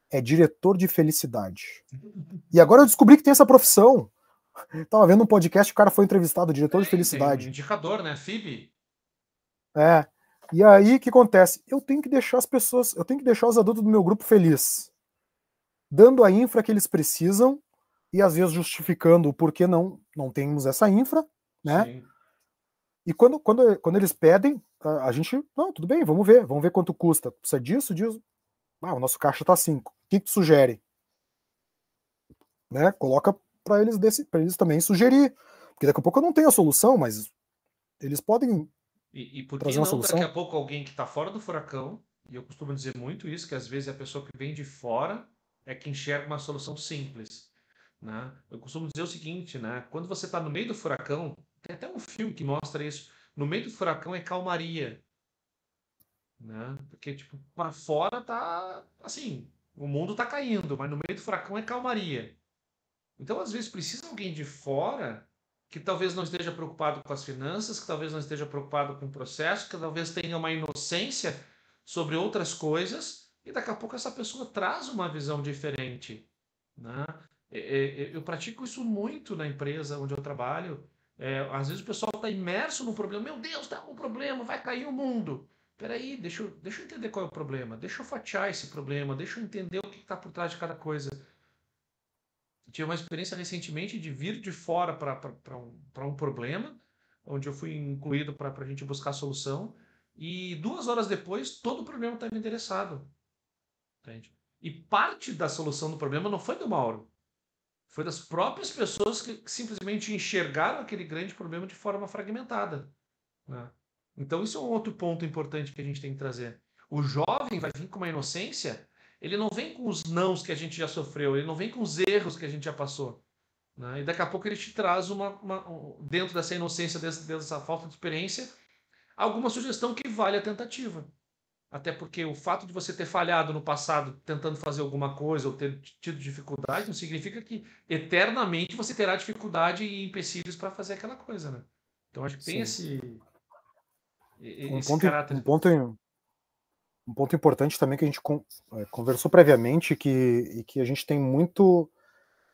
é diretor de felicidade. E agora eu descobri que tem essa profissão. tava vendo um podcast, o cara foi entrevistado, diretor de felicidade. Um indicador, né? FIB. É. E aí o que acontece? Eu tenho que deixar as pessoas, eu tenho que deixar os adultos do meu grupo felizes dando a infra que eles precisam e às vezes justificando o porquê não, não temos essa infra, né? Sim. E quando, quando, quando eles pedem, a, a, gente, não, tudo bem, vamos ver, vamos ver quanto custa. Precisa disso, disso. Ah, o nosso caixa tá 5. O que, tu sugere? Né? Coloca para eles, desse, eles também sugerir. Porque daqui a pouco eu não tenho a solução, mas eles podem. E, e por que não, daqui a pouco alguém que está fora do furacão, e eu costumo dizer muito isso, que às vezes é a pessoa que vem de fora é que enxerga uma solução simples. Né? Eu costumo dizer o seguinte, né? quando você está no meio do furacão, tem até um filme que mostra isso, no meio do furacão é calmaria. Né? Porque tipo, para fora tá assim, o mundo tá caindo, mas no meio do furacão é calmaria. Então, às vezes, precisa alguém de fora que talvez não esteja preocupado com as finanças, que talvez não esteja preocupado com o processo, que talvez tenha uma inocência sobre outras coisas, e daqui a pouco essa pessoa traz uma visão diferente. Né? Eu pratico isso muito na empresa onde eu trabalho. É, às vezes o pessoal está imerso no problema. Meu Deus, está um problema, vai cair o mundo. Peraí, deixa eu, deixa eu entender qual é o problema. Deixa eu fatiar esse problema. Deixa eu entender o que está por trás de cada coisa. Eu tive uma experiência recentemente de vir de fora para um, um problema, onde eu fui incluído para a gente buscar a solução. E duas horas depois, todo o problema estava endereçado. Entende? E parte da solução do problema não foi do Mauro. Foi das próprias pessoas que, simplesmente enxergaram aquele grande problema de forma fragmentada. Né? Então, isso é um outro ponto importante que a gente tem que trazer. O jovem vai vir com uma inocência, ele não vem com os nãos que a gente já sofreu, ele não vem com os erros que a gente já passou. Né? E daqui a pouco ele te traz uma, uma dentro dessa inocência, dentro dessa falta de experiência, alguma sugestão que vale a tentativa. Até porque o fato de você ter falhado no passado tentando fazer alguma coisa ou ter tido dificuldade não significa que eternamente você terá dificuldade e empecilhos para fazer aquela coisa, né? Então acho que tem Sim. esse, um ponto, caráter. Um ponto, um ponto importante também que a gente é, conversou previamente que, e que a gente tem muito,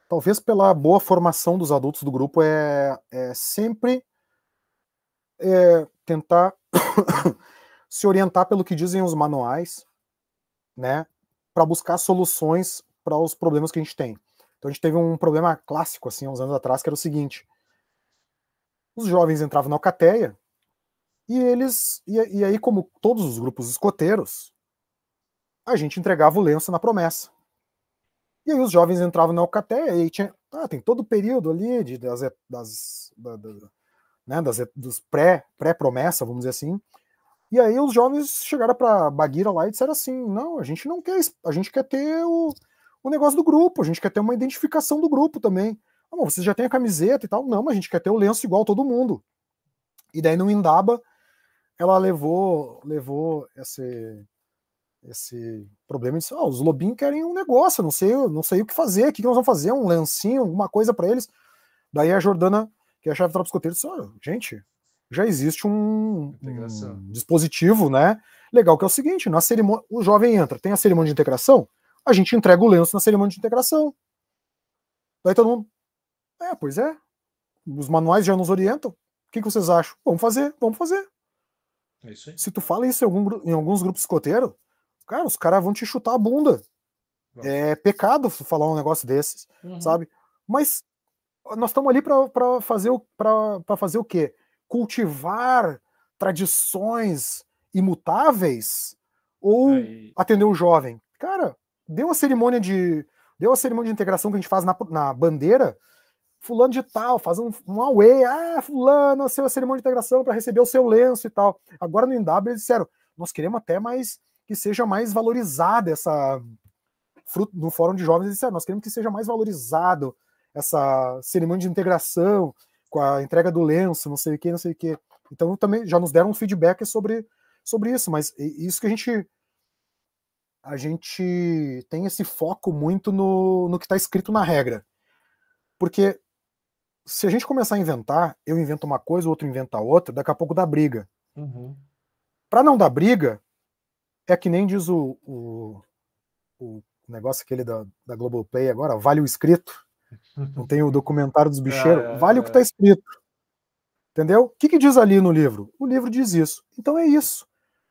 talvez pela boa formação dos adultos do grupo, é, é sempre é, tentar [coughs] se orientar pelo que dizem os manuais, né, para buscar soluções para os problemas que a gente tem. Então a gente teve um problema clássico assim, uns anos atrás, que era o seguinte: os jovens entravam na alcateia e eles e, e aí como todos os grupos escoteiros, a gente entregava o lenço na promessa. E aí os jovens entravam na alcateia e tinha, ah, tem todo o período ali de, das, das, da, da, né, das dos pré pré promessa, vamos dizer assim, e aí os jovens chegaram para Bagheera lá e disseram assim: não, a gente não quer, a gente quer ter o, o negócio do grupo, a gente quer ter uma identificação do grupo também. Ah, bom, vocês já têm a camiseta e tal? Não, mas a gente quer ter o lenço igual todo mundo. E daí no Indaba ela levou levou esse esse problema e disse: ah, os lobinhos querem um negócio, não sei, não sei o que fazer, o que nós vamos fazer, um lencinho, alguma coisa para eles. Daí a Jordana, que é a chave do disse: oh, gente, já existe um, um, dispositivo, né? Legal que é o seguinte, na cerimônia, o jovem entra, tem a cerimônia de integração, a gente entrega o lenço na cerimônia de integração. Daí todo mundo, é, pois é, os manuais já nos orientam. O que, que vocês acham? Vamos fazer, vamos fazer. É Se tu fala isso em, algum, em alguns grupos escoteiros, cara, os caras vão te chutar a bunda. Vamos. É pecado falar um negócio desses, uhum. sabe? Mas nós estamos ali para fazer, o, fazer o quê? cultivar tradições imutáveis ou Aí. atender o jovem? Cara, deu a cerimônia de deu a cerimônia de integração que a gente faz na, na bandeira, fulano de tal, faz um, um away, ah, fulano, a cerimônia de integração para receber o seu lenço e tal. Agora no INW eles disseram, nós queremos até mais que seja mais valorizada essa no fórum de jovens eles disseram, nós queremos que seja mais valorizado essa cerimônia de integração, com a entrega do lenço, não sei o que, não sei o que. Então também já nos deram um feedback sobre, sobre isso, mas isso que a gente a gente tem esse foco muito no, no que está escrito na regra. Porque se a gente começar a inventar, eu invento uma coisa, o outro inventa outra, daqui a pouco dá briga. Uhum. Para não dar briga, é que nem diz o, o, o negócio aquele da, da Globoplay agora, vale o escrito. Não tem o documentário dos bicheiros. É, vale o que está é. escrito. Entendeu? O que, que, diz ali no livro? O livro diz isso. Então é isso.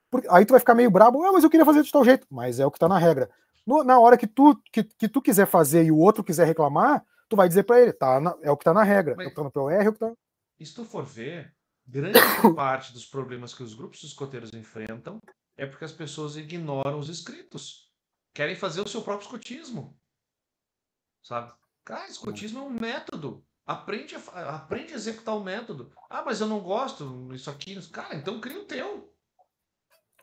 Porque, aí tu vai ficar meio brabo, ah, mas eu queria fazer de tal jeito. Mas é o que está na regra. No, na hora que tu, que, que tu quiser fazer e o outro quiser reclamar, tu vai dizer para ele, tá na, é o que está na regra. Mas, é o que tá no POR, é o que tá... E se tu for ver, grande [coughs] parte dos problemas que os grupos escoteiros enfrentam é porque as pessoas ignoram os escritos. Querem fazer o seu próprio escotismo. Sabe? Cara, escotismo é um método. Aprende a, aprende a executar o método. Ah, mas eu não gosto isso aqui. Cara, então cria o teu.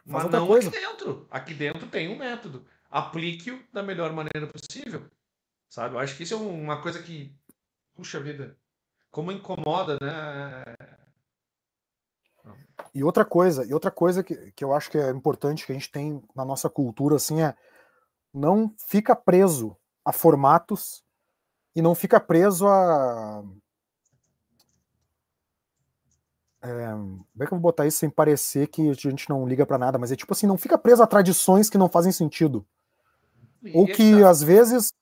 Mas, não coisa. aqui dentro. Aqui dentro tem um método. Aplique-o da melhor maneira possível. Sabe? Eu acho que isso é uma coisa que. Puxa vida. Como incomoda, né? E outra coisa, e outra coisa que, que eu acho que é importante que a gente tem na nossa cultura assim é não fica preso a formatos e não fica preso a. É, como é que eu vou botar isso sem parecer que a gente não liga para nada? Mas é tipo assim, não fica preso a tradições que não fazem sentido. Isso. Ou que às vezes.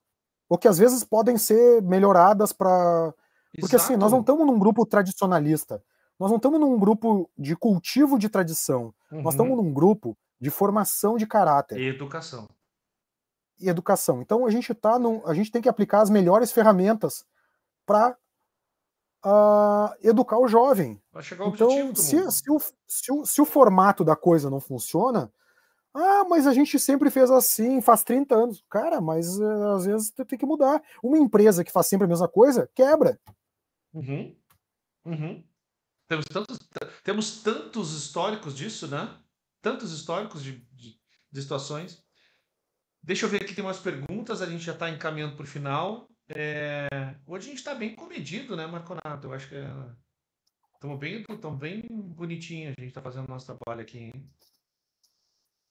Ou que às vezes podem ser melhoradas para. Porque assim, nós não estamos num grupo tradicionalista. Nós não estamos num grupo de cultivo de tradição. Uhum. Nós estamos num grupo de formação de caráter. E educação e educação. Então a gente tá num, a gente tem que aplicar as melhores ferramentas para uh, ah, educar o jovem. Vai chegar então, objetivo se, se, o, se, o, se o formato da coisa não funciona, ah, mas a gente sempre fez assim, faz 30 anos. Cara, mas eh, às vezes tem que mudar. Uma empresa que faz sempre a mesma coisa, quebra. Uhum. Uhum. Temos, tantos, temos tantos históricos disso, né? Tantos históricos de, de, de situações. Deixa eu ver aqui, tem umas perguntas, a gente já está encaminhando para o final. É... Hoje a gente está bem comedido, né, Marconato? Eu acho que estamos é... bem, tamo bem bonitinho, a gente está fazendo o nosso trabalho aqui. Hein?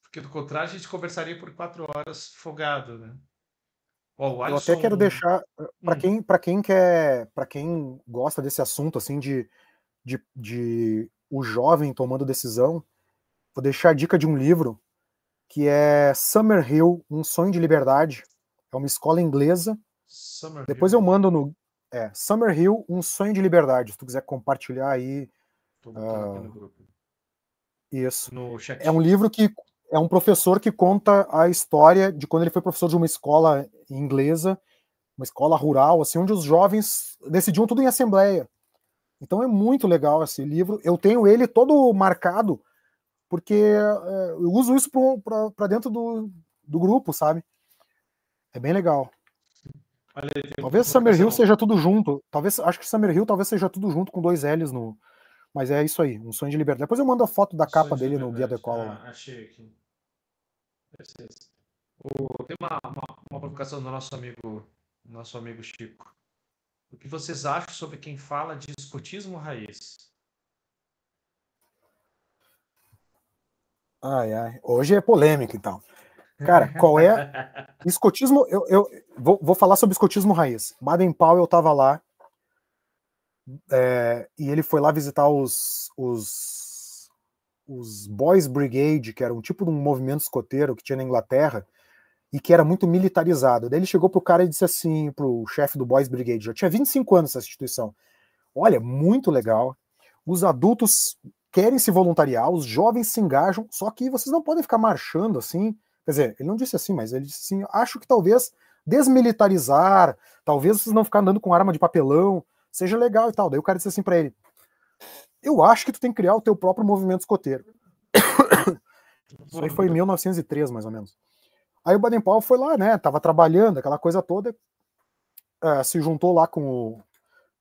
Porque do contrário a gente conversaria por quatro horas folgado, né? Oh, Eu até quero deixar eh, para hum. quem para quem quer para quem gosta desse assunto assim de, de, de o jovem tomando decisão, vou deixar a dica de um livro que é Summer Hill, Um Sonho de Liberdade. É uma escola inglesa. Summer Depois Hill. eu mando no. É, Summer Hill, Um Sonho de Liberdade. Se tu quiser compartilhar aí. uh, no ah, grupo. Isso. No chat. É um livro que é um professor que conta a história de quando ele foi professor de uma escola inglesa, uma escola rural, assim, onde os jovens decidiam tudo em assembleia. Então é muito legal esse livro. Eu tenho ele todo marcado porque é, eu uso isso para dentro do, do grupo, sabe? É bem legal. Olha, talvez Summer Hill seja tudo junto. Talvez, acho que Summer Hill talvez seja tudo junto com dois L's no. Mas é isso aí, um sonho de liberdade. Depois eu mando a foto da capa dele liberdade. no Guia Decola. Ah, achei aqui. O, tem uma, uma, uma provocação do nosso amigo, nosso amigo Chico. O que vocês acham sobre quem fala de escotismo raiz? Ai, ai. Hoje é polêmica, então. Cara, qual é. [laughs] escotismo, eu, eu vou, vou falar sobre escotismo raiz. Baden Powell estava lá é, e ele foi lá visitar os, os, os Boys Brigade, que era um tipo de um movimento escoteiro que tinha na Inglaterra e que era muito militarizado. Daí ele chegou pro cara e disse assim, pro chefe do Boys Brigade, já tinha 25 anos essa instituição. Olha, muito legal. Os adultos querem se voluntariar, os jovens se engajam, só que vocês não podem ficar marchando assim. Quer dizer, ele não disse assim, mas ele disse assim: acho que talvez desmilitarizar, talvez vocês não ficar andando com arma de papelão, seja legal e tal. Daí o cara disse assim para ele: eu acho que tu tem que criar o teu próprio movimento escoteiro. [coughs] Isso aí foi em 1903, mais ou menos. Aí o Baden Powell foi lá, né? Tava trabalhando, aquela coisa toda. Eh, se juntou lá com o,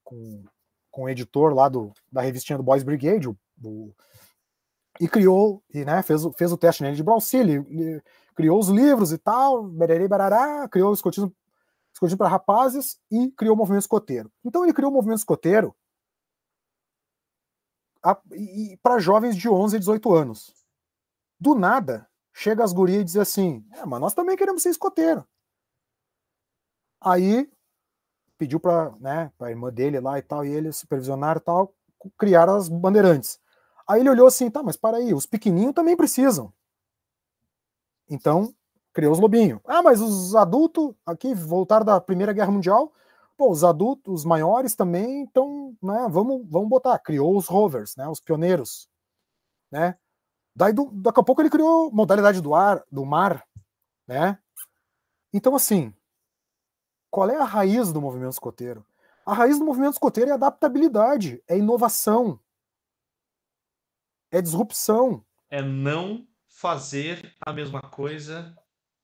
com, com o editor lá do, da revistinha do Boys Brigade, o e criou, e né, fez, fez o teste nele de Braunsili, criou os livros e tal, bererê, barará, criou o escotismo, escotismo para rapazes e criou o movimento escoteiro. Então ele criou o movimento escoteiro para jovens de 11 e 18 anos. Do nada, chega as gurias e diz assim: é, mas nós também queremos ser escoteiro. Aí pediu para né, a irmã dele lá e tal, e ele, supervisionar e tal, criar as bandeirantes. Aí ele olhou assim, tá, mas para aí, os pequenininhos também precisam. Então, criou os lobinhos. Ah, mas os adultos aqui voltaram da Primeira Guerra Mundial, pô, os adultos, os maiores também, então, né, vamos, vamos botar. Criou os rovers, né, os pioneiros, né. Daí, do, daqui a pouco ele criou modalidade do ar, do mar, né. Então, assim, qual é a raiz do movimento escoteiro? A raiz do movimento escoteiro é adaptabilidade, é inovação, é disrupção. É não fazer a mesma coisa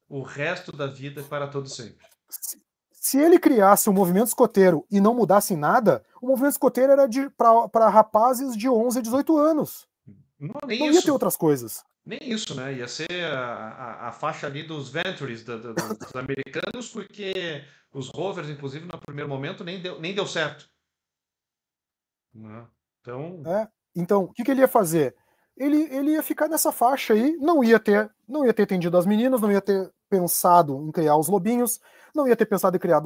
o resto da vida para todo sempre. Se, se ele criasse o um movimento escoteiro e não mudasse nada, o movimento escoteiro era para rapazes de 11 a 18 anos. Não, nem é não ia isso. ter outras coisas. Nem isso, né? Ia ser a, a, a faixa ali dos Ventures, da, da, dos americanos, porque os Rovers, inclusive, no primeiro momento, nem deu, nem deu certo. Né? Então. É. Então, o que, que ele ia fazer? Ele, ele ia ficar nessa faixa aí, não ia ter, não ia ter atendido as meninas, não ia ter pensado em criar os lobinhos, não ia ter pensado em criar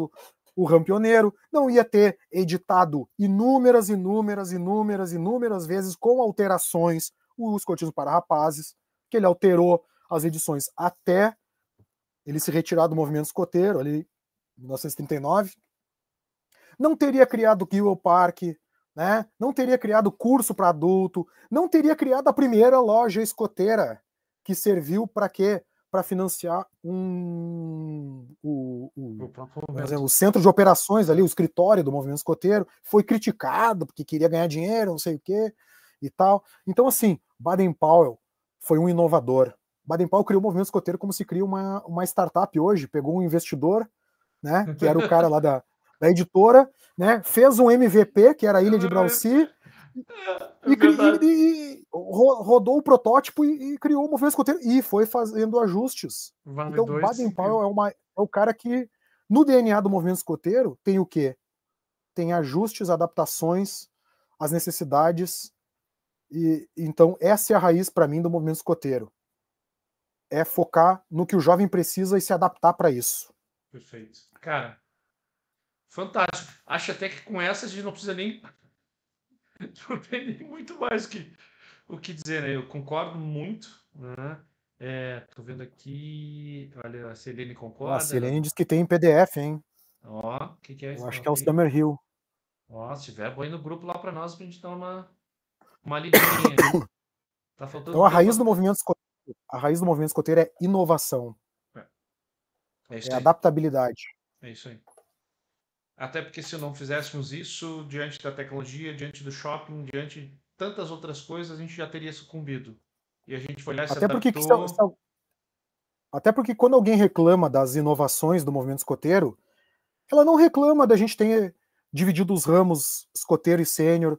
o rampioneiro, não ia ter editado inúmeras, inúmeras, inúmeras, inúmeras vezes com alterações o escotismo para rapazes, que ele alterou as edições até ele se retirar do movimento escoteiro ali em 1939. Não teria criado Guild Park, né? Não teria criado curso para adulto, não teria criado a primeira loja escoteira que serviu para quê? Para financiar um, o, o, o, o, centro de operações ali, o escritório do movimento escoteiro, foi criticado porque queria ganhar dinheiro, não sei o quê e tal. Então, assim, Baden Powell foi um inovador. Baden Powell criou o movimento escoteiro como se cria uma, uma startup hoje, pegou um investidor, né? Que era o cara lá da, da editora, né? Fez um MVP, que era a Ilha de Braunsi, é, é e, e, e, rodou o protótipo e, e criou o movimento escoteiro e foi fazendo ajustes. Vale então, dois. Baden Powell é, uma, é o cara que, no DNA do movimento escoteiro, tem o quê? Tem ajustes, adaptações, as necessidades. E, então, essa é a raiz para mim do movimento escoteiro. É focar no que o jovem precisa e se adaptar para isso. Perfeito. Cara, Fantástico. Acho até que com essa a gente não precisa nem. Não tem nem muito mais que, o que dizer, né? Eu concordo muito, né? É, tô vendo aqui. Olha, a Celene concorda. A Celene diz que tem em PDF, hein? Ó, o que, que, é isso? Eu acho que é o Summer Hill. Ó, se tiver, põe no grupo lá para nós pra gente dar uma, uma lidinha. Né? [coughs] tá faltando. Então, a raiz, do movimento escoteiro, a raiz do movimento escoteiro é inovação. É, é, é adaptabilidade. É isso aí. Até porque se não fizéssemos isso, diante da tecnologia, diante do shopping, diante de tantas outras coisas, a gente já teria sucumbido. E a gente foi lá e se Até adaptou... porque, Até porque quando alguém reclama das inovações do movimento escoteiro, ela não reclama da gente ter dividido os ramos escoteiro e sênior,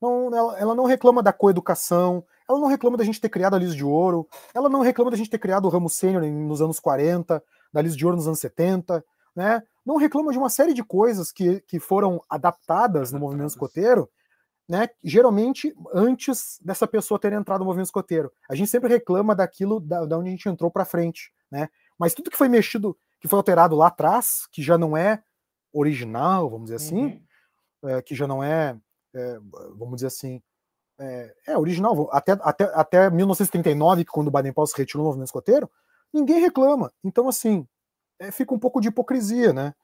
não, ela, ela, não reclama da coeducação, ela não reclama da gente ter criado a Liz de Ouro, ela não reclama da gente ter criado o ramo sênior nos anos 40, da Liz de Ouro nos anos 70, né? Não reclama de uma série de coisas que, que foram adaptadas no movimento escoteiro, né? Geralmente antes dessa pessoa ter entrado no movimento escoteiro. A gente sempre reclama daquilo da, da onde a gente entrou para frente, né? Mas tudo que foi mexido, que foi alterado lá atrás, que já não é original, vamos dizer assim, uhum. é, que já não é, é, vamos dizer assim, é, é, original, até, até, até 1939, quando o Baden-Powell se retirou do movimento escoteiro, ninguém reclama. Então, assim, é, fica um pouco de hipocrisia, né?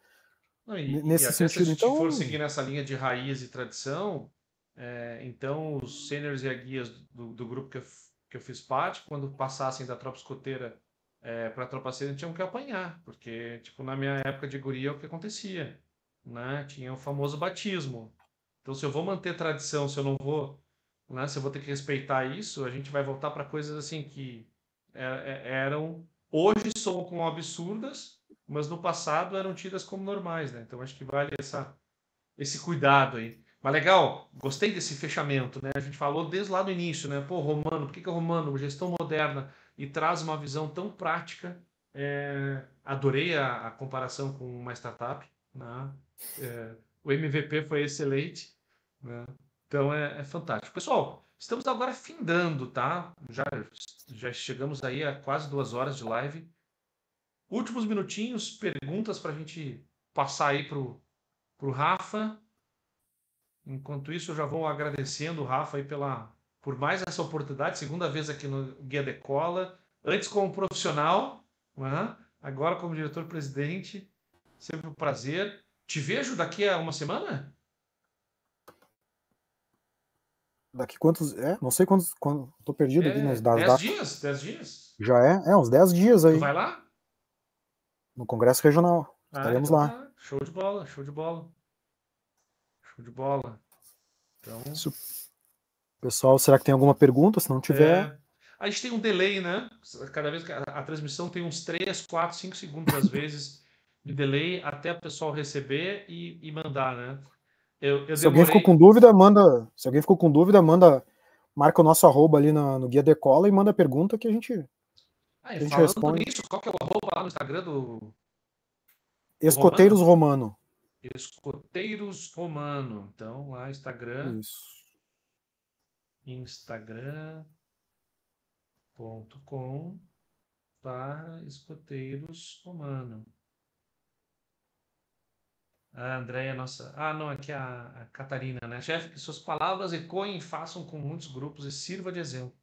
Não, e, nesse e sentido, se então. Se for seguir nessa linha de raiz e tradição, é, então os seniors e guias do, do, grupo que eu, que eu fiz parte, quando passassem da tropa escoteira é, para a tropa cedo, tinham que apanhar, porque tipo na minha época de guria é o que acontecia, né? Tinha o famoso batismo. Então se eu vou manter tradição, se eu não vou, né? Se eu vou ter que respeitar isso, a gente vai voltar para coisas assim que é, é, eram hoje soam como absurdas, mas no passado eram tidas como normais, né? Então acho que vale essa, esse cuidado aí. Mas legal, gostei desse fechamento, né? A gente falou desde lá no início, né? Pô, Romano, por que, que é Romano? Gestão moderna e traz uma visão tão prática. É, adorei a, a, comparação com uma startup, né? É, o MVP foi excelente, né? Então é, é fantástico. Pessoal, estamos agora findando, tá? Já, já chegamos aí a quase duas horas de live. Últimos minutinhos, perguntas para a gente passar aí para o Rafa. Enquanto isso, eu já vou agradecendo o Rafa aí pela, por mais essa oportunidade, segunda vez aqui no Guia Decola, antes como profissional, agora como diretor-presidente. Sempre um prazer. Te vejo daqui a uma semana? Daqui quantos. É, não sei quantos. quantos tô perdido é, aqui nas datas. 10 dias? 10 dias? Já é? É, uns 10 dias aí. Tu vai lá? no Congresso Regional. Ah, Estaremos então, lá. Tá. Show de bola, show de bola. Show de bola. Então. Pessoal, será que tem alguma pergunta? Se não tiver. É... A gente tem um delay, né? Cada vez que a, a transmissão tem uns 3, 4, 5 segundos, às vezes, de delay até o pessoal receber e, e mandar, né? Eu, eu Se alguém ficou com dúvida, manda. Se alguém ficou com dúvida, manda. Marca o nosso arroba ali no Guia Decola e manda pergunta que a gente ah, a gente responde. Nisso, qual que é o arroba lá no Instagram do. Escoteiros Romano? Romano? Escoteiros Romano. Então, lá, Instagram. Isso. Instagram.com para escoteiros romano. A Andréia, nossa. Ah, não, aqui é a, a Catarina, né? Chefe, que suas palavras ecoem e façam com muitos grupos e sirva de exemplo.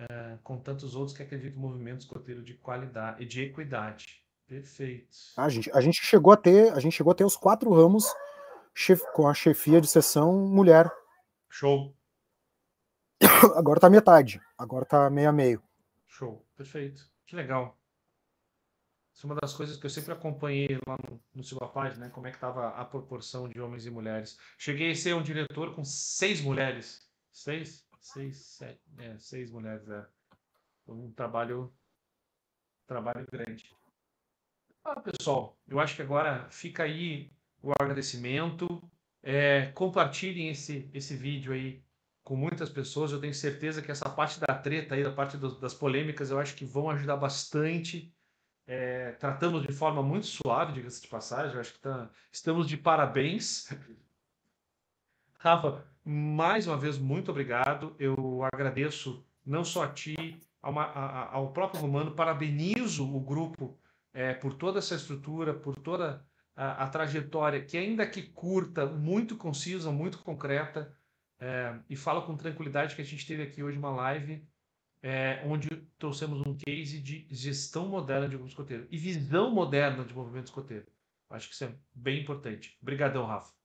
Eh, com tantos outros que acreditam em movimento escoteiro de qualidade e de equidade. Perfeito. Ah, a gente, a gente chegou a ter, a gente chegou a ter os quatro ramos chef, com a chefia de sessão mulher. Show. [coughs] Agora tá metade. Agora tá meio a meio. Show, perfeito. Que legal. Isso é uma das coisas que eu sempre acompanhei lá no, no Silvapage, né? Como é que estava a proporção de homens e mulheres. Cheguei a ser um diretor com seis mulheres. Seis? seis, sete, é, seis mulheres. É. Um trabalho, trabalho grande. Ah, pessoal, eu acho que agora fica aí o agradecimento. É, compartilhem esse, esse vídeo aí com muitas pessoas. Eu tenho certeza que essa parte da treta aí, da parte do, das polêmicas, eu acho que vão ajudar bastante. É, tratamos de forma muito suave, diga-se de passagem. Eu acho que tá, estamos de parabéns. [laughs] Rafa, mais uma vez, muito obrigado. Eu agradeço não só a ti, a uma, a, ao próprio Romano, parabenizo o grupo é, por toda essa estrutura, por toda a, a, trajetória, que ainda que curta, muito concisa, muito concreta, é, e fala com tranquilidade que a gente teve aqui hoje uma live é, onde trouxemos um case de gestão moderna de grupos escoteiro e visão moderna de movimento escoteiro. Acho que isso é bem importante. Obrigadão, Rafa.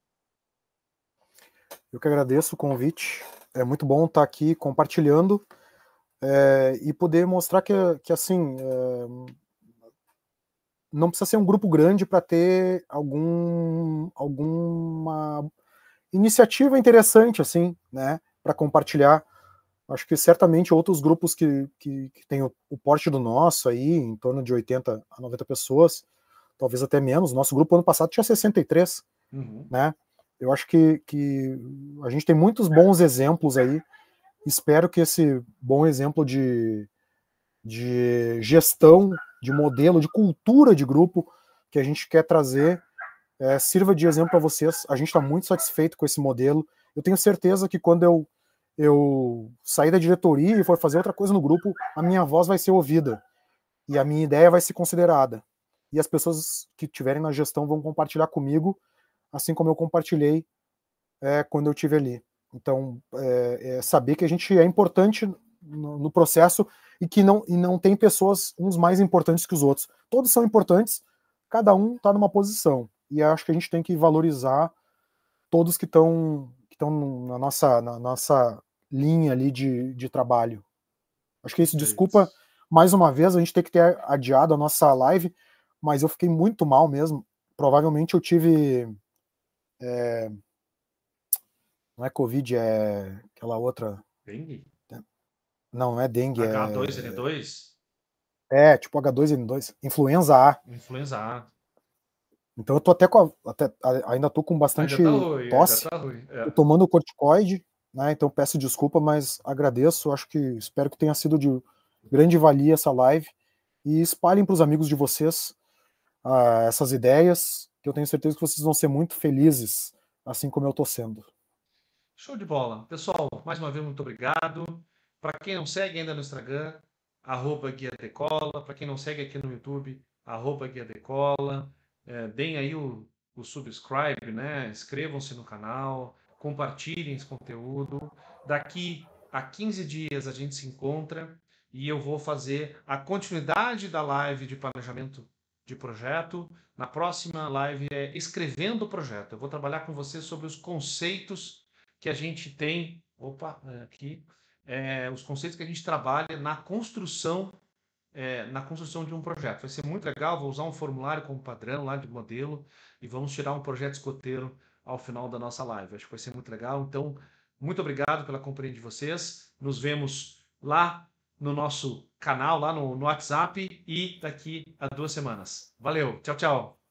Eu que agradeço o convite. É muito bom estar aqui compartilhando é, e poder mostrar que, que assim, é, não precisa ser um grupo grande para ter algum, alguma iniciativa interessante, assim, né, para compartilhar. Acho que certamente outros grupos que, que, que têm o, o porte do nosso aí, em torno de 80 a 90 pessoas, talvez até menos. Nosso grupo ano passado tinha 63, uhum. né? eu acho que, que a gente tem muitos bons exemplos aí. Espero que esse bom exemplo de, de gestão, de modelo, de cultura de grupo que a gente quer trazer é, sirva de exemplo para vocês. A gente está muito satisfeito com esse modelo. Eu tenho certeza que quando eu, eu sair da diretoria e for fazer outra coisa no grupo, a minha voz vai ser ouvida e a minha ideia vai ser considerada. E as pessoas que estiverem na gestão vão compartilhar comigo assim como eu compartilhei é, quando eu tive ali. Então, é, é saber que a gente é importante no, no, processo e que não, e não tem pessoas uns mais importantes que os outros. Todos são importantes, cada um está numa posição. E acho que a gente tem que valorizar todos que estão que na, nossa, na nossa linha ali de, de trabalho. Acho que isso, é desculpa, mais uma vez, a gente tem que ter adiado a nossa live, mas eu fiquei muito mal mesmo. Provavelmente eu tive é, não é Covid, é aquela outra. Dengue? Não, não é dengue. H2N2? É, é tipo H2N2. Influenza A. Influenza A. Então eu tô até com. A, até, ainda tô com bastante ainda tá ruim, tosse. Tá ruim, é. tomando corticoide, né? Então peço desculpa, mas agradeço. Acho que espero que tenha sido de grande valia essa live. E espalhem para os amigos de vocês uh, essas ideias que eu tenho certeza que vocês vão ser muito felizes, assim como eu estou sendo. Show de bola. Pessoal, mais uma vez, muito obrigado. Para quem não segue ainda no Instagram, arroba Guia Decola. Para quem não segue aqui no YouTube, arroba Guia Decola. É, deem aí o, o subscribe, né? Inscrevam-se no canal, compartilhem esse conteúdo. Daqui a 15 dias a gente se encontra e eu vou fazer a continuidade da live de planejamento de projeto. Na próxima live é escrevendo o projeto. Eu vou trabalhar com você sobre os conceitos que a gente tem. Opa, é, aqui. É, os conceitos que a gente trabalha na construção é, na construção de um projeto. Vai ser muito legal, vou usar um formulário como padrão lá de modelo e vamos tirar um projeto escoteiro ao final da nossa live. Acho que vai ser muito legal. Então, muito obrigado pela compreensão de vocês. Nos vemos lá no nosso canal lá no, no WhatsApp e daqui a duas semanas. Valeu, tchau, tchau.